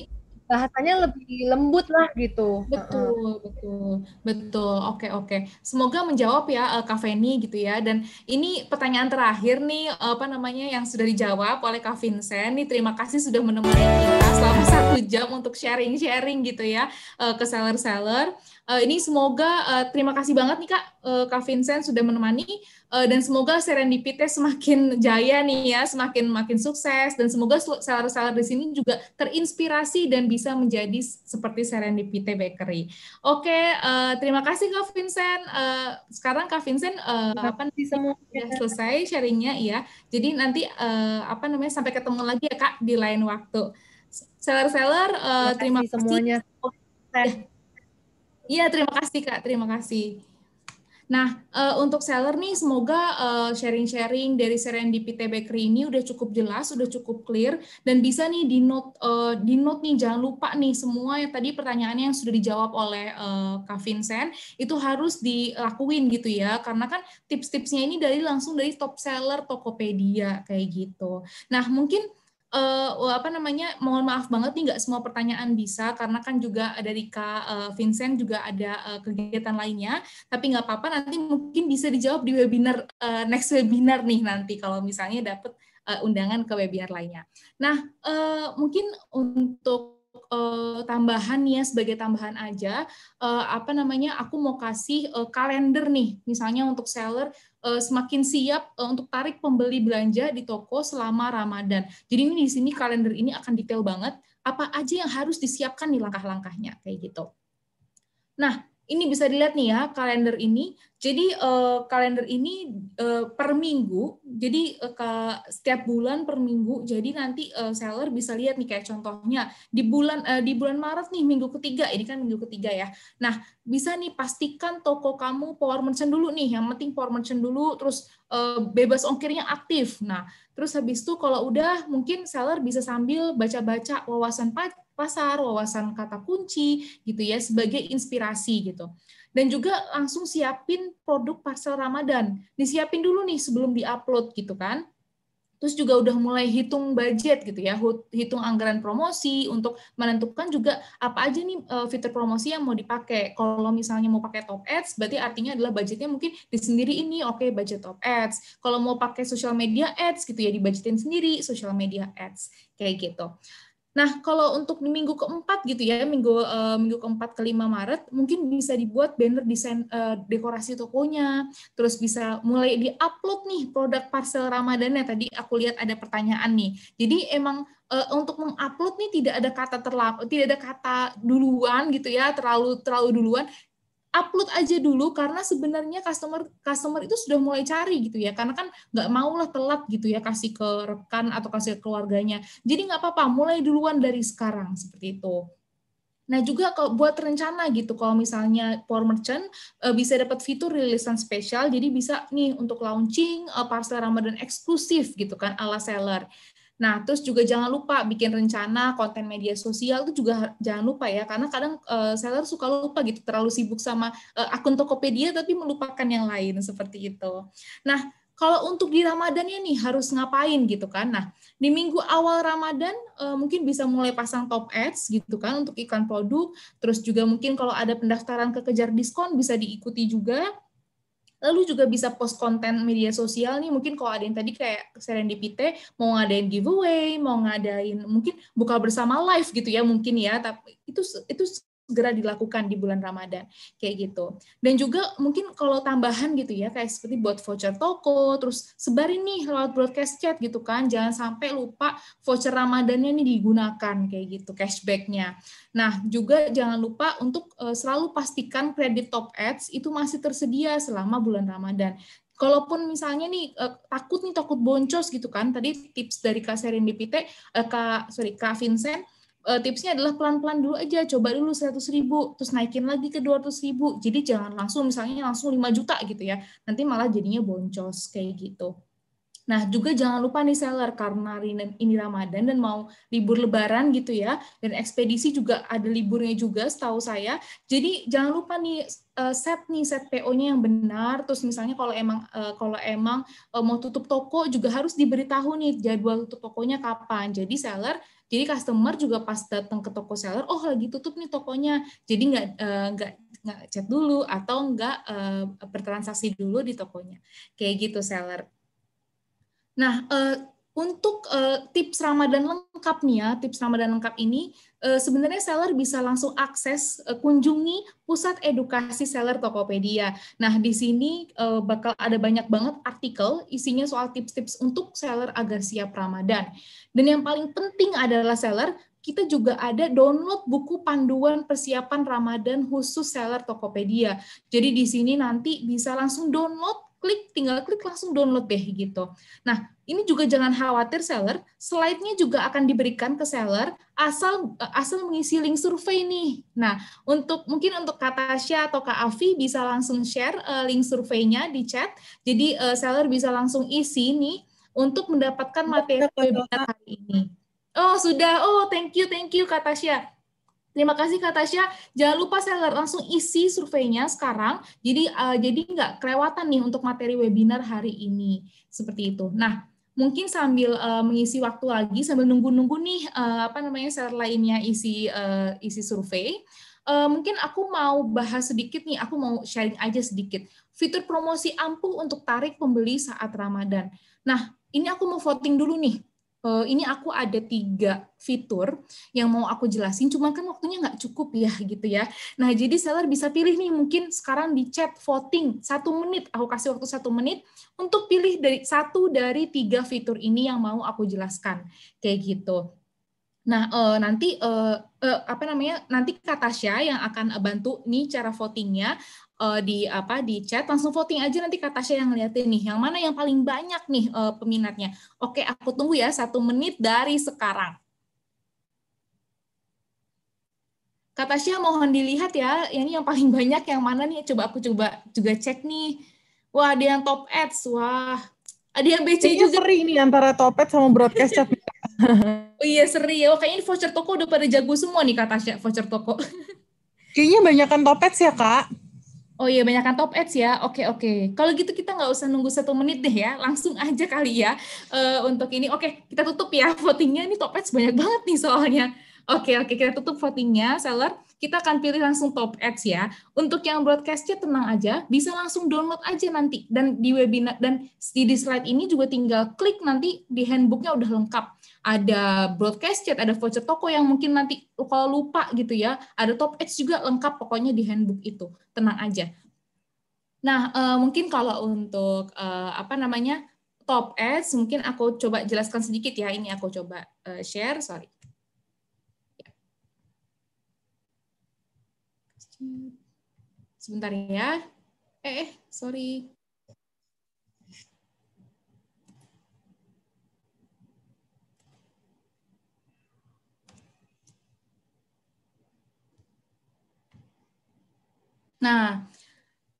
bahasanya lebih lembut lah gitu. Betul, betul, betul. Oke, oke. Semoga menjawab ya eh, Kak Feni gitu ya. Dan ini pertanyaan terakhir nih apa namanya yang sudah dijawab oleh Kak Vincent. Nih terima kasih sudah menemani kita selama satu jam untuk sharing-sharing gitu ya eh, ke seller-seller. Uh, ini semoga uh, terima kasih banget nih Kak uh, Kak Vincent sudah menemani uh, dan semoga Serendipity semakin jaya nih ya, semakin makin sukses dan semoga seller-seller di sini juga terinspirasi dan bisa menjadi seperti Serendipity Bakery. Oke, uh, terima kasih Kak Vincent. Uh, sekarang Kak Vincent uh, apa nanti semua ya, selesai sharingnya ya. Jadi nanti uh, apa namanya sampai ketemu lagi ya Kak di lain waktu. Seller-seller uh, terima terima kasih. semuanya. Kasih. Iya, terima kasih Kak, terima kasih. Nah, uh, untuk seller nih, semoga eh, sharing-sharing uh, dari Serendipity Bakery ini udah cukup jelas, udah cukup clear, dan bisa nih di note, uh, eh, di note nih, jangan lupa nih semua yang tadi pertanyaannya yang sudah dijawab oleh uh, Kak Vincent, itu harus dilakuin gitu ya, karena kan tips-tipsnya ini dari langsung dari top seller Tokopedia, kayak gitu. Nah, mungkin uh, apa namanya mohon maaf banget nih nggak semua pertanyaan bisa karena kan juga dari kak uh, eh, Vincent juga ada uh, kegiatan lainnya tapi nggak apa-apa nanti mungkin bisa dijawab di webinar uh, next webinar nih nanti kalau misalnya dapat uh, undangan ke webinar lainnya. Nah uh, mungkin untuk uh, tambahan ya sebagai tambahan aja uh, apa namanya aku mau kasih uh, kalender nih misalnya untuk seller Eh, semakin siap eh, untuk tarik pembeli belanja di toko selama Ramadan. Jadi ini di sini kalender ini akan detail banget apa aja yang harus disiapkan di langkah-langkahnya kayak gitu. Nah, ini bisa dilihat nih ya kalender ini. Jadi eh, kalender ini eh, per minggu. Jadi eh, setiap bulan per minggu. Jadi nanti seller bisa lihat nih kayak contohnya di bulan di bulan Maret nih minggu ketiga. Ini kan minggu ketiga ya. Nah, bisa nih pastikan toko kamu power merchant dulu nih. Yang penting power merchant dulu terus bebas ongkirnya aktif. Nah, terus habis itu kalau udah mungkin seller bisa sambil baca-baca wawasan pajak pasar, wawasan kata kunci gitu ya sebagai inspirasi gitu. Dan juga langsung siapin produk parcel Ramadan. Disiapin dulu nih sebelum diupload gitu kan terus juga udah mulai hitung budget gitu ya, hitung anggaran promosi untuk menentukan juga apa aja nih eh, fitur promosi yang mau dipakai. Kalau misalnya mau pakai top ads, berarti artinya adalah budgetnya mungkin di sendiri ini, oke okay, budget top ads. Kalau mau pakai social media ads gitu ya, dibudgetin sendiri social media ads, kayak gitu. Nah, kalau untuk di minggu keempat gitu ya, minggu uh, minggu keempat ke 5 Maret, mungkin bisa dibuat banner desain uh, dekorasi tokonya, terus bisa mulai di-upload nih produk parcel Ramadannya. Tadi aku lihat ada pertanyaan nih. Jadi emang uh, untuk mengupload nih tidak ada kata terlambat tidak ada kata duluan gitu ya, terlalu terlalu duluan upload aja dulu karena sebenarnya customer customer itu sudah mulai cari gitu ya karena kan nggak lah telat gitu ya kasih ke rekan atau kasih ke keluarganya jadi nggak apa-apa mulai duluan dari sekarang seperti itu Nah juga kalau buat rencana gitu, kalau misalnya power merchant eh, bisa dapat fitur rilisan spesial, jadi bisa nih untuk launching eh, parcel Ramadan eksklusif gitu kan ala seller. Nah, terus juga jangan lupa bikin rencana konten media sosial itu juga jangan lupa ya, karena kadang uh, seller suka lupa gitu, terlalu sibuk sama uh, akun Tokopedia tapi melupakan yang lain seperti itu. Nah, kalau untuk di Ramadannya nih harus ngapain gitu kan. Nah, di minggu awal Ramadan uh, mungkin bisa mulai pasang top ads gitu kan untuk iklan produk, terus juga mungkin kalau ada pendaftaran ke kejar diskon bisa diikuti juga Lalu juga bisa post konten media sosial nih, mungkin kalau ada yang tadi kayak Serendipite mau ngadain giveaway, mau ngadain mungkin buka bersama live gitu ya mungkin ya, tapi itu itu segera dilakukan di bulan Ramadan kayak gitu dan juga mungkin kalau tambahan gitu ya kayak seperti buat voucher toko terus sebarin nih lewat broadcast chat gitu kan jangan sampai lupa voucher Ramadannya nih digunakan kayak gitu cashbacknya nah juga jangan lupa untuk eh, selalu pastikan kredit top ads itu masih tersedia selama bulan Ramadan kalaupun misalnya nih eh, takut nih takut boncos gitu kan tadi tips dari Kak serin eh, Kak sorry Kak Vincent uh, tipsnya adalah pelan-pelan dulu aja, coba dulu 100 ribu, terus naikin lagi ke 200 ribu. Jadi jangan langsung misalnya langsung 5 juta gitu ya, nanti malah jadinya boncos kayak gitu. Nah, juga jangan lupa nih seller karena ini Ramadan dan mau libur lebaran gitu ya. Dan ekspedisi juga ada liburnya juga setahu saya. Jadi jangan lupa nih eh, set nih set PO-nya yang benar. Terus misalnya kalau emang eh, kalau emang mau tutup toko juga harus diberitahu nih jadwal tutup tokonya kapan. Jadi seller jadi customer juga pas datang ke toko seller, oh lagi tutup nih tokonya, jadi nggak eh, nggak nggak chat dulu atau nggak uh, bertransaksi dulu di tokonya, kayak gitu seller. Nah, uh, untuk uh, tips Ramadan lengkap nih ya, tips Ramadan lengkap ini uh, sebenarnya seller bisa langsung akses uh, kunjungi pusat edukasi seller Tokopedia. Nah, di sini uh, bakal ada banyak banget artikel isinya soal tips-tips untuk seller agar siap Ramadan. Dan yang paling penting adalah seller kita juga ada download buku panduan persiapan Ramadan khusus seller Tokopedia. Jadi di sini nanti bisa langsung download klik tinggal klik langsung download deh gitu. Nah, ini juga jangan khawatir seller, slide-nya juga akan diberikan ke seller asal asal mengisi link survei nih. Nah, untuk mungkin untuk Kak Tasya atau Kak Avi bisa langsung share uh, link surveinya di chat. Jadi uh, seller bisa langsung isi nih untuk mendapatkan materi webinar hari ini. Oh, sudah. Oh, thank you, thank you Kak Tasya. Terima kasih Kak Tasya. Jangan lupa saya langsung isi surveinya sekarang. Jadi uh, jadi nggak kelewatan nih untuk materi webinar hari ini. Seperti itu. Nah, mungkin sambil uh, mengisi waktu lagi sambil nunggu-nunggu nih uh, apa namanya share lainnya isi uh, isi survei. Uh, mungkin aku mau bahas sedikit nih, aku mau sharing aja sedikit. Fitur promosi ampuh untuk tarik pembeli saat Ramadan. Nah, ini aku mau voting dulu nih Eh, ini aku ada tiga fitur yang mau aku jelasin, cuma kan waktunya nggak cukup ya <laughs> gitu ya. Nah jadi seller bisa pilih nih mungkin sekarang di chat voting satu menit, aku kasih waktu satu menit untuk pilih dari satu dari tiga fitur ini yang mau aku jelaskan kayak gitu. Nah eh, nanti eh, apa namanya nanti Katasha yang akan bantu nih cara votingnya uh, di apa di chat langsung voting aja nanti kata saya yang ngeliatin nih yang mana yang paling banyak nih uh, peminatnya oke aku tunggu ya satu menit dari sekarang kata Syah mohon dilihat ya ini yang paling <laughs> banyak yang mana nih coba aku coba juga cek nih wah ada yang top ads wah ada yang BC Kayaknya juga seri nih antara top ads sama broadcast chat <laughs> <laughs> oh iya seri ya oh, kayaknya voucher toko udah pada jago semua nih kak Tasya voucher toko Kayaknya banyakan topet ya, Kak. Oh iya, banyakkan top ads ya. Oke, oke. Kalau gitu kita nggak usah nunggu satu menit deh ya. Langsung aja kali ya uh, untuk ini. Oke, kita tutup ya votingnya. Ini top ads banyak banget nih soalnya. Oke, oke. Kita tutup votingnya, seller. Kita akan pilih langsung top ads ya. Untuk yang broadcastnya tenang aja. Bisa langsung download aja nanti. Dan di webinar dan di slide ini juga tinggal klik nanti di handbooknya udah lengkap ada broadcast chat, ada voucher toko yang mungkin nanti kalau lupa gitu ya, ada top edge juga lengkap pokoknya di handbook itu. Tenang aja. Nah, uh, mungkin kalau untuk uh, apa namanya top ads, mungkin aku coba jelaskan sedikit ya. Ini aku coba uh, share, sorry. Ya. Sebentar ya. Eh, sorry. Nah,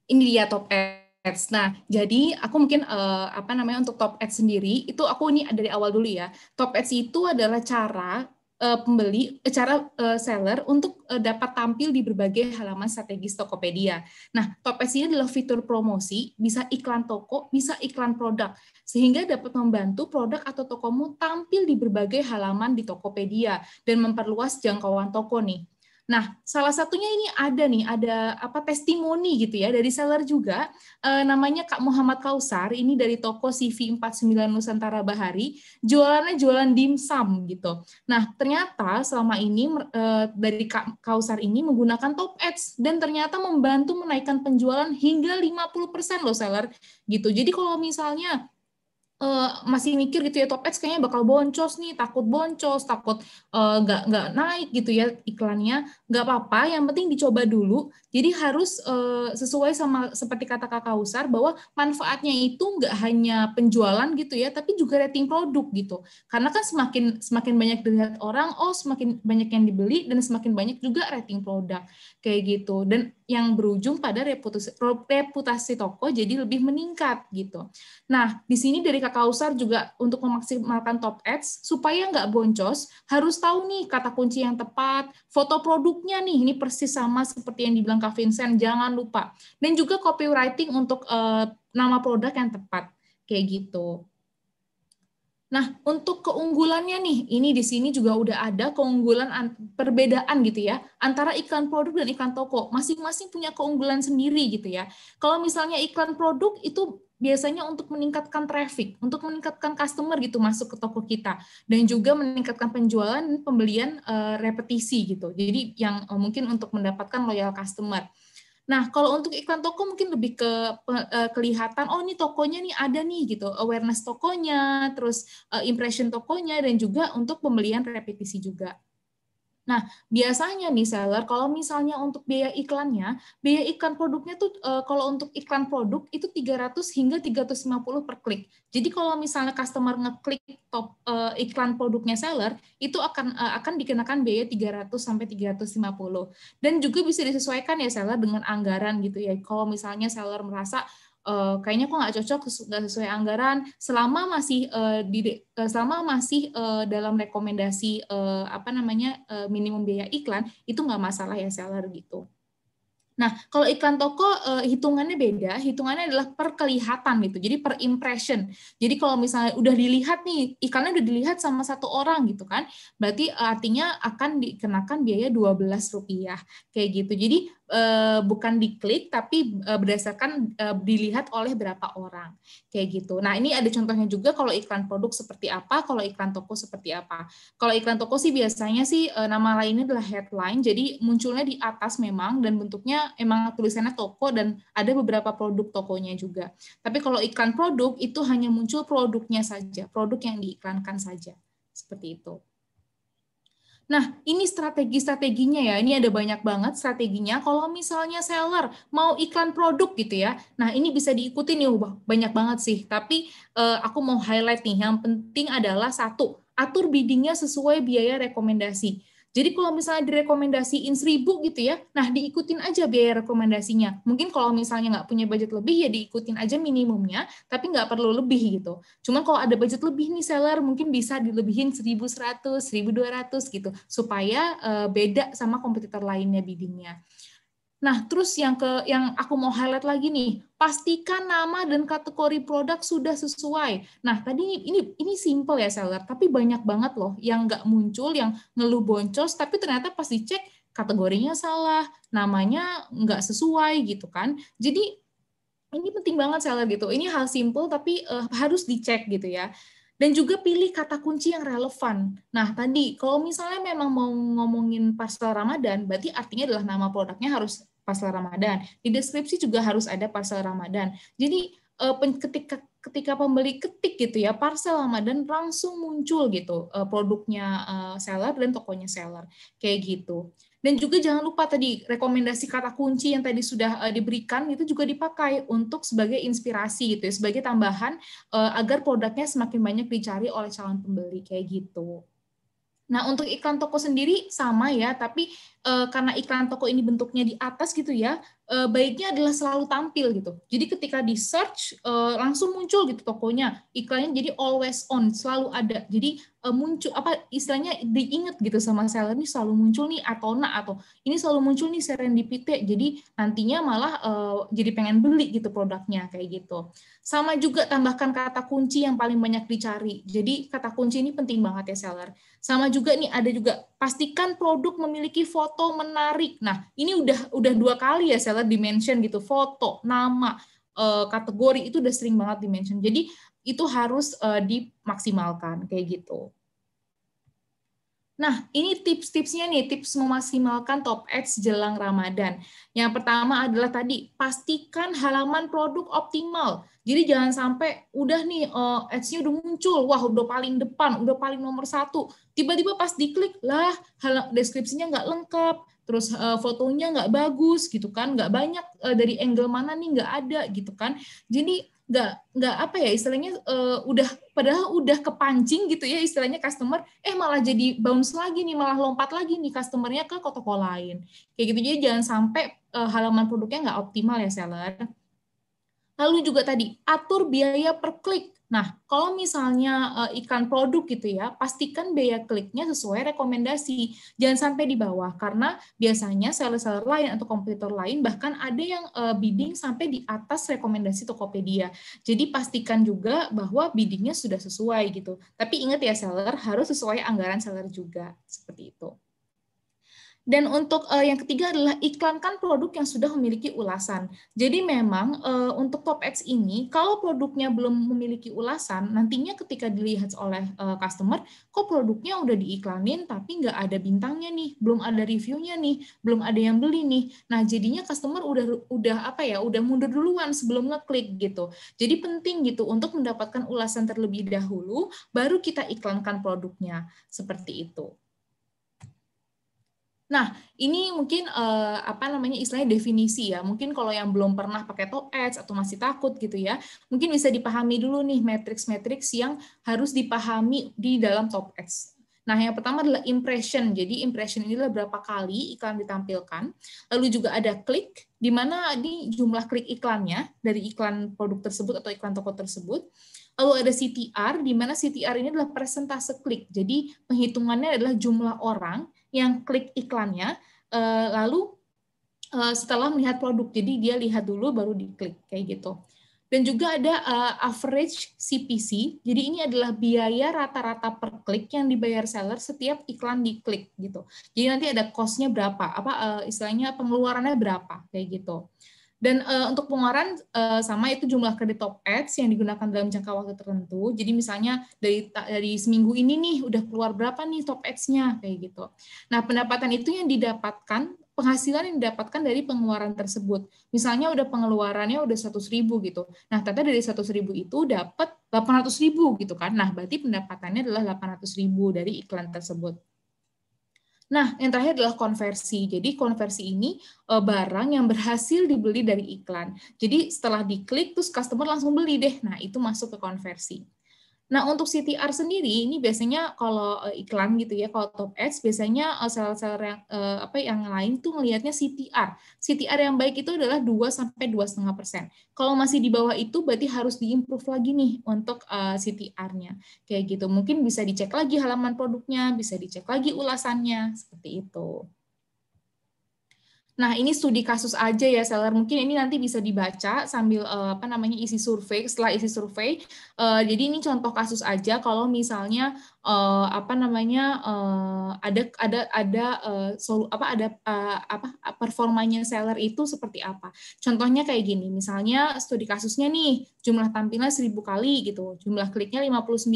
ini dia top ads. Nah, jadi aku mungkin uh, apa namanya untuk top ads sendiri itu aku ini dari awal dulu ya. Top ads itu adalah cara uh, pembeli, eh, cara uh, seller untuk uh, dapat tampil di berbagai halaman strategis Tokopedia. Nah, top ads ini adalah fitur promosi, bisa iklan toko, bisa iklan produk, sehingga dapat membantu produk atau tokomu tampil di berbagai halaman di Tokopedia dan memperluas jangkauan toko nih. Nah, salah satunya ini ada nih, ada apa testimoni gitu ya dari seller juga eh, namanya Kak Muhammad Kausar, ini dari toko CV49 Nusantara Bahari, jualannya jualan dimsum gitu. Nah, ternyata selama ini eh, dari Kak Kausar ini menggunakan Top Ads dan ternyata membantu menaikkan penjualan hingga 50% loh seller gitu. Jadi kalau misalnya uh, masih mikir gitu ya top X kayaknya bakal boncos nih takut boncos takut eh, nggak uh, nggak naik gitu ya iklannya nggak apa-apa yang penting dicoba dulu jadi harus uh, sesuai sama seperti kata Kakak Kausar bahwa manfaatnya itu nggak hanya penjualan gitu ya, tapi juga rating produk gitu. Karena kan semakin semakin banyak dilihat orang, oh semakin banyak yang dibeli dan semakin banyak juga rating produk kayak gitu. Dan yang berujung pada reputasi reputasi toko jadi lebih meningkat gitu. Nah di sini dari Kakak Kausar juga untuk memaksimalkan top ads supaya nggak boncos harus tahu nih kata kunci yang tepat, foto produknya nih ini persis sama seperti yang dibilang Kak Vincent, jangan lupa. Dan juga copywriting untuk uh, nama produk yang tepat, kayak gitu. Nah, untuk keunggulannya nih, ini di sini juga udah ada keunggulan perbedaan gitu ya, antara iklan produk dan iklan toko. Masing-masing punya keunggulan sendiri gitu ya. Kalau misalnya iklan produk itu biasanya untuk meningkatkan traffic, untuk meningkatkan customer gitu masuk ke toko kita dan juga meningkatkan penjualan pembelian uh, repetisi gitu. Jadi yang uh, mungkin untuk mendapatkan loyal customer. Nah, kalau untuk iklan toko mungkin lebih ke eh, kelihatan oh ini tokonya nih ada nih gitu, awareness tokonya, terus impression tokonya dan juga untuk pembelian repetisi juga. Nah, biasanya nih seller kalau misalnya untuk biaya iklannya, biaya iklan produknya tuh eh, kalau untuk iklan produk itu 300 hingga 350 per klik. Jadi kalau misalnya customer ngeklik top eh, iklan produknya seller, itu akan eh, akan dikenakan biaya 300 sampai 350. Dan juga bisa disesuaikan ya seller dengan anggaran gitu ya. Kalau misalnya seller merasa uh, kayaknya kok nggak cocok nggak sesuai anggaran selama masih uh, di eh, selama masih uh, dalam rekomendasi uh, apa namanya uh, minimum biaya iklan itu nggak masalah ya seller gitu. Nah, kalau iklan toko uh, hitungannya beda, hitungannya adalah per kelihatan gitu. Jadi per impression. Jadi kalau misalnya udah dilihat nih, iklannya udah dilihat sama satu orang gitu kan, berarti artinya akan dikenakan biaya 12 rupiah kayak gitu. Jadi uh, bukan diklik tapi uh, berdasarkan uh, dilihat oleh berapa orang kayak gitu. Nah ini ada contohnya juga kalau iklan produk seperti apa, kalau iklan toko seperti apa. Kalau iklan toko sih biasanya sih uh, nama lainnya adalah headline, jadi munculnya di atas memang dan bentuknya emang tulisannya toko dan ada beberapa produk tokonya juga. Tapi kalau iklan produk itu hanya muncul produknya saja, produk yang diiklankan saja seperti itu. Nah, ini strategi-strateginya ya. Ini ada banyak banget strateginya. Kalau misalnya seller mau iklan produk gitu ya. Nah, ini bisa diikuti nih banyak banget sih. Tapi eh, aku mau highlight nih. Yang penting adalah satu, atur biddingnya sesuai biaya rekomendasi. Jadi kalau misalnya direkomendasiin seribu gitu ya, nah diikutin aja biaya rekomendasinya. Mungkin kalau misalnya nggak punya budget lebih ya diikutin aja minimumnya, tapi nggak perlu lebih gitu. Cuman kalau ada budget lebih nih seller mungkin bisa dilebihin dua ratus gitu supaya eh, beda sama kompetitor lainnya biddingnya. Nah, terus yang ke yang aku mau highlight lagi nih, pastikan nama dan kategori produk sudah sesuai. Nah, tadi ini ini simple ya seller, tapi banyak banget loh yang nggak muncul, yang ngeluh boncos, tapi ternyata pas dicek kategorinya salah, namanya nggak sesuai gitu kan. Jadi ini penting banget seller gitu. Ini hal simple tapi uh, harus dicek gitu ya dan juga pilih kata kunci yang relevan. Nah, tadi kalau misalnya memang mau ngomongin Pasal Ramadan, berarti artinya adalah nama produknya harus Pasal Ramadan. Di deskripsi juga harus ada Pasal Ramadan. Jadi eh, ketika ketika pembeli ketik gitu ya parcel Ramadan langsung muncul gitu eh, produknya eh, seller dan tokonya seller kayak gitu. Dan juga jangan lupa tadi rekomendasi kata kunci yang tadi sudah eh, diberikan itu juga dipakai untuk sebagai inspirasi gitu ya, sebagai tambahan eh, agar produknya semakin banyak dicari oleh calon pembeli kayak gitu. Nah, untuk iklan toko sendiri sama ya, tapi eh, karena iklan toko ini bentuknya di atas gitu ya, Eh, baiknya adalah selalu tampil gitu. Jadi ketika di search eh, langsung muncul gitu tokonya, iklannya jadi always on, selalu ada. Jadi uh, muncul apa istilahnya diingat gitu sama seller ini selalu muncul nih atau Atona atau ini selalu muncul nih serendipity. Jadi nantinya malah jadi pengen beli gitu produknya kayak gitu. Sama juga tambahkan kata kunci yang paling banyak dicari. Jadi kata kunci ini penting banget ya seller. Sama juga nih ada juga pastikan produk memiliki foto menarik. Nah, ini udah udah dua kali ya seller misalnya dimension gitu, foto, nama, eh, kategori itu udah sering banget dimension. Jadi itu harus eh, dimaksimalkan kayak gitu. Nah, ini tips-tipsnya nih, tips memaksimalkan top ads jelang Ramadan. Yang pertama adalah tadi, pastikan halaman produk optimal. Jadi jangan sampai udah nih eh, ads-nya udah muncul, wah udah paling depan, udah paling nomor satu. Tiba-tiba pas diklik, lah deskripsinya nggak lengkap, terus uh, fotonya nggak bagus gitu kan nggak banyak uh, dari angle mana nih nggak ada gitu kan jadi nggak nggak apa ya istilahnya uh, udah padahal udah kepancing gitu ya istilahnya customer eh malah jadi bounce lagi nih malah lompat lagi nih customernya ke toko lain kayak gitu jadi jangan sampai uh, halaman produknya nggak optimal ya seller lalu juga tadi atur biaya per klik Nah, kalau misalnya uh, eh, iklan produk gitu ya, pastikan biaya kliknya sesuai rekomendasi. Jangan sampai di bawah, karena biasanya seller-seller lain atau kompetitor lain, bahkan ada yang uh, bidding sampai di atas rekomendasi Tokopedia. Jadi pastikan juga bahwa biddingnya sudah sesuai gitu. Tapi ingat ya seller, harus sesuai anggaran seller juga. Seperti itu. Dan untuk uh, yang ketiga adalah iklankan produk yang sudah memiliki ulasan. Jadi memang uh, untuk Top X ini, kalau produknya belum memiliki ulasan, nantinya ketika dilihat oleh uh, customer, kok produknya udah diiklanin tapi nggak ada bintangnya nih, belum ada reviewnya nih, belum ada yang beli nih. Nah jadinya customer udah udah apa ya, udah mundur duluan sebelum ngeklik gitu. Jadi penting gitu untuk mendapatkan ulasan terlebih dahulu, baru kita iklankan produknya seperti itu. Nah, ini mungkin uh, apa namanya istilahnya definisi ya. Mungkin kalau yang belum pernah pakai ads atau masih takut gitu ya, mungkin bisa dipahami dulu nih matriks-matriks yang harus dipahami di dalam ads Nah, yang pertama adalah impression. Jadi impression ini adalah berapa kali iklan ditampilkan. Lalu juga ada klik, di mana ini jumlah klik iklannya dari iklan produk tersebut atau iklan toko tersebut. Lalu ada CTR, di mana CTR ini adalah persentase klik. Jadi penghitungannya adalah jumlah orang yang klik iklannya, eh, lalu eh, setelah melihat produk, jadi dia lihat dulu baru diklik kayak gitu. Dan juga ada eh, average CPC, jadi ini adalah biaya rata-rata per klik yang dibayar seller setiap iklan diklik gitu. Jadi nanti ada costnya berapa, apa istilahnya pengeluarannya berapa kayak gitu. Dan uh, untuk pengeluaran uh, sama itu jumlah kredit top ads yang digunakan dalam jangka waktu tertentu. Jadi misalnya dari dari seminggu ini nih udah keluar berapa nih top ads-nya kayak gitu. Nah, pendapatan itu yang didapatkan penghasilan yang didapatkan dari pengeluaran tersebut. Misalnya udah pengeluarannya udah 100 ribu gitu. Nah, ternyata dari 100 ribu itu dapat 800 ribu gitu kan. Nah, berarti pendapatannya adalah 800 ribu dari iklan tersebut. Nah, yang terakhir adalah konversi. Jadi konversi ini eh, barang yang berhasil dibeli dari iklan. Jadi setelah diklik terus customer langsung beli deh. Nah, itu masuk ke konversi. Nah, untuk CTR sendiri ini biasanya kalau eh, iklan gitu ya, kalau top ads biasanya eh, sel-sel yang eh, apa yang lain tuh melihatnya CTR. CTR yang baik itu adalah 2 sampai 2,5%. Kalau masih di bawah itu berarti harus diimprove lagi nih untuk CTR-nya. Kayak gitu. Mungkin bisa dicek lagi halaman produknya, bisa dicek lagi ulasannya, seperti itu. Nah, ini studi kasus aja ya, seller. Mungkin ini nanti bisa dibaca sambil eh, apa namanya isi survei. Setelah isi survei, eh, jadi ini contoh kasus aja. Kalau misalnya uh, apa namanya uh, ada ada ada uh, solu, apa ada uh, apa performanya seller itu seperti apa. Contohnya kayak gini, misalnya studi kasusnya nih jumlah tampilan 1000 kali gitu, jumlah kliknya 59,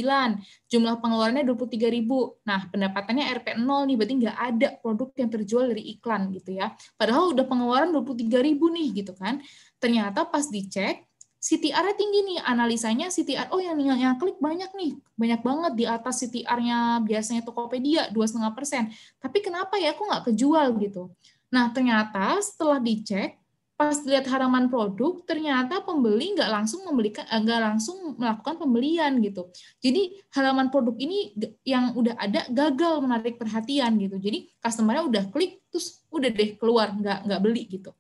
jumlah pengeluarannya 23.000. Nah, pendapatannya RP 0 nih berarti nggak ada produk yang terjual dari iklan gitu ya. Padahal udah pengeluaran 23.000 nih gitu kan. Ternyata pas dicek CTR-nya tinggi nih analisanya CTR oh yang yang klik banyak nih banyak banget di atas CTR-nya biasanya Tokopedia dua setengah persen tapi kenapa ya kok nggak kejual gitu nah ternyata setelah dicek pas lihat halaman produk ternyata pembeli nggak langsung membelikan eh, nggak langsung melakukan pembelian gitu jadi halaman produk ini yang udah ada gagal menarik perhatian gitu jadi customer-nya udah klik terus udah deh keluar nggak nggak beli gitu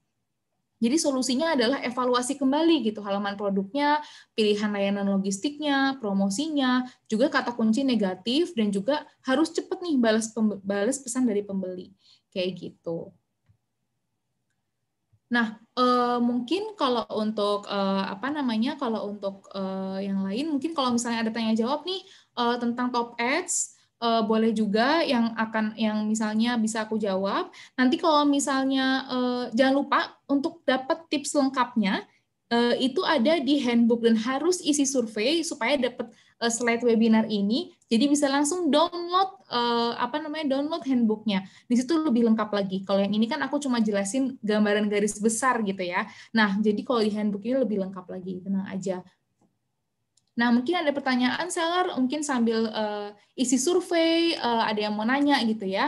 jadi solusinya adalah evaluasi kembali gitu halaman produknya, pilihan layanan logistiknya, promosinya, juga kata kunci negatif dan juga harus cepat nih balas balas pesan dari pembeli. Kayak gitu. Nah, eh, mungkin kalau untuk eh, apa namanya, kalau untuk eh, yang lain, mungkin kalau misalnya ada tanya jawab nih eh, tentang top ads, uh, boleh juga yang akan yang misalnya bisa aku jawab. Nanti kalau misalnya uh, jangan lupa untuk dapat tips lengkapnya uh, itu ada di handbook dan harus isi survei supaya dapat uh, slide webinar ini. Jadi bisa langsung download uh, apa namanya download handbooknya. Di situ lebih lengkap lagi. Kalau yang ini kan aku cuma jelasin gambaran garis besar gitu ya. Nah jadi kalau di handbook ini lebih lengkap lagi. Tenang aja. Nah, mungkin ada pertanyaan seller, mungkin sambil uh, isi survei, uh, ada yang mau nanya gitu ya.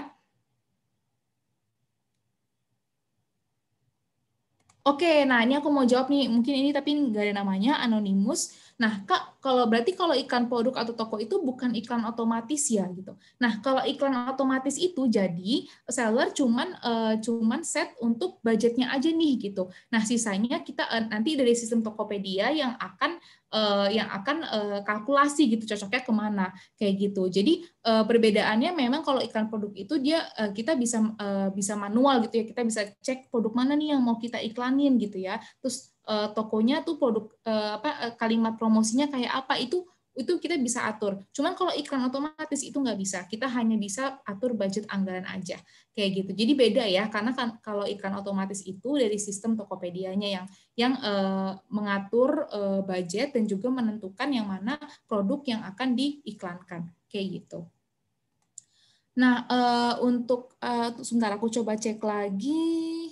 Oke, nah ini aku mau jawab nih, mungkin ini tapi nggak ada namanya, anonimus. Nah, Kak, kalau berarti kalau iklan produk atau toko itu bukan iklan otomatis ya gitu. Nah, kalau iklan otomatis itu jadi seller cuman uh, cuman set untuk budgetnya aja nih gitu. Nah, sisanya kita uh, nanti dari sistem Tokopedia yang akan uh, yang akan uh, kalkulasi gitu cocoknya kemana kayak gitu. Jadi uh, perbedaannya memang kalau iklan produk itu dia uh, kita bisa uh, bisa manual gitu ya kita bisa cek produk mana nih yang mau kita iklanin gitu ya. Terus uh, tokonya tuh produk uh, apa eh, kalimat promosinya kayak apa itu itu kita bisa atur. Cuman kalau iklan otomatis itu nggak bisa. Kita hanya bisa atur budget anggaran aja. Kayak gitu. Jadi beda ya karena kan kalau iklan otomatis itu dari sistem Tokopedia-nya yang yang uh, mengatur uh, budget dan juga menentukan yang mana produk yang akan diiklankan. Kayak gitu. Nah, uh, untuk sebentar aku coba cek lagi.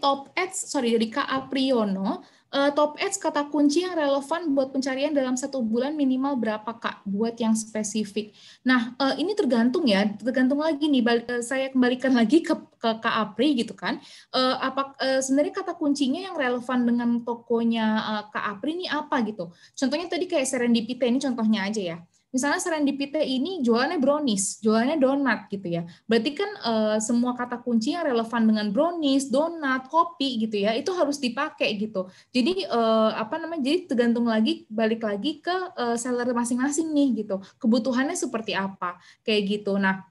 Top Ads, sorry dari Kak Apriono, uh, Top Ads kata kunci yang relevan buat pencarian dalam satu bulan minimal berapa Kak buat yang spesifik. Nah uh, ini tergantung ya, tergantung lagi nih. Balik, uh, saya kembalikan lagi ke, ke Kak Apri gitu kan. Uh, apa uh, sebenarnya kata kuncinya yang relevan dengan tokonya uh, Kak Apri ini apa gitu? Contohnya tadi kayak Serendipity ini contohnya aja ya Misalnya serendipite ini jualannya brownies, jualannya donat gitu ya. Berarti kan e, semua kata kunci yang relevan dengan brownies, donat, kopi gitu ya, itu harus dipakai gitu. Jadi e, apa namanya? Jadi tergantung lagi balik lagi ke e, seller masing-masing nih gitu. Kebutuhannya seperti apa kayak gitu. Nah,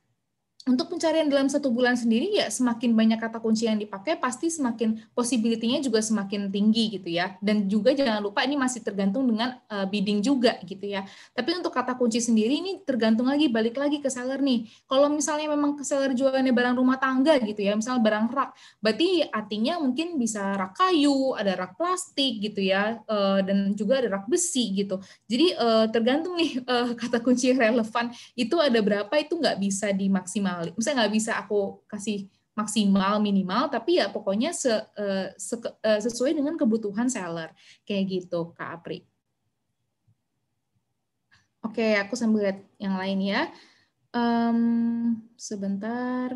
untuk pencarian dalam satu bulan sendiri ya semakin banyak kata kunci yang dipakai pasti semakin possibility-nya juga semakin tinggi gitu ya. Dan juga jangan lupa ini masih tergantung dengan eh, bidding juga gitu ya. Tapi untuk kata kunci sendiri ini tergantung lagi balik lagi ke seller nih. Kalau misalnya memang ke seller jualannya barang rumah tangga gitu ya, misalnya barang rak, berarti artinya mungkin bisa rak kayu, ada rak plastik gitu ya, eh, dan juga ada rak besi gitu. Jadi eh, tergantung nih kata kunci relevan itu ada berapa itu nggak bisa dimaksimalkan minimal misalnya nggak bisa aku kasih maksimal minimal tapi ya pokoknya se, uh, se, uh, sesuai dengan kebutuhan seller kayak gitu Kak Apri. Oke, aku sambil lihat yang lain ya. Um, sebentar.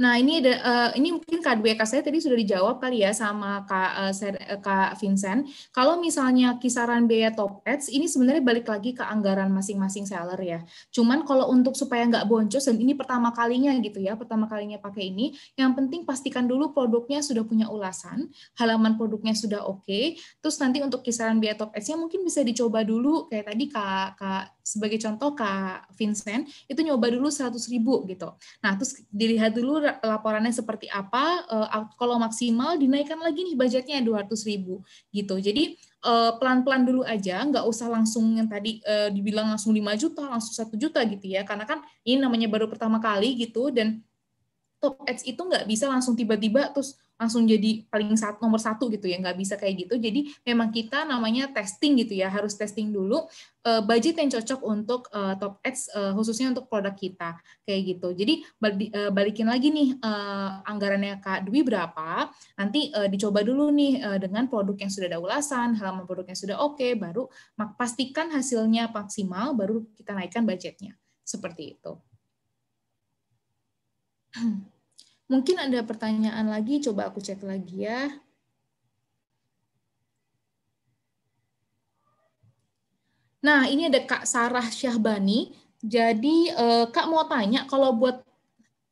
Nah, ini ada, uh, ini mungkin Kak Dwi Eka saya tadi sudah dijawab kali ya sama Kak, uh, Ser, uh, Kak Vincent. Kalau misalnya kisaran biaya top ads, ini sebenarnya balik lagi ke anggaran masing-masing seller ya. Cuman kalau untuk supaya nggak boncos, dan ini pertama kalinya gitu ya, pertama kalinya pakai ini, yang penting pastikan dulu produknya sudah punya ulasan, halaman produknya sudah oke, okay, terus nanti untuk kisaran biaya top ads-nya mungkin bisa dicoba dulu kayak tadi Kak, Kak sebagai contoh Kak Vincent itu nyoba dulu 100 ribu gitu. Nah terus dilihat dulu laporannya seperti apa, eh, kalau maksimal dinaikkan lagi nih budgetnya 200 ribu gitu. Jadi eh, pelan-pelan dulu aja, nggak usah langsung yang tadi uh, dibilang langsung 5 juta, langsung satu juta gitu ya. Karena kan ini namanya baru pertama kali gitu dan top ads itu nggak bisa langsung tiba-tiba terus langsung jadi paling satu nomor satu gitu ya nggak bisa kayak gitu jadi memang kita namanya testing gitu ya harus testing dulu uh, budget yang cocok untuk uh, top ads uh, khususnya untuk produk kita kayak gitu jadi balikin lagi nih uh, anggarannya kak Dwi berapa nanti uh, dicoba dulu nih uh, dengan produk yang sudah ada ulasan halaman produk yang sudah oke okay, baru pastikan hasilnya maksimal baru kita naikkan budgetnya seperti itu. <clears throat> Mungkin ada pertanyaan lagi, coba aku cek lagi ya. Nah, ini ada Kak Sarah Syahbani. Jadi, eh, Kak mau tanya kalau buat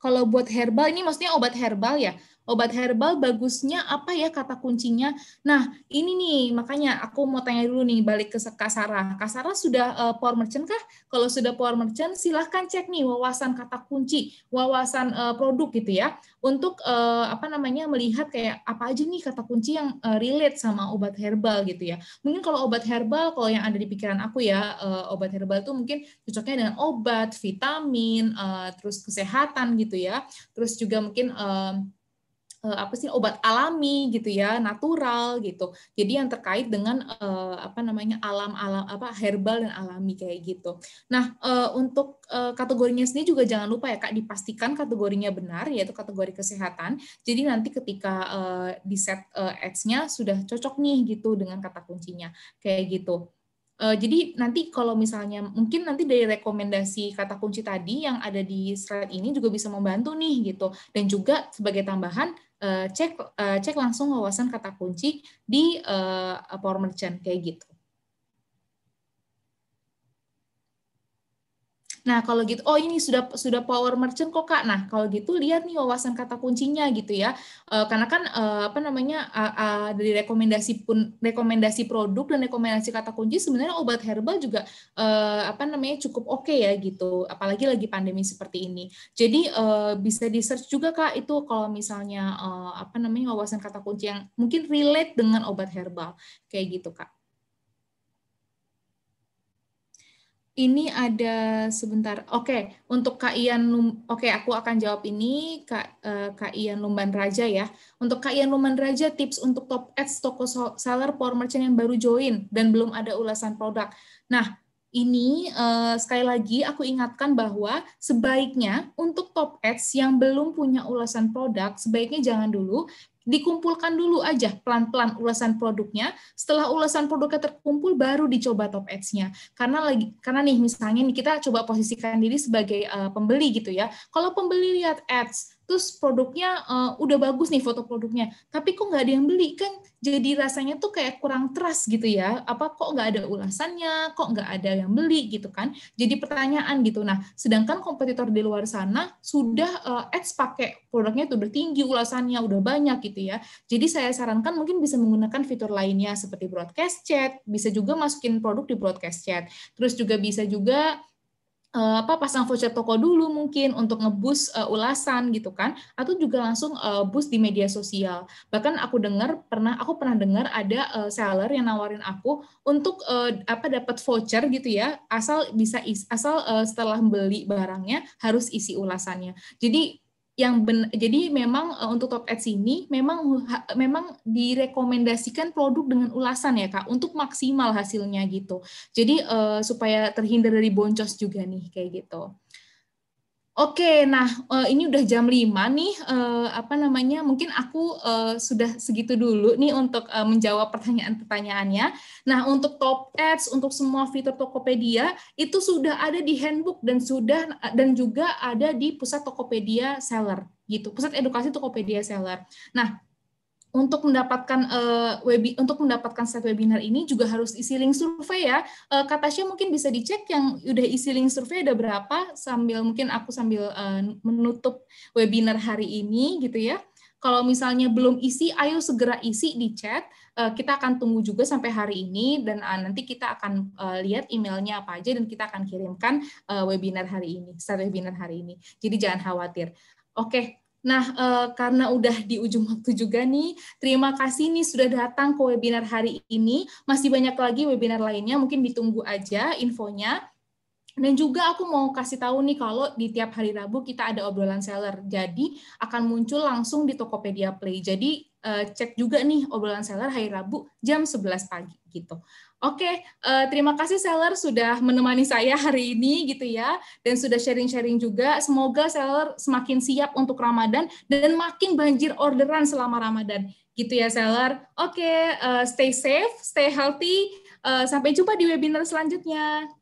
kalau buat herbal ini maksudnya obat herbal ya obat herbal bagusnya apa ya kata kuncinya. Nah, ini nih makanya aku mau tanya dulu nih balik ke Kasara. Kasara sudah uh, power merchant kah? Kalau sudah power merchant silahkan cek nih wawasan kata kunci, wawasan uh, produk gitu ya. Untuk uh, apa namanya melihat kayak apa aja nih kata kunci yang uh, relate sama obat herbal gitu ya. Mungkin kalau obat herbal kalau yang ada di pikiran aku ya uh, obat herbal itu mungkin cocoknya dengan obat, vitamin, uh, terus kesehatan gitu ya. Terus juga mungkin uh, uh, apa sih obat alami gitu ya natural gitu jadi yang terkait dengan uh, apa namanya alam alam apa herbal dan alami kayak gitu nah uh, untuk uh, kategorinya sendiri juga jangan lupa ya kak dipastikan kategorinya benar yaitu kategori kesehatan jadi nanti ketika uh, di set uh, X-nya sudah cocok nih gitu dengan kata kuncinya kayak gitu Uh, jadi nanti kalau misalnya mungkin nanti dari rekomendasi kata kunci tadi yang ada di slide ini juga bisa membantu nih gitu. Dan juga sebagai tambahan Eh, cek eh, cek langsung wawasan kata kunci di eh, power merchant kayak gitu. Nah, kalau gitu oh ini sudah sudah power merchant kok Kak. Nah, kalau gitu lihat nih wawasan kata kuncinya gitu ya. Uh, karena kan uh, apa namanya uh, uh, dari rekomendasi pun rekomendasi produk dan rekomendasi kata kunci sebenarnya obat herbal juga uh, apa namanya cukup oke okay ya gitu. Apalagi lagi pandemi seperti ini. Jadi uh, bisa di search juga Kak itu kalau misalnya uh, apa namanya wawasan kata kunci yang mungkin relate dengan obat herbal kayak gitu Kak. ini ada sebentar. Oke, okay, untuk Kak Ian, oke okay, aku akan jawab ini Kak, uh, Kak Ian Lumban Raja ya. Untuk Kak Ian Lumban Raja, tips untuk top ads toko seller power merchant yang baru join dan belum ada ulasan produk. Nah, ini uh, sekali lagi aku ingatkan bahwa sebaiknya untuk top ads yang belum punya ulasan produk, sebaiknya jangan dulu dikumpulkan dulu aja pelan-pelan ulasan produknya. Setelah ulasan produknya terkumpul, baru dicoba top ads-nya. Karena lagi, karena nih misalnya nih kita coba posisikan diri sebagai uh, pembeli gitu ya. Kalau pembeli lihat ads terus produknya uh, udah bagus nih foto produknya, tapi kok nggak ada yang beli kan? Jadi rasanya tuh kayak kurang trust gitu ya. Apa kok nggak ada ulasannya? Kok nggak ada yang beli gitu kan? Jadi pertanyaan gitu. Nah, sedangkan kompetitor di luar sana sudah uh, ads pakai produknya tuh udah tinggi ulasannya, udah banyak gitu ya. Jadi saya sarankan mungkin bisa menggunakan fitur lainnya seperti broadcast chat, bisa juga masukin produk di broadcast chat. Terus juga bisa juga uh, apa pasang voucher toko dulu mungkin untuk ngebus uh, eh, ulasan gitu kan atau juga langsung uh, eh, bus di media sosial bahkan aku dengar pernah aku pernah dengar ada uh, seller yang nawarin aku untuk uh, apa dapat voucher gitu ya asal bisa is, asal uh, setelah beli barangnya harus isi ulasannya jadi yang ben, jadi memang uh, untuk top ads ini memang uh, memang direkomendasikan produk dengan ulasan ya kak untuk maksimal hasilnya gitu jadi uh, supaya terhindar dari boncos juga nih kayak gitu Oke, nah eh, ini udah jam 5 nih, eh, apa namanya, mungkin aku eh, sudah segitu dulu nih untuk menjawab pertanyaan-pertanyaannya. Nah, untuk top ads, untuk semua fitur Tokopedia, itu sudah ada di handbook dan sudah dan juga ada di pusat Tokopedia Seller gitu, pusat edukasi Tokopedia Seller. Nah, untuk mendapatkan uh, webi untuk mendapatkan set webinar ini juga harus isi link survei ya. Uh, eh, Kata mungkin bisa dicek yang udah isi link survei ada berapa sambil mungkin aku sambil uh, menutup webinar hari ini gitu ya. Kalau misalnya belum isi, ayo segera isi di chat. Uh, kita akan tunggu juga sampai hari ini dan nanti kita akan lihat emailnya apa aja dan kita akan kirimkan uh, webinar hari ini, set webinar hari ini. Jadi jangan khawatir. Oke, Nah, eh, karena udah di ujung waktu juga nih, terima kasih nih sudah datang ke webinar hari ini. Masih banyak lagi webinar lainnya, mungkin ditunggu aja infonya. Dan juga aku mau kasih tahu nih kalau di tiap hari Rabu kita ada obrolan seller. Jadi akan muncul langsung di Tokopedia Play. Jadi eh, cek juga nih obrolan seller hari Rabu jam 11 pagi gitu. Oke, okay, uh, eh, terima kasih seller sudah menemani saya hari ini gitu ya, dan sudah sharing-sharing juga. Semoga seller semakin siap untuk Ramadan dan makin banjir orderan selama Ramadan, gitu ya seller. Oke, okay, uh, eh, stay safe, stay healthy. Uh, sampai jumpa di webinar selanjutnya.